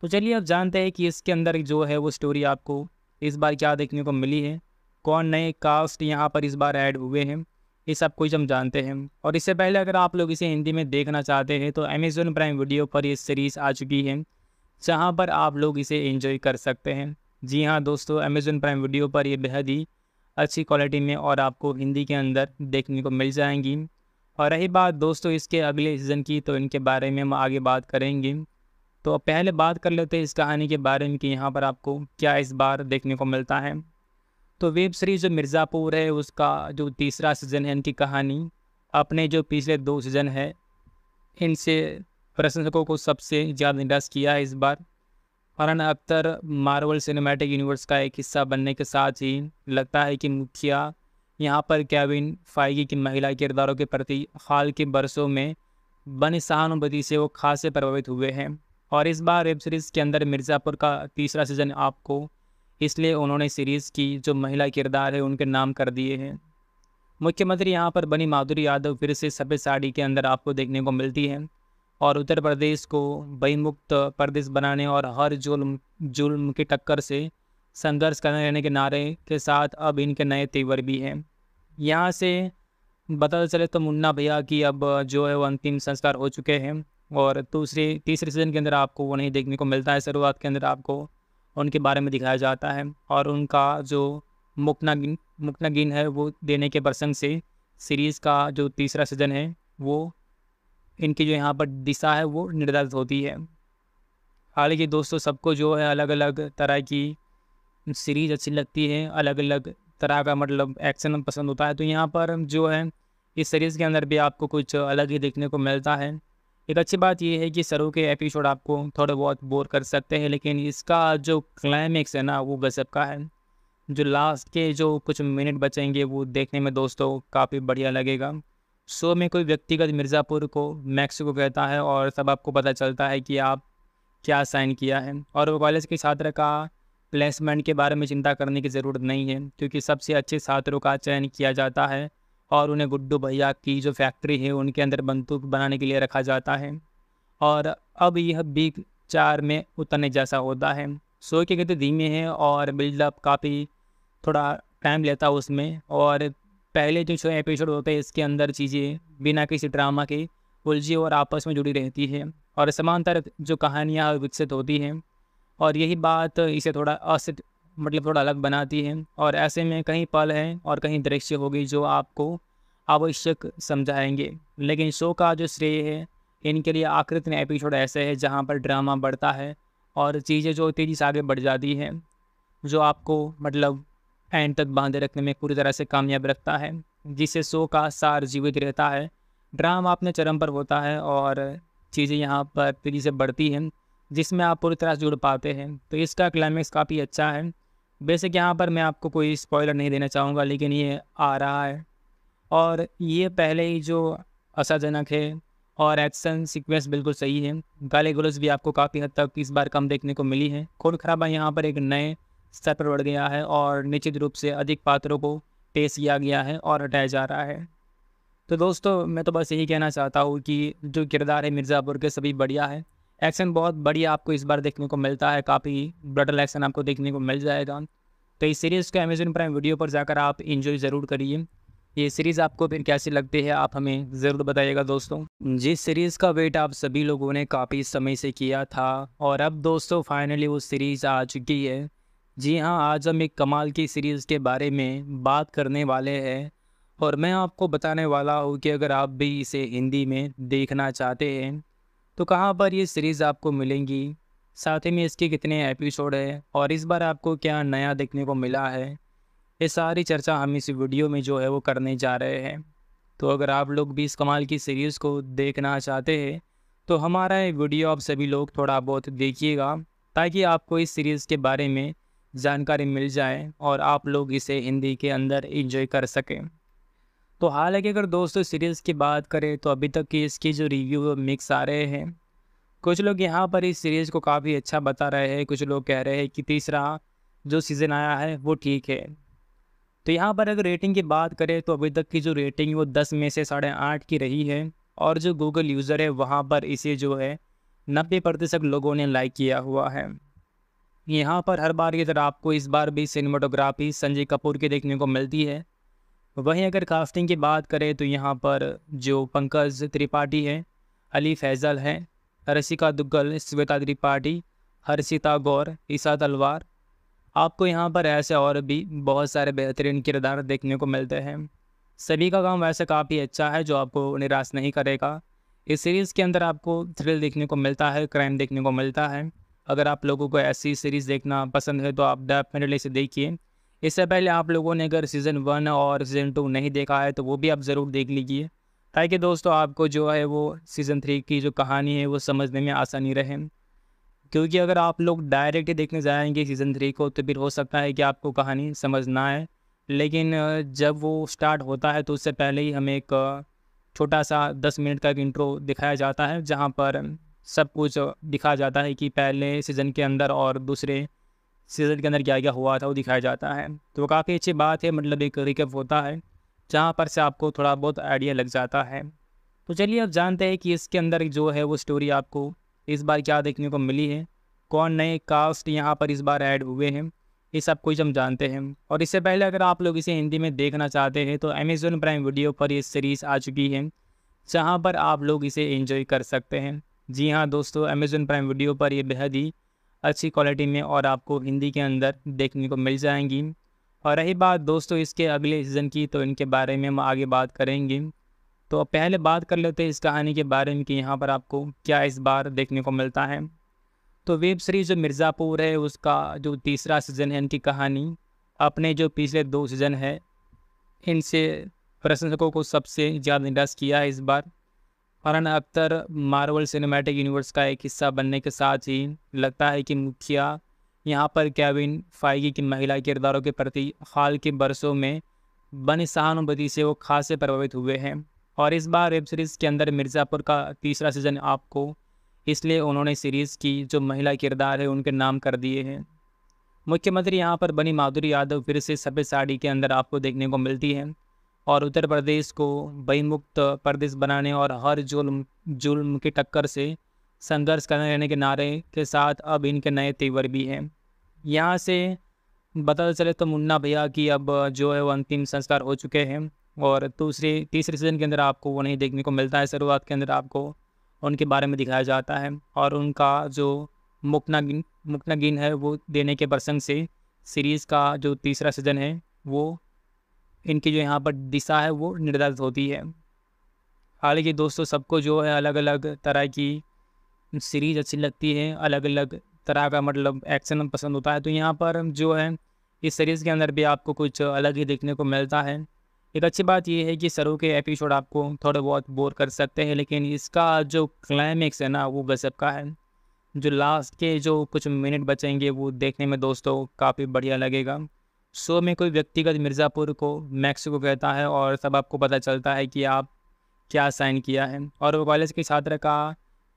A: तो चलिए आप जानते हैं कि इसके अंदर जो है वो स्टोरी आपको इस बार क्या देखने को मिली है कौन नए कास्ट यहाँ पर इस बार ऐड हुए हैं ये सब कुछ हम जानते हैं और इससे पहले अगर आप लोग इसे हिंदी में देखना चाहते हैं तो अमेज़ोन प्राइम वीडियो पर ये सीरीज़ आ चुकी है जहाँ पर आप लोग इसे एंजॉय कर सकते हैं जी हाँ दोस्तों अमेज़ोन प्राइम वीडियो पर ये बेहद ही अच्छी क्वालिटी में और आपको हिंदी के अंदर देखने को मिल जाएंगी और रही बात दोस्तों इसके अगले सीज़न की तो इनके बारे में हम आगे बात करेंगे तो पहले बात कर लेते हैं इस कहानी के बारे में कि यहाँ पर आपको क्या इस बार देखने को मिलता है तो वेब सीरीज़ जो मिर्ज़ापुर है उसका जो तीसरा सीज़न है इनकी कहानी अपने जो पिछले दो सीज़न है इनसे प्रशंसकों को सबसे ज़्यादा निराश किया है इस बार Farhan Akhtar Marvel cinematic universe का एक हिस्सा बनने के साथ ही लगता है कि मुखिया यहाँ पर कैविन फाइगी की महिला किरदारों के प्रति हाल के बरसों में बनी सहानुभूति से वो खासे प्रभावित हुए हैं और इस बार वेब सीरीज़ के अंदर मिर्ज़ापुर का तीसरा सीज़न आपको इसलिए उन्होंने सीरीज़ की जो महिला किरदार है उनके नाम कर दिए हैं मुख्यमंत्री यहाँ पर बनी माधुरी यादव फिर से सफ़ेद साड़ी के अंदर आपको देखने को मिलती है और उत्तर प्रदेश को बहिमुक्त प्रदेश बनाने और हर जुल्म जुल्म की टक्कर से संघर्ष करने रहने के नारे के साथ अब इनके नए तेवर भी हैं यहाँ से बता चले तो मुन्ना भैया की अब जो है वो अंतिम संस्कार हो चुके हैं और दूसरे तीसरे सीजन के अंदर आपको वो नहीं देखने को मिलता है शुरुआत के अंदर आपको उनके बारे में दिखाया जाता है और उनका जो मुकनागिन मुकनागिन है वो देने के प्रसंग से सीरीज़ का जो तीसरा सीजन है वो इनकी जो यहाँ पर दिशा है वो निर्धारित होती है हालांकि दोस्तों सबको जो है अलग अलग तरह की सीरीज अच्छी लगती है अलग अलग तरह का मतलब एक्शन पसंद होता है तो यहाँ पर जो है इस सीरीज़ के अंदर भी आपको कुछ अलग ही देखने को मिलता है एक अच्छी बात यह है कि सरों के एपिसोड आपको थोड़े बहुत बोर कर सकते हैं लेकिन इसका जो क्लाइमेक्स है ना वो गजब का है जो लास्ट के जो कुछ मिनट बचेंगे वो देखने में दोस्तों काफ़ी बढ़िया लगेगा शो में कोई व्यक्तिगत मिर्ज़ापुर को मैक्स को कहता है और सब आपको पता चलता है कि आप क्या साइन किया है और वो कॉलेज के छात्र का प्लेसमेंट के बारे में चिंता करने की ज़रूरत नहीं है क्योंकि सबसे अच्छे छात्रों का चयन किया जाता है और उन्हें गुड्डू भैया की जो फैक्ट्री है उनके अंदर बंदूक बनाने के लिए रखा जाता है और अब यह बिग चार में उतरने जैसा होता है शो के गति धीमे हैं और बिल्डअप काफ़ी थोड़ा टाइम लेता है उसमें और पहले जो छः एपिसोड होते हैं इसके अंदर चीज़ें बिना किसी ड्रामा के उलझी और आपस में जुड़ी रहती है और समांतर जो कहानियाँ विकसित होती हैं और यही बात इसे थोड़ा असित मतलब थोड़ा अलग बनाती है और ऐसे में कहीं पल हैं और कहीं दृश्य होगी जो आपको आवश्यक समझाएंगे लेकिन शो का जो श्रेय है इनके लिए आकृत में एपिसोड ऐसे है जहाँ पर ड्रामा बढ़ता है और चीज़ें जो तेज़ी से आगे बढ़ जाती हैं जो आपको मतलब एंड तक बांधे रखने में पूरी तरह से कामयाब रखता है जिससे शो का सार जीवित रहता है ड्रामा अपने चरम पर होता है और चीज़ें यहाँ पर तेज़ी से बढ़ती हैं जिसमें आप पूरी तरह जुड़ पाते हैं तो इसका क्लाइमैक्स काफ़ी अच्छा है बेसिक यहाँ पर मैं आपको कोई स्पॉयलर नहीं देना चाहूँगा लेकिन ये आ रहा है और ये पहले ही जो असाजनक है और एक्शन सीक्वेंस बिल्कुल सही है गाले गुलज भी आपको काफ़ी हद तक इस बार कम देखने को मिली है खून खराबा यहाँ पर एक नए स्तर पर बढ़ गया है और निश्चित रूप से अधिक पात्रों को पेश किया गया है और हटाया जा रहा है तो दोस्तों मैं तो बस यही कहना चाहता हूँ कि जो किरदार है मिर्ज़ापुर के सभी बढ़िया है एक्शन बहुत बढ़िया आपको इस बार देखने को मिलता है काफ़ी ब्रटल एक्शन आपको देखने को मिल जाएगा तो इस सीरीज़ को अमेजोन प्राइम वीडियो पर जाकर आप इन्जॉय ज़रूर करिए ये सीरीज़ आपको फिर कैसी लगती है आप हमें ज़रूर बताइएगा दोस्तों जिस सीरीज़ का वेट आप सभी लोगों ने काफ़ी समय से किया था और अब दोस्तों फाइनली वो सीरीज़ आ चुकी है जी हाँ आज हम एक कमाल की सीरीज़ के बारे में बात करने वाले हैं और मैं आपको बताने वाला हूँ कि अगर आप भी इसे हिंदी में देखना चाहते हैं तो कहाँ पर ये सीरीज़ आपको मिलेंगी साथ ही में इसके कितने एपिसोड हैं और इस बार आपको क्या नया देखने को मिला है ये सारी चर्चा हम इस वीडियो में जो है वो करने जा रहे हैं तो अगर आप लोग भी इस कमाल की सीरीज़ को देखना चाहते हैं तो हमारा ये वीडियो आप सभी लोग थोड़ा बहुत देखिएगा ताकि आपको इस सीरीज़ के बारे में जानकारी मिल जाए और आप लोग इसे हिंदी के अंदर इंजॉय कर सकें तो हालांकि अगर दोस्तों सीरीज़ की बात करें तो अभी तक की इसकी जो रिव्यू मिक्स आ रहे हैं कुछ लोग यहाँ पर इस सीरीज़ को काफ़ी अच्छा बता रहे हैं कुछ लोग कह रहे हैं कि तीसरा जो सीज़न आया है वो ठीक है तो यहाँ पर अगर रेटिंग की बात करें तो अभी तक की जो रेटिंग वो दस में से साढ़े आठ की रही है और जो गूगल यूज़र है वहाँ पर इसे जो है नब्बे प्रतिशत लोगों ने लाइक किया हुआ है यहाँ पर हर बार की तरह आपको इस बार भी सिनेमाटोग्राफी संजय कपूर की देखने को मिलती है वहीं अगर कास्टिंग की बात करें तो यहाँ पर जो पंकज त्रिपाठी हैं अली फैज़ल हैं रसिका दुग्गल श्वेता त्रिपाठी हर्षिता गौर ईसा तलवार आपको यहाँ पर ऐसे और भी बहुत सारे बेहतरीन किरदार देखने को मिलते हैं सभी का काम वैसे काफ़ी अच्छा है जो आपको निराश नहीं करेगा इस सीरीज़ के अंदर आपको थ्रिल देखने को मिलता है क्राइम देखने को मिलता है अगर आप लोगों को ऐसी सीरीज़ देखना पसंद है तो आप डेफिनेटली इसे देखिए इससे पहले आप लोगों ने अगर सीज़न वन और सीज़न टू नहीं देखा है तो वो भी आप ज़रूर देख लीजिए ताकि दोस्तों आपको जो है वो सीज़न थ्री की जो कहानी है वो समझने में आसानी रहे क्योंकि अगर आप लोग डायरेक्ट ही देखने जाएंगे सीज़न थ्री को तो फिर हो सकता है कि आपको कहानी समझ ना आए लेकिन जब वो स्टार्ट होता है तो उससे पहले ही हमें एक छोटा सा दस मिनट का एक इंट्रो दिखाया जाता है जहाँ पर सब कुछ दिखा जाता है कि पहले सीज़न के अंदर और दूसरे सीज़न के अंदर क्या क्या हुआ था वो दिखाया जाता है तो काफ़ी अच्छी बात है मतलब एक रिकअप होता है जहाँ पर से आपको थोड़ा बहुत आइडिया लग जाता है तो चलिए अब जानते हैं कि इसके अंदर जो है वो स्टोरी आपको इस बार क्या देखने को मिली है कौन नए कास्ट यहाँ पर इस बार ऐड हुए हैं ये सब कुछ हम जानते हैं और इससे पहले अगर आप लोग इसे हिंदी में देखना चाहते हैं तो अमेज़ोन प्राइम वीडियो पर ये सीरीज़ आ चुकी है जहाँ पर आप लोग इसे एंजॉय कर सकते हैं जी हाँ दोस्तों अमेज़न प्राइम वीडियो पर ये बेहद ही अच्छी क्वालिटी में और आपको हिंदी के अंदर देखने को मिल जाएंगी और रही बात दोस्तों इसके अगले सीज़न की तो इनके बारे में हम आगे बात करेंगे तो पहले बात कर लेते हैं इस कहानी के बारे में कि यहाँ पर आपको क्या इस बार देखने को मिलता है तो वेब सीरीज़ जो मिर्ज़ापुर है उसका जो तीसरा सीज़न है इनकी कहानी अपने जो पिछले दो सीज़न है इनसे प्रशंसकों को सबसे ज़्यादा निराश किया है इस बार Farhan Akhtar Marvel cinematic universe का एक हिस्सा बनने के साथ ही लगता है कि मुखिया यहाँ पर कैबिन फाइगी की महिला किरदारों के प्रति हाल के बरसों में बनी सहानुभूति से वो से प्रभावित हुए हैं और इस बार वेब सीरीज़ के अंदर मिर्ज़ापुर का तीसरा सीज़न आपको इसलिए उन्होंने सीरीज़ की जो महिला किरदार है उनके नाम कर दिए हैं मुख्यमंत्री यहाँ पर बनी माधुरी यादव फिर से सफ़ेद साड़ी के अंदर आपको देखने को मिलती है और उत्तर प्रदेश को बहिमुक्त प्रदेश बनाने और हर जुल्म जुल्म की टक्कर से संघर्ष करने रहने के नारे के साथ अब इनके नए तेवर भी हैं यहाँ से बता चले तो मुन्ना भैया की अब जो है वो अंतिम संस्कार हो चुके हैं और दूसरे तीसरे सीजन के अंदर आपको वो नहीं देखने को मिलता है शुरुआत के अंदर आपको उनके बारे में दिखाया जाता है और उनका जो मुक्नागिन मुक्नागिन है वो देने के प्रसंग से सीरीज़ का जो तीसरा सीजन है वो इनकी जो यहाँ पर दिशा है वो निर्धारित होती है हालांकि दोस्तों सबको जो है अलग अलग तरह की सीरीज अच्छी लगती है अलग अलग तरह का मतलब एक्शन पसंद होता है तो यहाँ पर जो है इस सीरीज़ के अंदर भी आपको कुछ अलग ही देखने को मिलता है एक अच्छी बात यह है कि सरों के एपिसोड आपको थोड़े बहुत बोर कर सकते हैं लेकिन इसका जो क्लाइमेक्स है ना वो गजब का है जो लास्ट के जो कुछ मिनट बचेंगे वो देखने में दोस्तों काफ़ी बढ़िया लगेगा शो में कोई व्यक्तिगत मिर्ज़ापुर को मैक्स को कहता है और सब आपको पता चलता है कि आप क्या साइन किया है और वो कॉलेज के छात्र का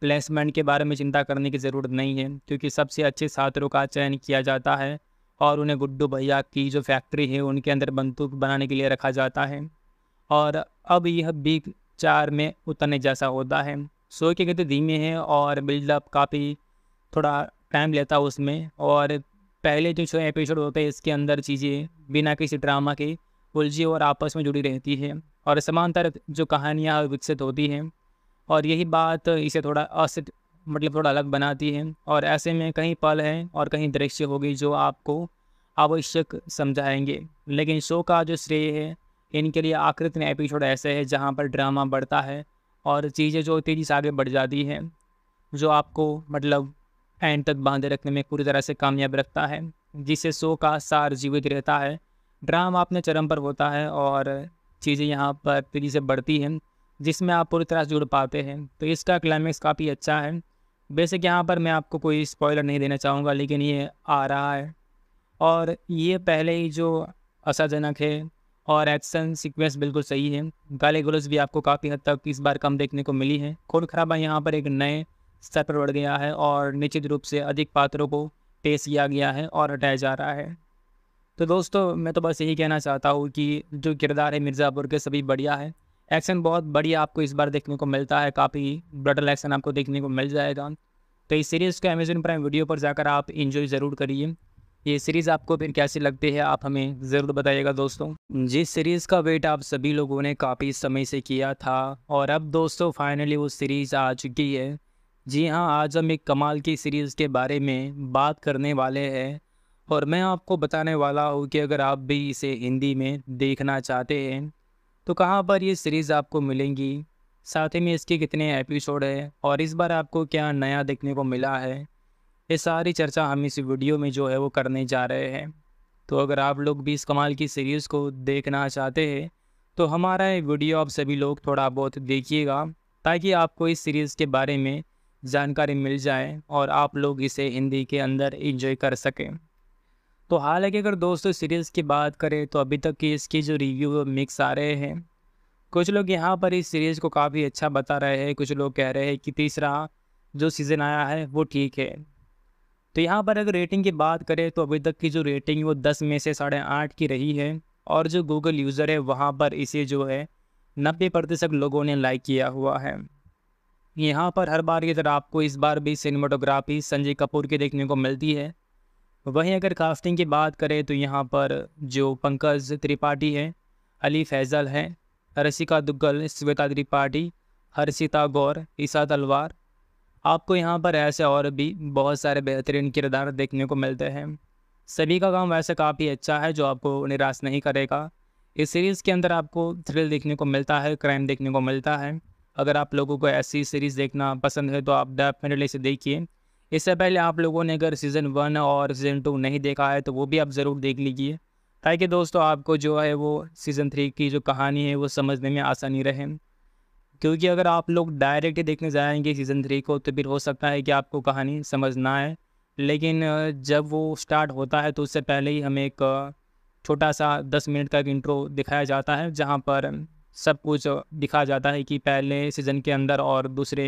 A: प्लेसमेंट के बारे में चिंता करने की ज़रूरत नहीं है क्योंकि सबसे अच्छे छात्रों का चयन किया जाता है और उन्हें गुड्डू भैया की जो फैक्ट्री है उनके अंदर बंदूक बनाने के लिए रखा जाता है और अब यह बिग चार में उतरने जैसा होता है शो के गति धीमे हैं और बिल्डअप काफ़ी थोड़ा टाइम लेता है उसमें और पहले जो छः एपिसोड होते हैं इसके अंदर चीज़ें बिना किसी ड्रामा के उलझी और आपस में जुड़ी रहती है और समांतर जो कहानियाँ विकसित होती हैं और यही बात इसे थोड़ा असित मतलब थोड़ा अलग बनाती है और ऐसे में कहीं पल हैं और कहीं दृश्य होगी जो आपको आवश्यक समझाएंगे लेकिन शो का जो श्रेय है इनके लिए आकृत में एपिसोड ऐसे है जहाँ पर ड्रामा बढ़ता है और चीज़ें जो तेज़ी से आगे बढ़ जाती हैं जो आपको मतलब एंड तक बांधे रखने में पूरी तरह से कामयाब रखता है जिससे शो का सार जीवित रहता है ड्राम अपने चरम पर होता है और चीज़ें यहाँ पर तेज़ी से बढ़ती हैं जिसमें आप पूरी तरह से जुड़ पाते हैं तो इसका क्लाइमैक्स काफ़ी अच्छा है बेसिक यहाँ पर मैं आपको कोई स्पॉइलर नहीं देना चाहूँगा लेकिन ये आ रहा है और ये पहले ही जो असाजनक है और एक्शन सीक्वेंस बिल्कुल सही है गाली गुलज भी आपको काफ़ी हद तक इस बार कम देखने को मिली है खोल खराबा यहाँ पर एक नए स्तर पर बढ़ गया है और निश्चित रूप से अधिक पात्रों को पेश किया गया है और हटाया जा रहा है तो दोस्तों मैं तो बस यही कहना चाहता हूँ कि जो किरदार है मिर्ज़ापुर के सभी बढ़िया है एक्शन बहुत बढ़िया आपको इस बार देखने को मिलता है काफ़ी ब्रटल एक्शन आपको देखने को मिल जाएगा तो इस सीरीज़ को अमेजोन प्राइम वीडियो पर जाकर आप इन्जॉय ज़रूर करिए ये सीरीज़ आपको फिर कैसी लगती है आप हमें ज़रूर बताइएगा दोस्तों जिस सीरीज़ का वेट आप सभी लोगों ने काफ़ी समय से किया था और अब दोस्तों फाइनली वो सीरीज़ आ चुकी है जी हाँ आज हम एक कमाल की सीरीज़ के बारे में बात करने वाले हैं और मैं आपको बताने वाला हूँ कि अगर आप भी इसे हिंदी में देखना चाहते हैं तो कहाँ पर ये सीरीज़ आपको मिलेंगी साथ ही में इसके कितने एपिसोड है और इस बार आपको क्या नया देखने को मिला है ये सारी चर्चा हम इस वीडियो में जो है वो करने जा रहे हैं तो अगर आप लोग भी इस कमाल की सीरीज़ को देखना चाहते हैं तो हमारा ये वीडियो आप सभी लोग थोड़ा बहुत देखिएगा ताकि आपको इस सीरीज़ के बारे में जानकारी मिल जाए और आप लोग इसे हिंदी के अंदर इंजॉय कर सकें तो हालांकि अगर दोस्तों सीरीज़ की बात करें तो अभी तक की इसकी जो रिव्यू मिक्स आ रहे हैं कुछ लोग यहाँ पर इस सीरीज़ को काफ़ी अच्छा बता रहे हैं कुछ लोग कह रहे हैं कि तीसरा जो सीज़न आया है वो ठीक है तो यहाँ पर अगर रेटिंग की बात करें तो अभी तक की जो रेटिंग वो दस में से साढ़े आठ की रही है और जो गूगल यूज़र है वहाँ पर इसे जो है नब्बे प्रतिशत लोगों ने लाइक किया हुआ है यहाँ पर हर बार की तरह आपको इस बार भी सिनेमाटोग्राफी संजय कपूर की देखने को मिलती है वहीं अगर कास्टिंग की बात करें तो यहाँ पर जो पंकज त्रिपाठी हैं अली फैज़ल हैं रसिका दुग्गल श्वेता त्रिपाठी हर्षिता गौर ईसा तलवार आपको यहाँ पर ऐसे और भी बहुत सारे बेहतरीन किरदार देखने को मिलते हैं सभी का काम वैसे काफ़ी अच्छा है जो आपको निराश नहीं करेगा इस सीरीज़ के अंदर आपको थ्रिल देखने को मिलता है क्राइम देखने को मिलता है अगर आप लोगों को ऐसी सीरीज़ देखना पसंद है तो आप डेफिनेटली इसे देखिए इससे पहले आप लोगों ने अगर सीज़न वन और सीज़न टू नहीं देखा है तो वो भी आप ज़रूर देख लीजिए ताकि दोस्तों आपको जो है वो सीज़न थ्री की जो कहानी है वो समझने में आसानी रहे क्योंकि अगर आप लोग डायरेक्ट ही देखने जाएंगे सीज़न थ्री को तो फिर हो सकता है कि आपको कहानी समझ ना आए लेकिन जब वो स्टार्ट होता है तो उससे पहले ही हमें एक छोटा सा दस मिनट का एक इंट्रो दिखाया जाता है जहाँ पर सब कुछ दिखाया जाता है कि पहले सीज़न के अंदर और दूसरे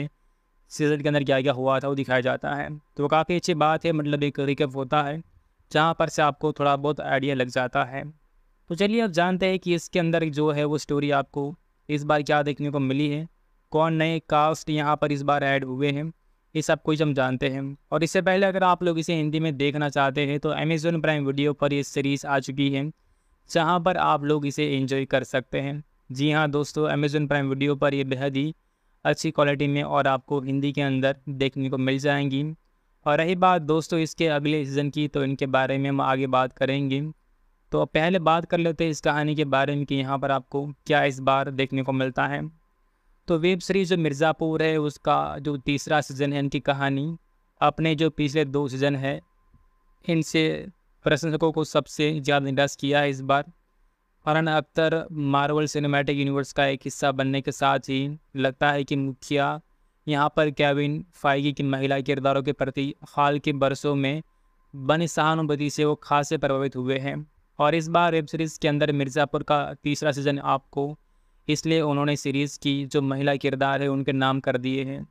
A: सीज़न के अंदर क्या क्या हुआ था वो दिखाया जाता है तो काफ़ी अच्छी बात है मतलब एक रिकअप होता है जहाँ पर से आपको थोड़ा बहुत आइडिया लग जाता है तो चलिए आप जानते हैं कि इसके अंदर जो है वो स्टोरी आपको इस बार क्या देखने को मिली है कौन नए कास्ट यहाँ पर इस बार ऐड हुए हैं ये सब कुछ हम जानते हैं और इससे पहले अगर आप लोग इसे हिंदी में देखना चाहते हैं तो अमेज़ोन प्राइम वीडियो पर ये सीरीज़ आ चुकी है जहाँ पर आप लोग इसे एंजॉय कर सकते हैं जी हाँ दोस्तों अमेज़न प्राइम वीडियो पर ये बेहद ही अच्छी क्वालिटी में और आपको हिंदी के अंदर देखने को मिल जाएंगी और रही बात दोस्तों इसके अगले सीज़न की तो इनके बारे में हम आगे बात करेंगे तो पहले बात कर लेते हैं इस कहानी के बारे में कि यहाँ पर आपको क्या इस बार देखने को मिलता है तो वेब सीरीज़ जो मिर्ज़ापुर है उसका जो तीसरा सीज़न है इनकी कहानी अपने जो पिछले दो सीज़न है इनसे प्रशंसकों को सबसे ज़्यादा निराश किया है इस बार Farhan Akhtar Marvel cinematic universe का एक हिस्सा बनने के साथ ही लगता है कि मुखिया यहाँ पर कैविन फाइगी की महिला किरदारों के प्रति हाल के बरसों में बनी सहानुभूति से वो खास से प्रभावित हुए हैं और इस बार वेब सीरीज़ के अंदर मिर्ज़ापुर का तीसरा सीज़न आपको इसलिए उन्होंने सीरीज़ की जो महिला किरदार है उनके नाम कर दिए हैं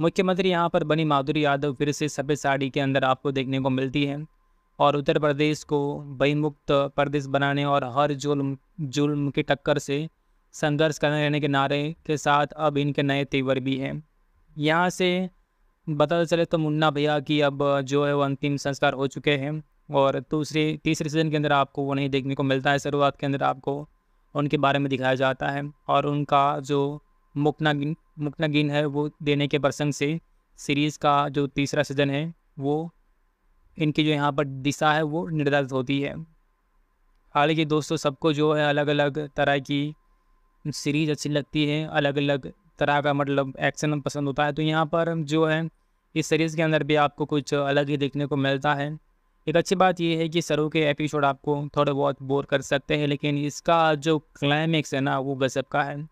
A: मुख्यमंत्री यहाँ पर बनी माधुरी यादव फिर से सफ़ेद साड़ी के अंदर आपको देखने को मिलती है और उत्तर प्रदेश को बहिमुक्त प्रदेश बनाने और हर जुल्म जुल्म की टक्कर से संघर्ष करने रहने के नारे के साथ अब इनके नए तेवर भी हैं यहाँ से बता चले तो मुन्ना भैया की अब जो है वो अंतिम संस्कार हो चुके हैं और दूसरे तीसरे सीजन के अंदर आपको वो नहीं देखने को मिलता है शुरुआत के अंदर आपको उनके बारे में दिखाया जाता है और उनका जो मुकनागिन मुकनागिन है वो देने के प्रसंग से सीरीज़ का जो तीसरा सीजन है वो इनकी जो यहाँ पर दिशा है वो निर्धारित होती है हालांकि दोस्तों सबको जो है अलग अलग तरह की सीरीज अच्छी लगती है अलग अलग तरह का मतलब एक्शन पसंद होता है तो यहाँ पर जो है इस सीरीज़ के अंदर भी आपको कुछ अलग ही देखने को मिलता है एक अच्छी बात यह है कि सरों के एपिसोड आपको थोड़े बहुत बोर कर सकते हैं लेकिन इसका जो क्लाइमेक्स है ना वो गजब का है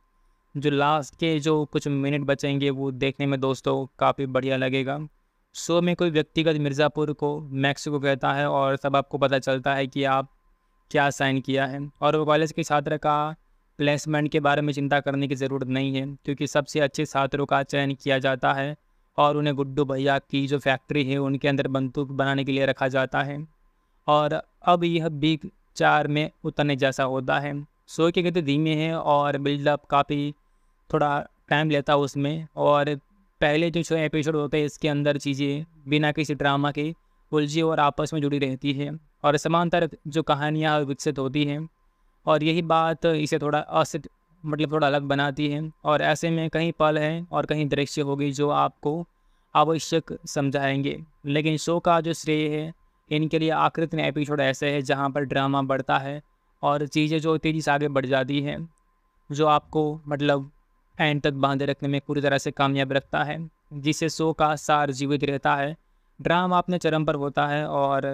A: जो लास्ट के जो कुछ मिनट बचेंगे वो देखने में दोस्तों काफ़ी बढ़िया लगेगा शो में कोई व्यक्तिगत मिर्ज़ापुर को मैक्स को कहता है और सब आपको पता चलता है कि आप क्या साइन किया है और वो कॉलेज के छात्र का प्लेसमेंट के बारे में चिंता करने की ज़रूरत नहीं है क्योंकि सबसे अच्छे छात्रों का चयन किया जाता है और उन्हें गुड्डू भैया की जो फैक्ट्री है उनके अंदर बंदूक बनाने के लिए रखा जाता है और अब यह बिग चार में उतरने जैसा होता है शो के गति धीमे हैं और बिल्डअप काफ़ी थोड़ा टाइम लेता है उसमें और पहले जो छः एपिसोड होते हैं इसके अंदर चीज़ें बिना किसी ड्रामा के उलझी और आपस में जुड़ी रहती है और समांतर जो कहानियाँ विकसित होती हैं और यही बात इसे थोड़ा असित मतलब थोड़ा अलग बनाती है और ऐसे में कहीं पल हैं और कहीं दृश्य होगी जो आपको आवश्यक समझाएंगे लेकिन शो का जो श्रेय है इनके लिए आकृत में एपिसोड ऐसे है जहाँ पर ड्रामा बढ़ता है और चीज़ें जो तेज़ी से आगे बढ़ जाती हैं जो आपको मतलब एंड तक बांधे रखने में पूरी तरह से कामयाब रखता है जिससे शो का सार जीवित रहता है ड्रामा अपने चरम पर होता है और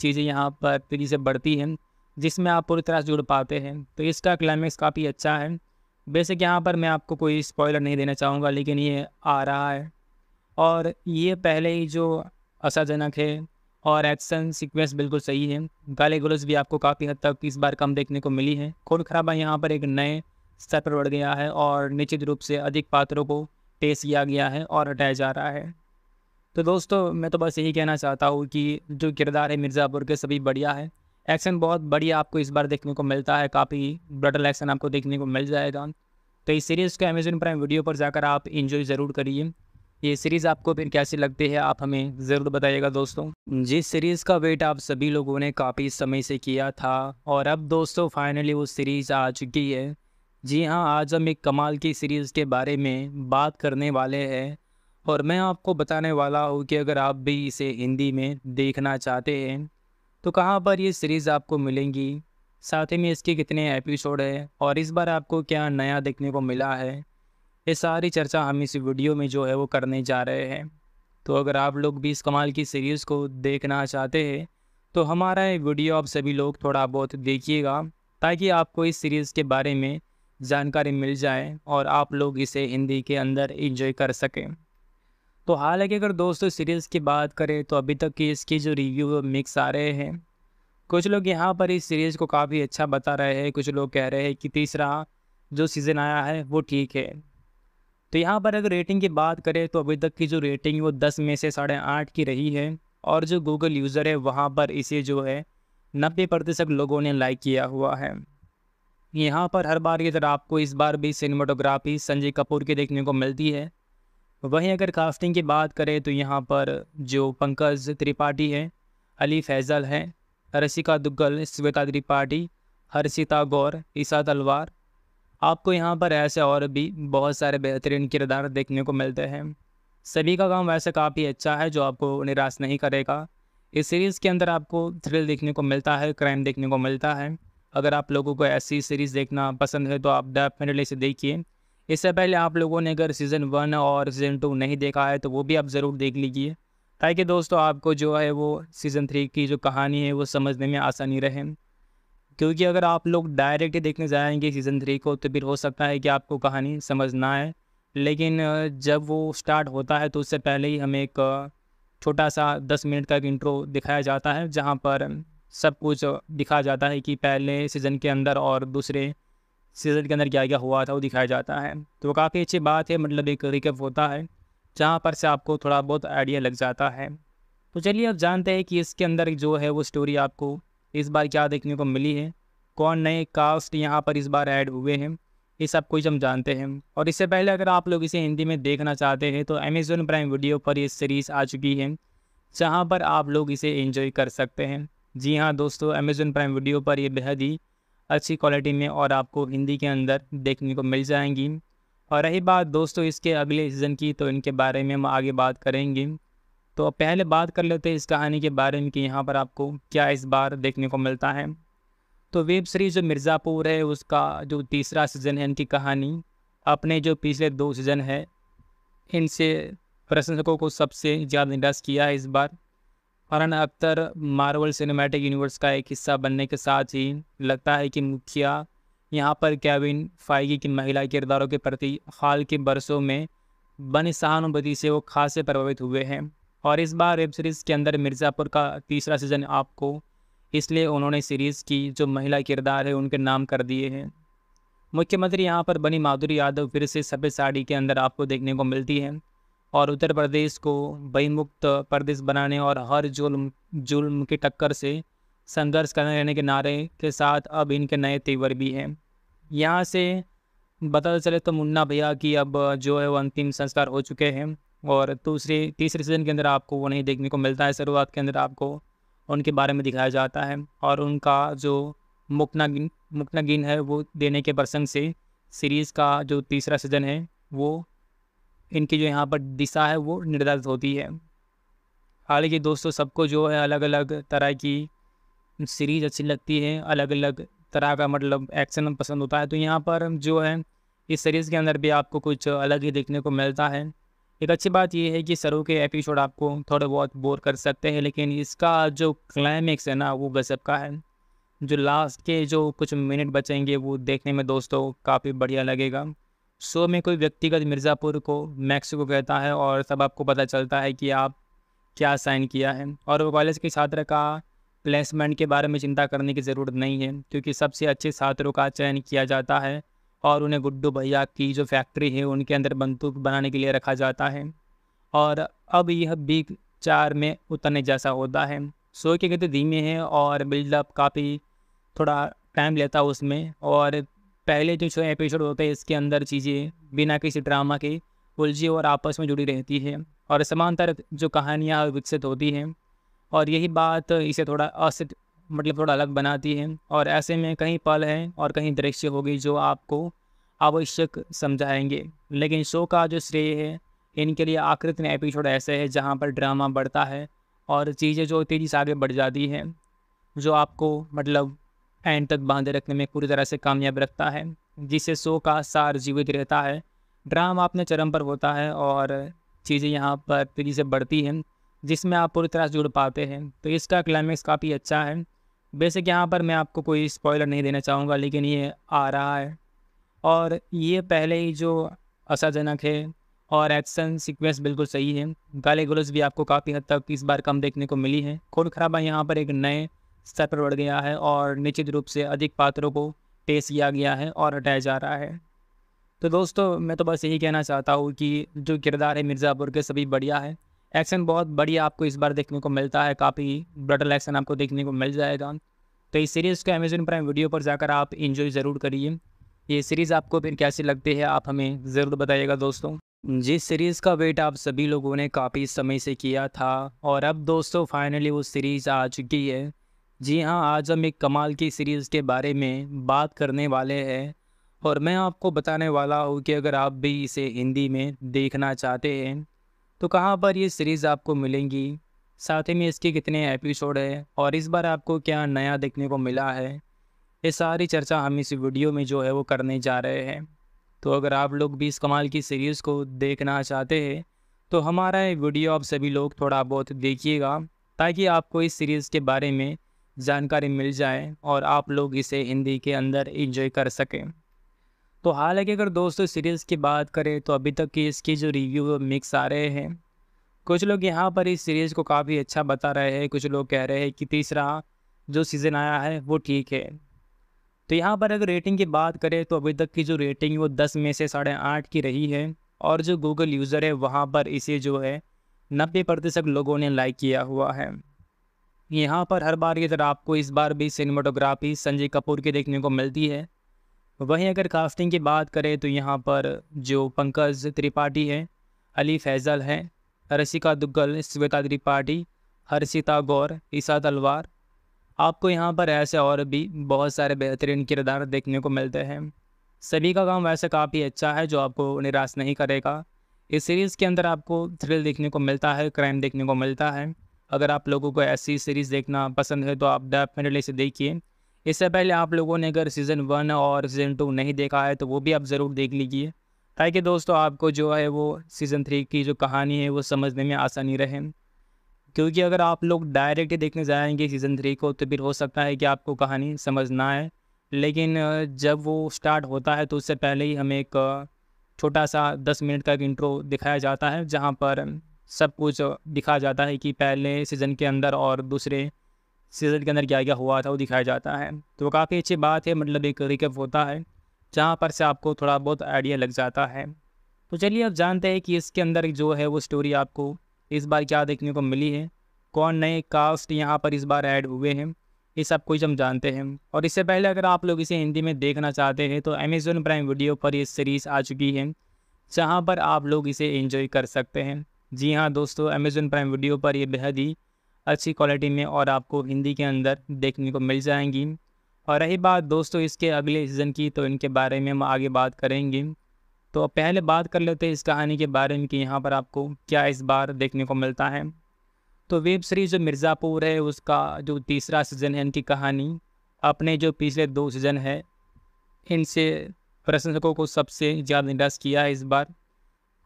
A: चीज़ें यहाँ पर तेज़ी से बढ़ती हैं जिसमें आप पूरी तरह से जुड़ पाते हैं तो इसका क्लाइमैक्स काफ़ी अच्छा है बेसिक यहाँ पर मैं आपको कोई स्पॉयलर नहीं देना चाहूँगा लेकिन ये आ रहा है और ये पहले ही जो आशाजनक है और एक्शन सीक्वेंस बिल्कुल सही है गाले गुलज भी आपको काफ़ी हद तक इस बार कम देखने को मिली है खून खराबा यहाँ पर एक नए स्तर पर बढ़ गया है और निश्चित रूप से अधिक पात्रों को पेश किया गया है और हटाया जा रहा है तो दोस्तों मैं तो बस यही कहना चाहता हूँ कि जो किरदार है मिर्ज़ापुर के सभी बढ़िया है एक्शन बहुत बढ़िया आपको इस बार देखने को मिलता है काफ़ी ब्रटल एक्शन आपको देखने को मिल जाएगा तो इस सीरीज़ को अमेजोन प्राइम वीडियो पर जाकर आप इन्जॉय ज़रूर करिए ये सीरीज़ आपको फिर कैसी लगती है आप हमें ज़रूर बताइएगा दोस्तों जिस सीरीज़ का वेट आप सभी लोगों ने काफ़ी समय से किया था और अब दोस्तों फाइनली वो सीरीज़ आ चुकी है जी हाँ आज हम एक कमाल की सीरीज़ के बारे में बात करने वाले हैं और मैं आपको बताने वाला हूँ कि अगर आप भी इसे हिंदी में देखना चाहते हैं तो कहाँ पर ये सीरीज़ आपको मिलेंगी साथ ही में इसके कितने एपिसोड है और इस बार आपको क्या नया देखने को मिला है ये सारी चर्चा हम इस वीडियो में जो है वो करने जा रहे हैं तो अगर आप लोग भी इस कमाल की सीरीज़ को देखना चाहते हैं तो हमारा ये वीडियो आप सभी लोग थोड़ा बहुत देखिएगा ताकि आपको इस सीरीज़ के बारे में जानकारी मिल जाए और आप लोग इसे हिंदी के अंदर इंजॉय कर सकें तो हालांकि अगर दोस्तों सीरीज़ की बात करें तो अभी तक की इसकी जो रिव्यू मिक्स आ रहे हैं कुछ लोग यहाँ पर इस सीरीज़ को काफ़ी अच्छा बता रहे हैं कुछ लोग कह रहे हैं कि तीसरा जो सीज़न आया है वो ठीक है तो यहाँ पर अगर रेटिंग की बात करें तो अभी तक की जो रेटिंग वो दस में से साढ़े आठ की रही है और जो गूगल यूज़र है वहाँ पर इसे जो है नब्बे प्रतिशत लोगों ने लाइक किया हुआ है यहाँ पर हर बार की तरह आपको इस बार भी सिनेमाटोग्राफी संजय कपूर की देखने को मिलती है वहीं अगर कास्टिंग की बात करें तो यहाँ पर जो पंकज त्रिपाठी हैं अली फैज़ल हैं रसिका दुग्गल श्वेता त्रिपाठी हर्षिता गौर ईसा तलवार आपको यहाँ पर ऐसे और भी बहुत सारे बेहतरीन किरदार देखने को मिलते हैं सभी का काम वैसे काफ़ी अच्छा है जो आपको निराश नहीं करेगा इस सीरीज़ के अंदर आपको थ्रिल देखने को मिलता है क्राइम देखने को मिलता है अगर आप लोगों को ऐसी सीरीज़ देखना पसंद है तो आप डेफिनेटली इसे देखिए इससे पहले आप लोगों ने अगर सीज़न वन और सीज़न टू नहीं देखा है तो वो भी आप ज़रूर देख लीजिए ताकि दोस्तों आपको जो है वो सीज़न थ्री की जो कहानी है वो समझने में आसानी रहे क्योंकि अगर आप लोग डायरेक्ट देखने जाएंगे सीज़न थ्री को तो फिर हो सकता है कि आपको कहानी समझना है लेकिन जब वो स्टार्ट होता है तो उससे पहले ही हमें एक छोटा सा दस मिनट का एक इंट्रो दिखाया जाता है जहाँ पर सब कुछ दिखा जाता है कि पहले सीज़न के अंदर और दूसरे सीज़न के अंदर क्या क्या हुआ था वो दिखाया जाता है तो काफ़ी अच्छी बात है मतलब एक रिकअप होता है जहाँ पर से आपको थोड़ा बहुत आइडिया लग जाता है तो चलिए आप जानते हैं कि इसके अंदर जो है वो स्टोरी आपको इस बार क्या देखने को मिली है कौन नए कास्ट यहाँ पर इस बार ऐड हुए हैं ये सब कुछ हम जानते हैं और इससे पहले अगर आप लोग इसे हिंदी में देखना चाहते हैं तो अमेज़ोन प्राइम वीडियो पर ये सीरीज़ आ चुकी है जहाँ पर आप लोग इसे एंजॉय कर सकते हैं जी हाँ दोस्तों अमेज़न प्राइम वीडियो पर ये बेहद ही अच्छी क्वालिटी में और आपको हिंदी के अंदर देखने को मिल जाएंगी और रही बात दोस्तों इसके अगले सीज़न की तो इनके बारे में हम आगे बात करेंगे तो पहले बात कर लेते हैं इस कहानी के बारे में कि यहाँ पर आपको क्या इस बार देखने को मिलता है तो वेब सीरीज़ जो मिर्ज़ापुर है उसका जो तीसरा सीज़न है इनकी कहानी अपने जो पिछले दो सीज़न है इनसे प्रशंसकों को सबसे ज़्यादा निराश किया है इस बार Farhan Akhtar Marvel cinematic universe का एक हिस्सा बनने के साथ ही लगता है कि मुखिया यहाँ पर कैविन फाइगी की महिला किरदारों के प्रति हाल के बरसों में बनी सहानुभूति से वो खासे प्रभावित हुए हैं और इस बार वेब सीरीज़ के अंदर मिर्ज़ापुर का तीसरा सीज़न आपको इसलिए उन्होंने सीरीज़ की जो महिला किरदार है उनके नाम कर दिए हैं मुख्यमंत्री यहाँ पर बनी माधुरी यादव फिर से सफ़ेद साड़ी के अंदर आपको देखने को मिलती है और उत्तर प्रदेश को बहिमुक्त प्रदेश बनाने और हर जुल्म जुल्म की टक्कर से संघर्ष करने रहने के नारे के साथ अब इनके नए तेवर भी हैं यहाँ से बता चले तो मुन्ना भैया की अब जो है वो अंतिम संस्कार हो चुके हैं और दूसरे तीसरे सीजन के अंदर आपको वो नहीं देखने को मिलता है शुरुआत के अंदर आपको उनके बारे में दिखाया जाता है और उनका जो मुकनागिन मुकनागिन है वो देने के प्रसंग से सीरीज़ का जो तीसरा सीजन है वो इनकी जो यहाँ पर दिशा है वो निर्धारित होती है हालांकि दोस्तों सबको जो है अलग अलग तरह की सीरीज अच्छी लगती है अलग अलग तरह का मतलब एक्शन पसंद होता है तो यहाँ पर जो है इस सीरीज़ के अंदर भी आपको कुछ अलग ही देखने को मिलता है एक अच्छी बात यह है कि सरों के एपिसोड आपको थोड़े बहुत बोर कर सकते हैं लेकिन इसका जो क्लाइमेक्स है ना वो गजब का है जो लास्ट के जो कुछ मिनट बचेंगे वो देखने में दोस्तों काफ़ी बढ़िया लगेगा शो में कोई व्यक्तिगत मिर्ज़ापुर को मैक्सिको कहता है और सब आपको पता चलता है कि आप क्या साइन किया है और वो कॉलेज के छात्र का प्लेसमेंट के बारे में चिंता करने की ज़रूरत नहीं है क्योंकि सबसे अच्छे छात्रों का चयन किया जाता है और उन्हें गुड्डू भैया की जो फैक्ट्री है उनके अंदर बंदूक बनाने के लिए रखा जाता है और अब यह बिग चार में उतरने जैसा होता है शो के गति धीमे हैं और बिल्डअप काफ़ी थोड़ा टाइम लेता है उसमें और पहले जो छः एपिसोड होते हैं इसके अंदर चीज़ें बिना किसी ड्रामा के उलझी और आपस में जुड़ी रहती है और समांतर जो कहानियाँ विकसित होती हैं और यही बात इसे थोड़ा असित मतलब थोड़ा अलग बनाती है और ऐसे में कहीं पल हैं और कहीं दृश्य होगी जो आपको आवश्यक समझाएंगे लेकिन शो का जो श्रेय है इनके लिए आकृत में एपिसोड ऐसे है जहाँ पर ड्रामा बढ़ता है और चीज़ें जो तेज़ी से आगे बढ़ जाती हैं जो आपको मतलब एंड तक बांधे रखने में पूरी तरह से कामयाब रखता है जिससे शो का सार जीवित रहता है ड्रामा अपने चरम पर होता है और चीज़ें यहाँ पर तेज़ी से बढ़ती हैं जिसमें आप पूरी तरह से जुड़ पाते हैं तो इसका क्लाइमैक्स काफ़ी अच्छा है बेसिक यहाँ पर मैं आपको कोई स्पॉयलर नहीं देना चाहूँगा लेकिन ये आ रहा है और ये पहले ही जो असाजनक है और एक्शन सीक्वेंस बिल्कुल सही है गाले गुलज भी आपको काफ़ी हद तक इस बार कम देखने को मिली है खून खराबा यहाँ पर एक नए स्तर पर बढ़ गया है और निश्चित रूप से अधिक पात्रों को पेश किया गया है और हटाया जा रहा है तो दोस्तों मैं तो बस यही कहना चाहता हूँ कि जो किरदार है मिर्ज़ापुर के सभी बढ़िया है एक्शन बहुत बढ़िया आपको इस बार देखने को मिलता है काफ़ी ब्रटल एक्शन आपको देखने को मिल जाएगा तो इस सीरीज़ को अमेजन प्राइम वीडियो पर जाकर आप इन्जॉय ज़रूर करिए ये सीरीज़ आपको फिर कैसी लगती है आप हमें ज़रूर बताइएगा दोस्तों जिस सीरीज़ का वेट आप सभी लोगों ने काफ़ी समय से किया था और अब दोस्तों फाइनली वो सीरीज़ आ चुकी है जी हाँ आज हम एक कमाल की सीरीज़ के बारे में बात करने वाले हैं और मैं आपको बताने वाला हूँ कि अगर आप भी इसे हिंदी में देखना चाहते हैं तो कहाँ पर ये सीरीज़ आपको मिलेंगी साथ ही में इसके कितने एपिसोड हैं और इस बार आपको क्या नया देखने को मिला है ये सारी चर्चा हम इस वीडियो में जो है वो करने जा रहे हैं तो अगर आप लोग भी इस कमाल की सीरीज़ को देखना चाहते हैं तो हमारा ये वीडियो आप सभी लोग थोड़ा बहुत देखिएगा ताकि आपको इस सीरीज़ के बारे में जानकारी मिल जाए और आप लोग इसे हिंदी के अंदर इंजॉय कर सकें तो हालांकि अगर दोस्तों सीरीज़ की बात करें तो अभी तक की इसकी जो रिव्यू मिक्स आ रहे हैं कुछ लोग यहाँ पर इस सीरीज़ को काफ़ी अच्छा बता रहे हैं कुछ लोग कह रहे हैं कि तीसरा जो सीज़न आया है वो ठीक है तो यहाँ पर अगर रेटिंग की बात करें तो अभी तक की जो रेटिंग वो दस में से साढ़े आठ की रही है और जो गूगल यूज़र है वहाँ पर इसे जो है नब्बे प्रतिशत लोगों ने लाइक किया हुआ है यहाँ पर हर बार की तरह आपको इस बार भी सिनेमाटोग्राफी संजय कपूर की देखने को मिलती है वहीं अगर कास्टिंग की बात करें तो यहाँ पर जो पंकज त्रिपाठी हैं अली फैज़ल हैं रसिका दुग्गल श्वेता त्रिपाठी हर्षिता गौर ईसा तलवार आपको यहाँ पर ऐसे और भी बहुत सारे बेहतरीन किरदार देखने को मिलते हैं सभी का काम वैसे काफ़ी अच्छा है जो आपको निराश नहीं करेगा इस सीरीज़ के अंदर आपको थ्रिल देखने को मिलता है क्राइम देखने को मिलता है अगर आप लोगों को ऐसी सीरीज़ देखना पसंद है तो आप डेफिनेटली इसे देखिए इससे पहले आप लोगों ने अगर सीज़न वन और सीज़न टू नहीं देखा है तो वो भी आप ज़रूर देख लीजिए ताकि दोस्तों आपको जो है वो सीज़न थ्री की जो कहानी है वो समझने में आसानी रहे क्योंकि अगर आप लोग डायरेक्ट ही देखने जाएंगे सीज़न थ्री को तो फिर हो सकता है कि आपको कहानी समझ ना आए लेकिन जब वो स्टार्ट होता है तो उससे पहले ही हमें एक छोटा सा दस मिनट का एक इंट्रो दिखाया जाता है जहाँ पर सब कुछ दिखा जाता है कि पहले सीज़न के अंदर और दूसरे सीज़न के अंदर क्या क्या हुआ था वो दिखाया जाता है तो काफ़ी अच्छी बात है मतलब एक रिकअप होता है जहाँ पर से आपको थोड़ा बहुत आइडिया लग जाता है तो चलिए आप जानते हैं कि इसके अंदर जो है वो स्टोरी आपको इस बार क्या देखने को मिली है कौन नए कास्ट यहाँ पर इस बार ऐड हुए हैं ये सब कुछ हम जानते हैं और इससे पहले अगर आप लोग इसे हिंदी में देखना चाहते हैं तो अमेज़ोन प्राइम वीडियो पर ये सीरीज़ आ चुकी है जहाँ पर आप लोग इसे एंजॉय कर सकते हैं जी हाँ दोस्तों अमेज़न प्राइम वीडियो पर ये बेहद ही अच्छी क्वालिटी में और आपको हिंदी के अंदर देखने को मिल जाएंगी और रही बात दोस्तों इसके अगले सीज़न की तो इनके बारे में हम आगे बात करेंगे तो पहले बात कर लेते हैं इस कहानी के बारे में कि यहाँ पर आपको क्या इस बार देखने को मिलता है तो वेब सीरीज़ जो मिर्ज़ापुर है उसका जो तीसरा सीज़न है इनकी कहानी अपने जो पिछले दो सीज़न है इनसे प्रशंसकों को सबसे ज़्यादा निराश किया है इस बार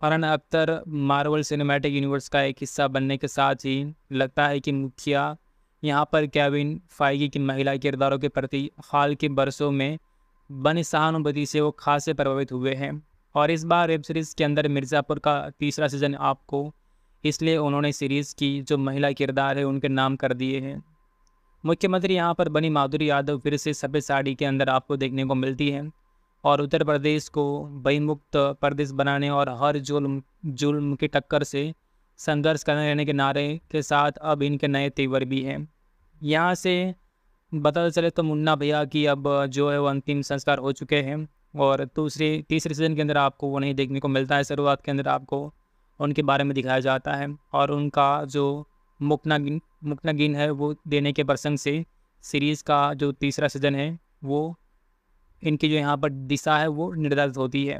A: Farhan Akhtar Marvel cinematic universe का एक हिस्सा बनने के साथ ही लगता है कि मुखिया यहाँ पर कैविन फाइगी की महिला किरदारों के प्रति हाल के बरसों में बनी सहानुभूति से वो खास से प्रभावित हुए हैं और इस बार वेब सीरीज़ के अंदर मिर्ज़ापुर का तीसरा सीज़न आपको इसलिए उन्होंने सीरीज़ की जो महिला किरदार है उनके नाम कर दिए हैं मुख्यमंत्री यहाँ पर बनी माधुरी यादव फिर से सफ़ेद साड़ी के अंदर आपको देखने को मिलती है और उत्तर प्रदेश को बहिमुक्त प्रदेश बनाने और हर जुल्म जुल्म की टक्कर से संघर्ष करने रहने के नारे के साथ अब इनके नए तेवर भी हैं यहाँ से बता चले तो मुन्ना भैया की अब जो है वो अंतिम संस्कार हो चुके हैं और दूसरे तीसरे सीज़न के अंदर आपको वो नहीं देखने को मिलता है शुरुआत के अंदर आपको उनके बारे में दिखाया जाता है और उनका जो मुकनागिन मुकनागिन है वो देने के प्रसंग से सीरीज़ का जो तीसरा सीज़न है वो इनकी जो यहाँ पर दिशा है वो निर्धारित होती है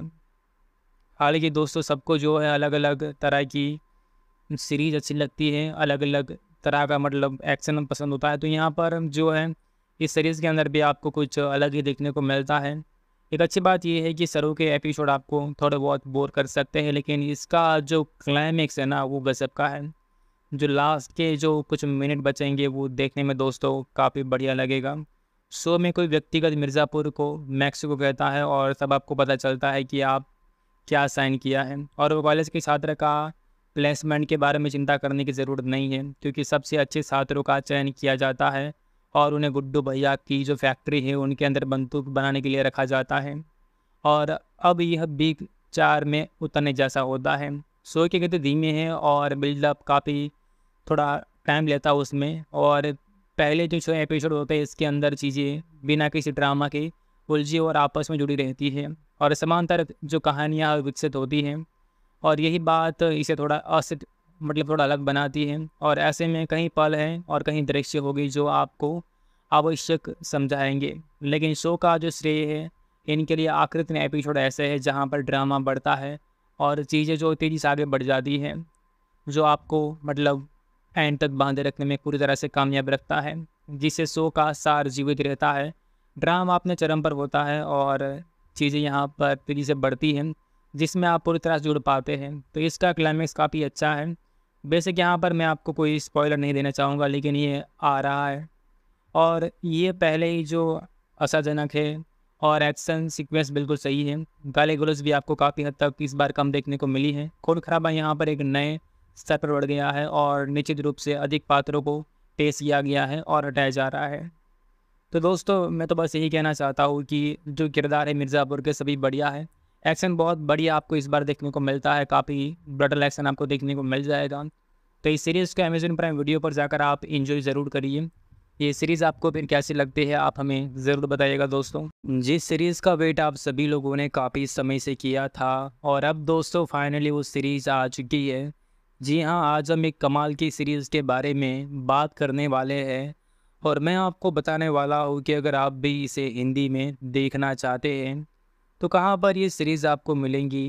A: हालांकि दोस्तों सबको जो है अलग अलग तरह की सीरीज अच्छी लगती है अलग अलग तरह का मतलब एक्शन पसंद होता है तो यहाँ पर जो है इस सीरीज़ के अंदर भी आपको कुछ अलग ही देखने को मिलता है एक अच्छी बात यह है कि सरों के एपिसोड आपको थोड़े बहुत बोर कर सकते हैं लेकिन इसका जो क्लाइमेक्स है ना वो गजब का है जो लास्ट के जो कुछ मिनट बचेंगे वो देखने में दोस्तों काफ़ी बढ़िया लगेगा शो में कोई व्यक्तिगत मिर्ज़ापुर को मैक्स को कहता है और सब आपको पता चलता है कि आप क्या साइन किया है और वो कॉलेज के छात्र का प्लेसमेंट के बारे में चिंता करने की ज़रूरत नहीं है क्योंकि सबसे अच्छे छात्रों का चयन किया जाता है और उन्हें गुड्डू भैया की जो फैक्ट्री है उनके अंदर बंदूक बनाने के लिए रखा जाता है और अब यह बिग चार में उतरने जैसा होता है शो के गति धीमे हैं और बिल्डअप काफ़ी थोड़ा टाइम लेता है उसमें और पहले जो छः एपिसोड होते हैं इसके अंदर चीज़ें बिना किसी ड्रामा के उलझी और आपस में जुड़ी रहती है और समांतर जो कहानियाँ विकसित होती हैं और यही बात इसे थोड़ा असित मतलब थोड़ा अलग बनाती है और ऐसे में कहीं पल हैं और कहीं दृश्य होगी जो आपको आवश्यक समझाएंगे लेकिन शो का जो श्रेय है इनके लिए आकृत में एपिसोड ऐसे है जहाँ पर ड्रामा बढ़ता है और चीज़ें जो तेज़ी से आगे बढ़ जाती हैं जो आपको मतलब एंड तक बांधे रखने में पूरी तरह से कामयाब रखता है जिससे शो का सार जीवित रहता है ड्राम अपने चरम पर होता है और चीज़ें यहाँ पर तेज़ी से बढ़ती हैं जिसमें आप पूरी तरह से जुड़ पाते हैं तो इसका क्लाइमैक्स काफ़ी अच्छा है बेसिक यहाँ पर मैं आपको कोई स्पॉयलर नहीं देना चाहूँगा लेकिन ये आ रहा है और ये पहले ही जो असाजनक है और एक्शन सीक्वेंस बिल्कुल सही है गाली गुलज भी आपको काफ़ी हद तक इस बार कम देखने को मिली है खून खराबा यहाँ पर एक नए स्तर पर बढ़ गया है और निश्चित रूप से अधिक पात्रों को पेश किया गया है और हटाया जा रहा है तो दोस्तों मैं तो बस यही कहना चाहता हूँ कि जो किरदार है मिर्ज़ापुर के सभी बढ़िया है एक्शन बहुत बढ़िया आपको इस बार देखने को मिलता है काफ़ी ब्रटल एक्शन आपको देखने को मिल जाएगा तो इस सीरीज़ को अमेजन प्राइम वीडियो पर जाकर आप इन्जॉय ज़रूर करिए ये सीरीज़ आपको फिर कैसी लगती है आप हमें ज़रूर बताइएगा दोस्तों जिस सीरीज़ का वेट आप सभी लोगों ने काफ़ी समय से किया था और अब दोस्तों फाइनली वो सीरीज़ आ चुकी है जी हाँ आज हम एक कमाल की सीरीज़ के बारे में बात करने वाले हैं और मैं आपको बताने वाला हूँ कि अगर आप भी इसे हिंदी में देखना चाहते हैं तो कहाँ पर ये सीरीज़ आपको मिलेंगी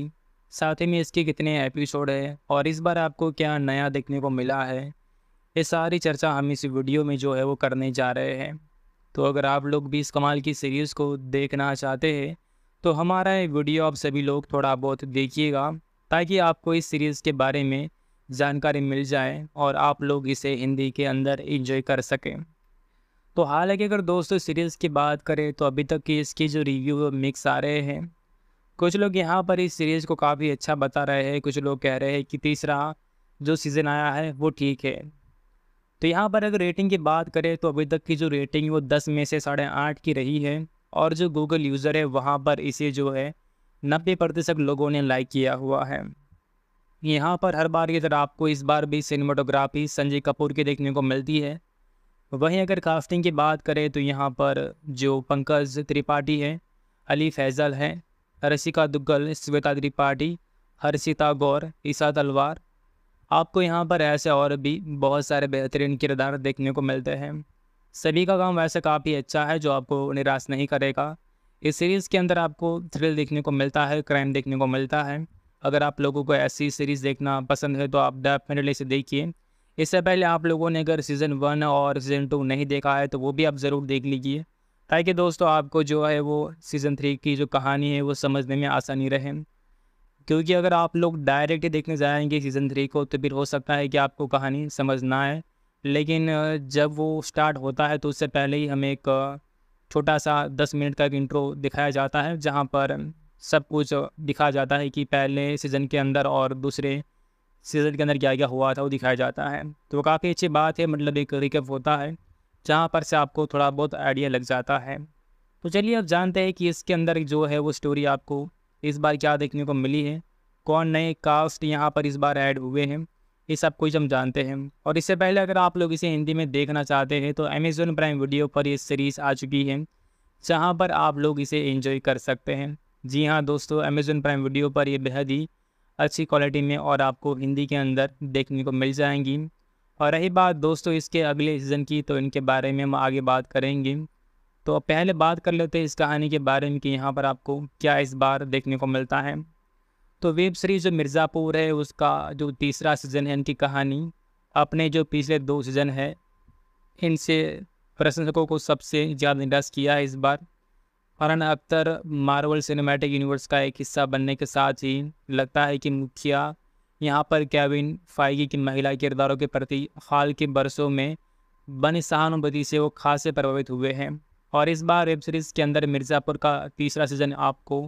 A: साथ ही में इसके कितने एपिसोड हैं और इस बार आपको क्या नया देखने को मिला है ये सारी चर्चा हम इस वीडियो में जो है वो करने जा रहे हैं तो अगर आप लोग भी इस कमाल की सीरीज़ को देखना चाहते हैं तो हमारा ये वीडियो आप सभी लोग थोड़ा बहुत देखिएगा ताकि आपको इस सीरीज़ के बारे में जानकारी मिल जाए और आप लोग इसे हिंदी के अंदर इंजॉय कर सकें तो हालांकि अगर दोस्तों सीरीज़ की बात करें तो अभी तक की इसकी जो रिव्यू मिक्स आ रहे हैं कुछ लोग यहाँ पर इस सीरीज़ को काफ़ी अच्छा बता रहे हैं कुछ लोग कह रहे हैं कि तीसरा जो सीज़न आया है वो ठीक है तो यहाँ पर अगर रेटिंग की बात करें तो अभी तक की जो रेटिंग वो दस में से साढ़े आठ की रही है और जो गूगल यूज़र है वहाँ पर इसे जो है नब्बे प्रतिशत लोगों ने लाइक किया हुआ है यहाँ पर हर बार की तरह आपको इस बार भी सिनेमाटोग्राफी संजय कपूर की देखने को मिलती है वहीं अगर कास्टिंग की बात करें तो यहाँ पर जो पंकज त्रिपाठी हैं अली फैज़ल हैं रसिका दुग्गल श्वेता त्रिपाठी हर्षिता गौर ईसा तलवार आपको यहाँ पर ऐसे और भी बहुत सारे बेहतरीन किरदार देखने को मिलते हैं सभी का काम वैसे काफ़ी अच्छा है जो आपको निराश नहीं करेगा इस सीरीज़ के अंदर आपको थ्रिल देखने को मिलता है क्राइम देखने को मिलता है अगर आप लोगों को ऐसी सीरीज़ देखना पसंद है तो आप डेफिनेटली इसे देखिए इससे पहले आप लोगों ने अगर सीज़न वन और सीज़न टू नहीं देखा है तो वो भी आप ज़रूर देख लीजिए ताकि दोस्तों आपको जो है वो सीज़न थ्री की जो कहानी है वो समझने में आसानी रहे क्योंकि अगर आप लोग डायरेक्ट ही देखने जाएंगे सीज़न थ्री को तो फिर हो सकता है कि आपको कहानी समझना है लेकिन जब वो स्टार्ट होता है तो उससे पहले ही हमें एक छोटा सा दस मिनट का एक इंट्रो दिखाया जाता है जहाँ पर सब कुछ दिखाया जाता है कि पहले सीज़न के अंदर और दूसरे सीज़न के अंदर क्या क्या हुआ था वो दिखाया जाता है तो काफ़ी अच्छी बात है मतलब एक रिकअप होता है जहाँ पर से आपको थोड़ा बहुत आइडिया लग जाता है तो चलिए आप जानते हैं कि इसके अंदर जो है वो स्टोरी आपको इस बार क्या देखने को मिली है कौन नए कास्ट यहाँ पर इस बार ऐड हुए हैं ये सब कुछ हम जानते हैं और इससे पहले अगर आप लोग इसे हिंदी में देखना चाहते हैं तो अमेज़ोन प्राइम वीडियो पर ये सीरीज़ आ चुकी है जहाँ पर आप लोग इसे एंजॉय कर सकते हैं जी हाँ दोस्तों अमेज़न प्राइम वीडियो पर ये बेहद ही अच्छी क्वालिटी में और आपको हिंदी के अंदर देखने को मिल जाएंगी और रही बात दोस्तों इसके अगले सीज़न की तो इनके बारे में हम आगे बात करेंगे तो पहले बात कर लेते हैं इस कहानी के बारे में कि यहाँ पर आपको क्या इस बार देखने को मिलता है तो वेब सीरीज़ जो मिर्ज़ापुर है उसका जो तीसरा सीज़न है इनकी कहानी अपने जो पिछले दो सीज़न है इनसे प्रशंसकों को सबसे ज़्यादा निराश किया है इस बार Farhan Akhtar Marvel cinematic universe का एक हिस्सा बनने के साथ ही लगता है कि मुखिया यहाँ पर कैविन फाइगी की महिला किरदारों के प्रति हाल के बरसों में बनी सहानुभूति से वो खासे प्रभावित हुए हैं और इस बार वेब सीरीज़ के अंदर मिर्ज़ापुर का तीसरा सीज़न आपको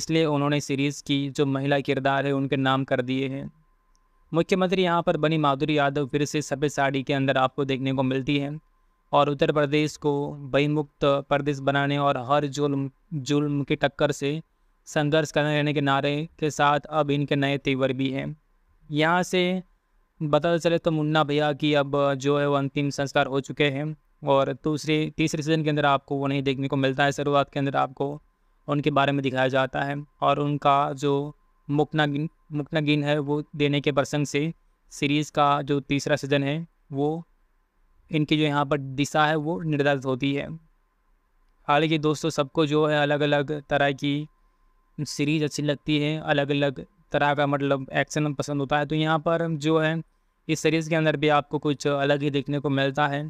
A: इसलिए उन्होंने सीरीज़ की जो महिला किरदार है उनके नाम कर दिए हैं मुख्यमंत्री यहाँ पर बनी माधुरी यादव फिर से सफ़ेद साड़ी के अंदर आपको देखने को मिलती है और उत्तर प्रदेश को बहिमुक्त प्रदेश बनाने और हर जुल्म जुल्म की टक्कर से संघर्ष करने रहने के नारे के साथ अब इनके नए तेवर भी हैं यहाँ से बता चले तो मुन्ना भैया की अब जो है वो अंतिम संस्कार हो चुके हैं और दूसरे तीसरे सीजन के अंदर आपको वो नहीं देखने को मिलता है शुरुआत के अंदर आपको उनके बारे में दिखाया जाता है और उनका जो मुकनागिन मुकनागिन है वो देने के प्रसंग से सीरीज़ का जो तीसरा सीजन है वो इनकी जो यहाँ पर दिशा है वो निर्धारित होती है हालांकि दोस्तों सबको जो है अलग अलग तरह की सीरीज अच्छी लगती है अलग अलग तरह का मतलब एक्शन पसंद होता है तो यहाँ पर जो है इस सीरीज़ के अंदर भी आपको कुछ अलग ही देखने को मिलता है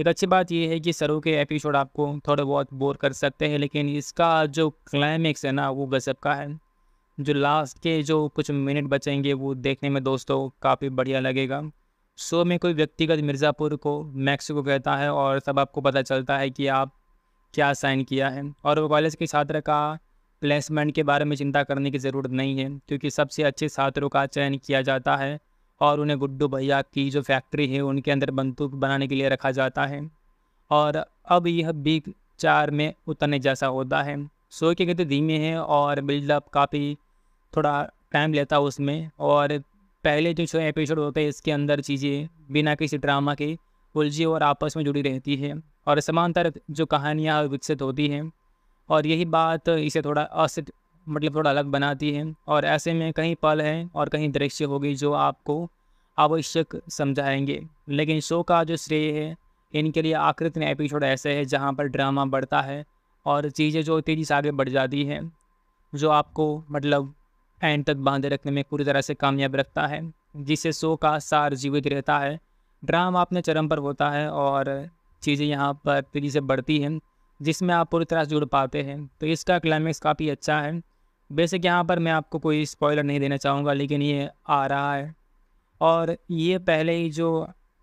A: एक अच्छी बात यह है कि सरों के एपिसोड आपको थोड़े बहुत बोर कर सकते हैं लेकिन इसका जो क्लाइमैक्स है ना वो गजब का है जो लास्ट के जो कुछ मिनट बचेंगे वो देखने में दोस्तों काफ़ी बढ़िया लगेगा शो में कोई व्यक्तिगत मिर्ज़ापुर को मैक्सिको कहता है और सब आपको पता चलता है कि आप क्या साइन किया है और वो कॉलेज के छात्र का प्लेसमेंट के बारे में चिंता करने की ज़रूरत नहीं है क्योंकि सबसे अच्छे छात्रों का चयन किया जाता है और उन्हें गुड्डू भैया की जो फैक्ट्री है उनके अंदर बंदूक बनाने के लिए रखा जाता है और अब यह बिग चार में उतरने जैसा होता है शो के गति धीमे हैं और बिल्डअप काफ़ी थोड़ा टाइम लेता है उसमें और पहले जो छः एपिसोड होते हैं इसके अंदर चीज़ें बिना किसी ड्रामा के उलझी और आपस में जुड़ी रहती है और समांतर जो कहानियाँ विकसित होती हैं और यही बात इसे थोड़ा असित मतलब थोड़ा अलग बनाती है और ऐसे में कहीं पल हैं और कहीं दृश्य होगी जो आपको आवश्यक समझाएंगे लेकिन शो का जो श्रेय है इनके लिए आकृत एपिसोड ऐसे है जहाँ पर ड्रामा बढ़ता है और चीज़ें जो तेज़ी से आगे बढ़ जाती हैं जो आपको मतलब एंड तक बांधे रखने में पूरी तरह से कामयाब रखता है जिससे शो का सार जीवित रहता है ड्रामा अपने चरम पर होता है और चीज़ें यहाँ पर तेज़ी से बढ़ती हैं जिसमें आप पूरी तरह से जुड़ पाते हैं तो इसका क्लाइमैक्स काफ़ी अच्छा है बेसिक यहाँ पर मैं आपको कोई स्पॉइलर नहीं देना चाहूँगा लेकिन ये आ रहा है और ये पहले ही जो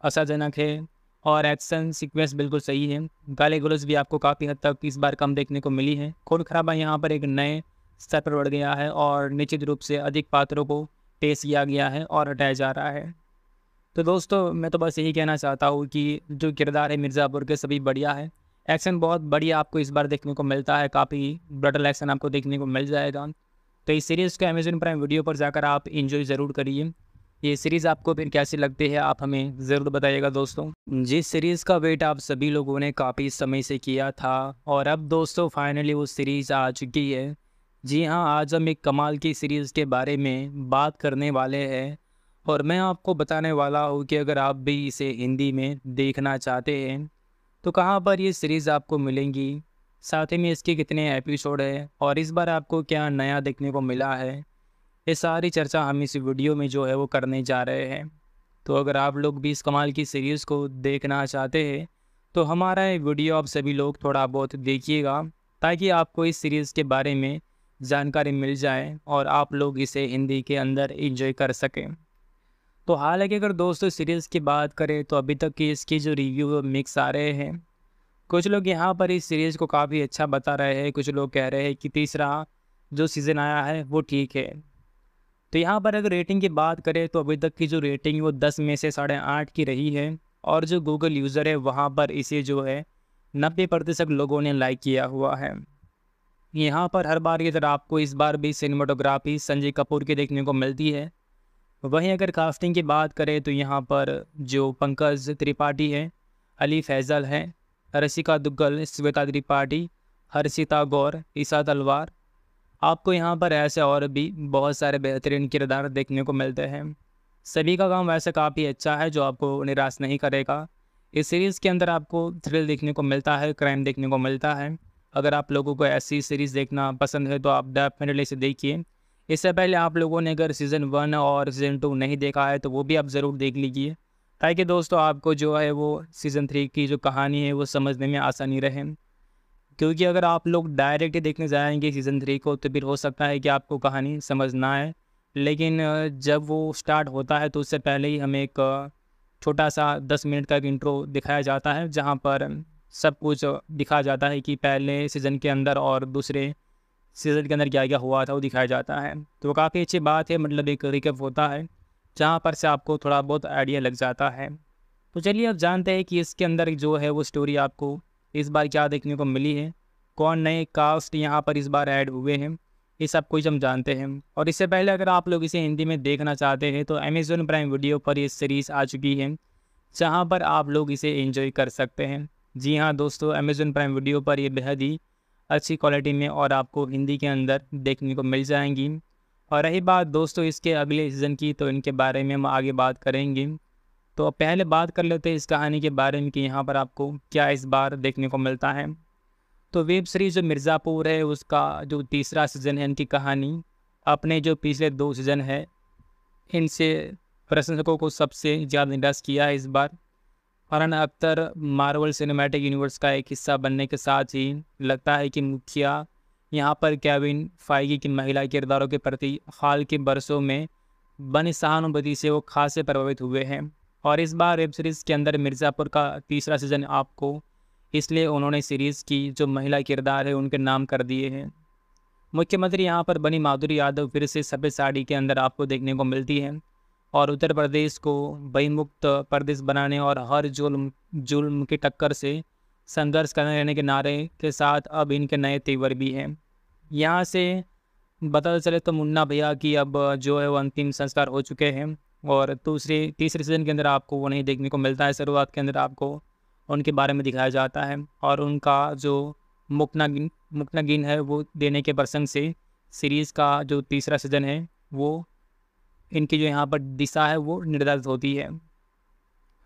A: असाजनक है और एक्शन सीक्वेंस बिल्कुल सही है गाले गुलज भी आपको काफ़ी हद तक इस बार कम देखने को मिली है खून खराबा यहाँ पर एक नए स्तर पर बढ़ गया है और निश्चित रूप से अधिक पात्रों को पेश किया गया है और हटाया जा रहा है तो दोस्तों मैं तो बस यही कहना चाहता हूँ कि जो किरदार है मिर्ज़ापुर के सभी बढ़िया है एक्शन बहुत बढ़िया आपको इस बार देखने को मिलता है काफ़ी ब्रटल एक्शन आपको देखने को मिल जाएगा तो इस सीरीज़ को अमेजोन प्राइम वीडियो पर जाकर आप इन्जॉय ज़रूर करिए ये सीरीज़ आपको फिर कैसी लगती है आप हमें ज़रूर बताइएगा दोस्तों जिस सीरीज़ का वेट आप सभी लोगों ने काफ़ी समय से किया था और अब दोस्तों फाइनली वो सीरीज़ आ चुकी है जी हाँ आज हम एक कमाल की सीरीज़ के बारे में बात करने वाले हैं और मैं आपको बताने वाला हूँ कि अगर आप भी इसे हिंदी में देखना चाहते हैं तो कहाँ पर ये सीरीज़ आपको मिलेंगी साथ ही में इसके कितने एपिसोड हैं और इस बार आपको क्या नया देखने को मिला है ये सारी चर्चा हम इस वीडियो में जो है वो करने जा रहे हैं तो अगर आप लोग भी इस कमाल की सीरीज़ को देखना चाहते हैं तो हमारा ये वीडियो आप सभी लोग थोड़ा बहुत देखिएगा ताकि आपको इस सीरीज़ के बारे में जानकारी मिल जाए और आप लोग इसे हिंदी के अंदर इंजॉय कर सकें तो हालांकि अगर दोस्तों सीरीज़ की बात करें तो अभी तक की इसकी जो रिव्यू मिक्स आ रहे हैं कुछ लोग यहाँ पर इस सीरीज़ को काफ़ी अच्छा बता रहे हैं कुछ लोग कह रहे हैं कि तीसरा जो सीज़न आया है वो ठीक है तो यहाँ पर अगर रेटिंग की बात करें तो अभी तक की जो रेटिंग वो दस में से साढ़े आठ की रही है और जो गूगल यूज़र है वहाँ पर इसे जो है नब्बे प्रतिशत लोगों ने लाइक किया हुआ है यहाँ पर हर बार की तरह आपको इस बार भी सिनेमाटोग्राफी संजय कपूर की देखने को मिलती है वहीं अगर कास्टिंग की बात करें तो यहाँ पर जो पंकज त्रिपाठी हैं अली फैज़ल हैं रसिका दुग्गल श्वेता त्रिपाठी हर्षिता गौर ईसा तलवार आपको यहाँ पर ऐसे और भी बहुत सारे बेहतरीन किरदार देखने को मिलते हैं सभी का काम वैसे काफ़ी अच्छा है जो आपको निराश नहीं करेगा इस सीरीज़ के अंदर आपको थ्रिल देखने को मिलता है क्राइम देखने को मिलता है अगर आप लोगों को ऐसी सीरीज़ देखना पसंद है तो आप डेफिनेटली इसे देखिए इससे पहले आप लोगों ने अगर सीज़न वन और सीज़न टू नहीं देखा है तो वो भी आप ज़रूर देख लीजिए ताकि दोस्तों आपको जो है वो सीज़न थ्री की जो कहानी है वो समझने में आसानी रहे क्योंकि अगर आप लोग डायरेक्ट ही देखने जाएंगे सीज़न थ्री को तो फिर हो सकता है कि आपको कहानी समझ ना आए लेकिन जब वो स्टार्ट होता है तो उससे पहले ही हमें एक छोटा सा दस मिनट का एक इंट्रो दिखाया जाता है जहाँ पर सब कुछ दिखा जाता है कि पहले सीज़न के अंदर और दूसरे सीज़न के अंदर क्या क्या हुआ था वो दिखाया जाता है तो काफ़ी अच्छी बात है मतलब एक रिकअप होता है जहाँ पर से आपको थोड़ा बहुत आइडिया लग जाता है तो चलिए आप जानते हैं कि इसके अंदर जो है वो स्टोरी आपको इस बार क्या देखने को मिली है कौन नए कास्ट यहाँ पर इस बार ऐड हुए हैं ये सब कुछ हम जानते हैं और इससे पहले अगर आप लोग इसे हिंदी में देखना चाहते हैं तो अमेज़ोन प्राइम वीडियो पर ये सीरीज़ आ चुकी है जहाँ पर आप लोग इसे एंजॉय कर सकते हैं जी हाँ दोस्तों अमेज़न प्राइम वीडियो पर ये बेहद ही अच्छी क्वालिटी में और आपको हिंदी के अंदर देखने को मिल जाएंगी और रही बात दोस्तों इसके अगले सीज़न की तो इनके बारे में हम आगे बात करेंगे तो पहले बात कर लेते हैं इस कहानी के बारे में कि यहाँ पर आपको क्या इस बार देखने को मिलता है तो वेब सीरीज़ जो मिर्ज़ापुर है उसका जो तीसरा सीज़न है इनकी कहानी अपने जो पिछले दो सीज़न है इनसे प्रशंसकों को सबसे ज़्यादा निराश किया है इस बार Farhan Akhtar Marvel cinematic universe का एक हिस्सा बनने के साथ ही लगता है कि मुखिया यहाँ पर कैविन फाइगी की महिला किरदारों के प्रति हाल के बरसों में बनी सहानुभूति से वो खासे प्रभावित हुए हैं और इस बार वेब सीरीज़ के अंदर मिर्ज़ापुर का तीसरा सीज़न आपको इसलिए उन्होंने सीरीज़ की जो महिला किरदार है उनके नाम कर दिए हैं मुख्यमंत्री यहाँ पर बनी माधुरी यादव फिर से सफ़ेद साड़ी के अंदर आपको देखने को मिलती है और उत्तर प्रदेश को बहिमुक्त प्रदेश बनाने और हर जुल्म जुल्म की टक्कर से संघर्ष करने रहने के नारे के साथ अब इनके नए तेवर भी हैं यहाँ से बता चले तो मुन्ना भैया की अब जो है वो अंतिम संस्कार हो चुके हैं और दूसरे तीसरे सीजन के अंदर आपको वो नहीं देखने को मिलता है शुरुआत के अंदर आपको उनके बारे में दिखाया जाता है और उनका जो मुक्नागिन मुक्नागिन है वो देने के प्रसंग से सीरीज़ का जो तीसरा सीजन है वो इनकी जो यहाँ पर दिशा है वो निर्धारित होती है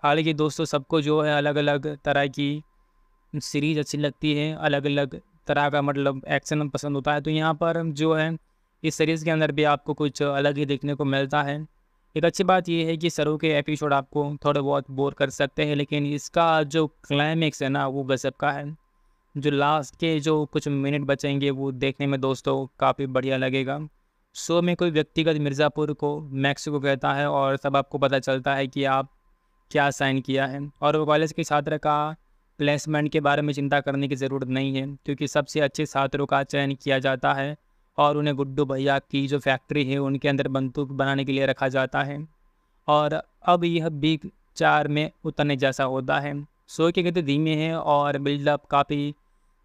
A: हालांकि दोस्तों सबको जो है अलग अलग तरह की सीरीज अच्छी लगती है अलग अलग तरह का मतलब एक्शन पसंद होता है तो यहाँ पर जो है इस सीरीज़ के अंदर भी आपको कुछ अलग ही देखने को मिलता है एक अच्छी बात यह है कि सरों के एपिसोड आपको थोड़े बहुत बोर कर सकते हैं लेकिन इसका जो क्लाइमेक्स है ना वो गजब का है जो लास्ट के जो कुछ मिनट बचेंगे वो देखने में दोस्तों काफ़ी बढ़िया लगेगा शो में कोई व्यक्तिगत मिर्ज़ापुर को मैक्स को कहता है और सब आपको पता चलता है कि आप क्या साइन किया है और वो कॉलेज के छात्र का प्लेसमेंट के बारे में चिंता करने की ज़रूरत नहीं है क्योंकि सबसे अच्छे छात्रों का चयन किया जाता है और उन्हें गुड्डू भैया की जो फैक्ट्री है उनके अंदर बंदूक बनाने के लिए रखा जाता है और अब यह बी चार में उतरने जैसा होता है शो के गति धीमे हैं और बिल्डअप काफ़ी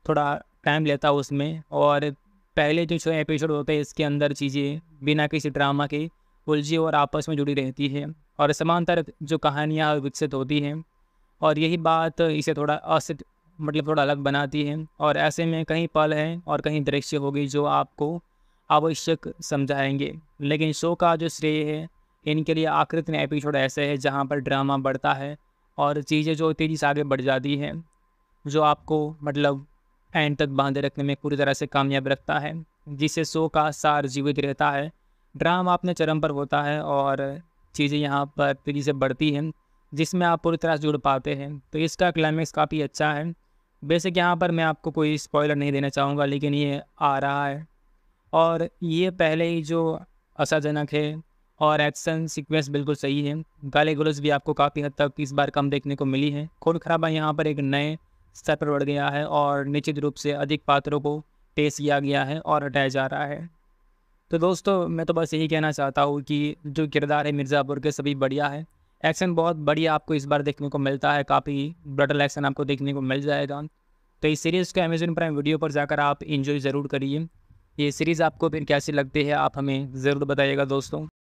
A: थोड़ा टाइम लेता है उसमें और पहले जो छः एपिसोड होते हैं इसके अंदर चीज़ें बिना किसी ड्रामा के उलझी और आपस में जुड़ी रहती है और समांतर जो कहानियाँ विकसित होती हैं और यही बात इसे थोड़ा असित मतलब थोड़ा अलग बनाती है और ऐसे में कहीं पल हैं और कहीं दृश्य होगी जो आपको आवश्यक समझाएंगे लेकिन शो का जो श्रेय है इनके लिए आकृत एपिसोड ऐसे है जहाँ पर ड्रामा बढ़ता है और चीज़ें जो तेज़ी से आगे बढ़ जाती हैं जो आपको मतलब एंड तक बांधे रखने में पूरी तरह से कामयाब रखता है जिससे शो का सार जीवित रहता है ड्राम आपने चरम पर होता है और चीज़ें यहाँ पर तेज़ी से बढ़ती हैं जिसमें आप पूरी तरह से जुड़ पाते हैं तो इसका क्लाइमैक्स काफ़ी अच्छा है बेसिक यहाँ पर मैं आपको कोई स्पॉइलर नहीं देना चाहूँगा लेकिन ये आ रहा है और ये पहले ही जो आशाजनक है और एक्शन सीक्वेंस बिल्कुल सही है गाले गुलज भी आपको काफ़ी हद तक इस बार कम देखने को मिली है खोल खराबा यहाँ पर एक नए स्तर पर बढ़ गया है और निश्चित रूप से अधिक पात्रों को पेश किया गया है और हटाया जा रहा है तो दोस्तों मैं तो बस यही कहना चाहता हूँ कि जो किरदार है मिर्ज़ापुर के सभी बढ़िया है एक्शन बहुत बढ़िया आपको इस बार देखने को मिलता है काफ़ी ब्रटल एक्शन आपको देखने को मिल जाएगा तो इस सीरीज़ को अमेजन प्राइम वीडियो पर जाकर आप इन्जॉय ज़रूर करिए ये सीरीज़ आपको फिर कैसी लगती है आप हमें ज़रूर बताइएगा दोस्तों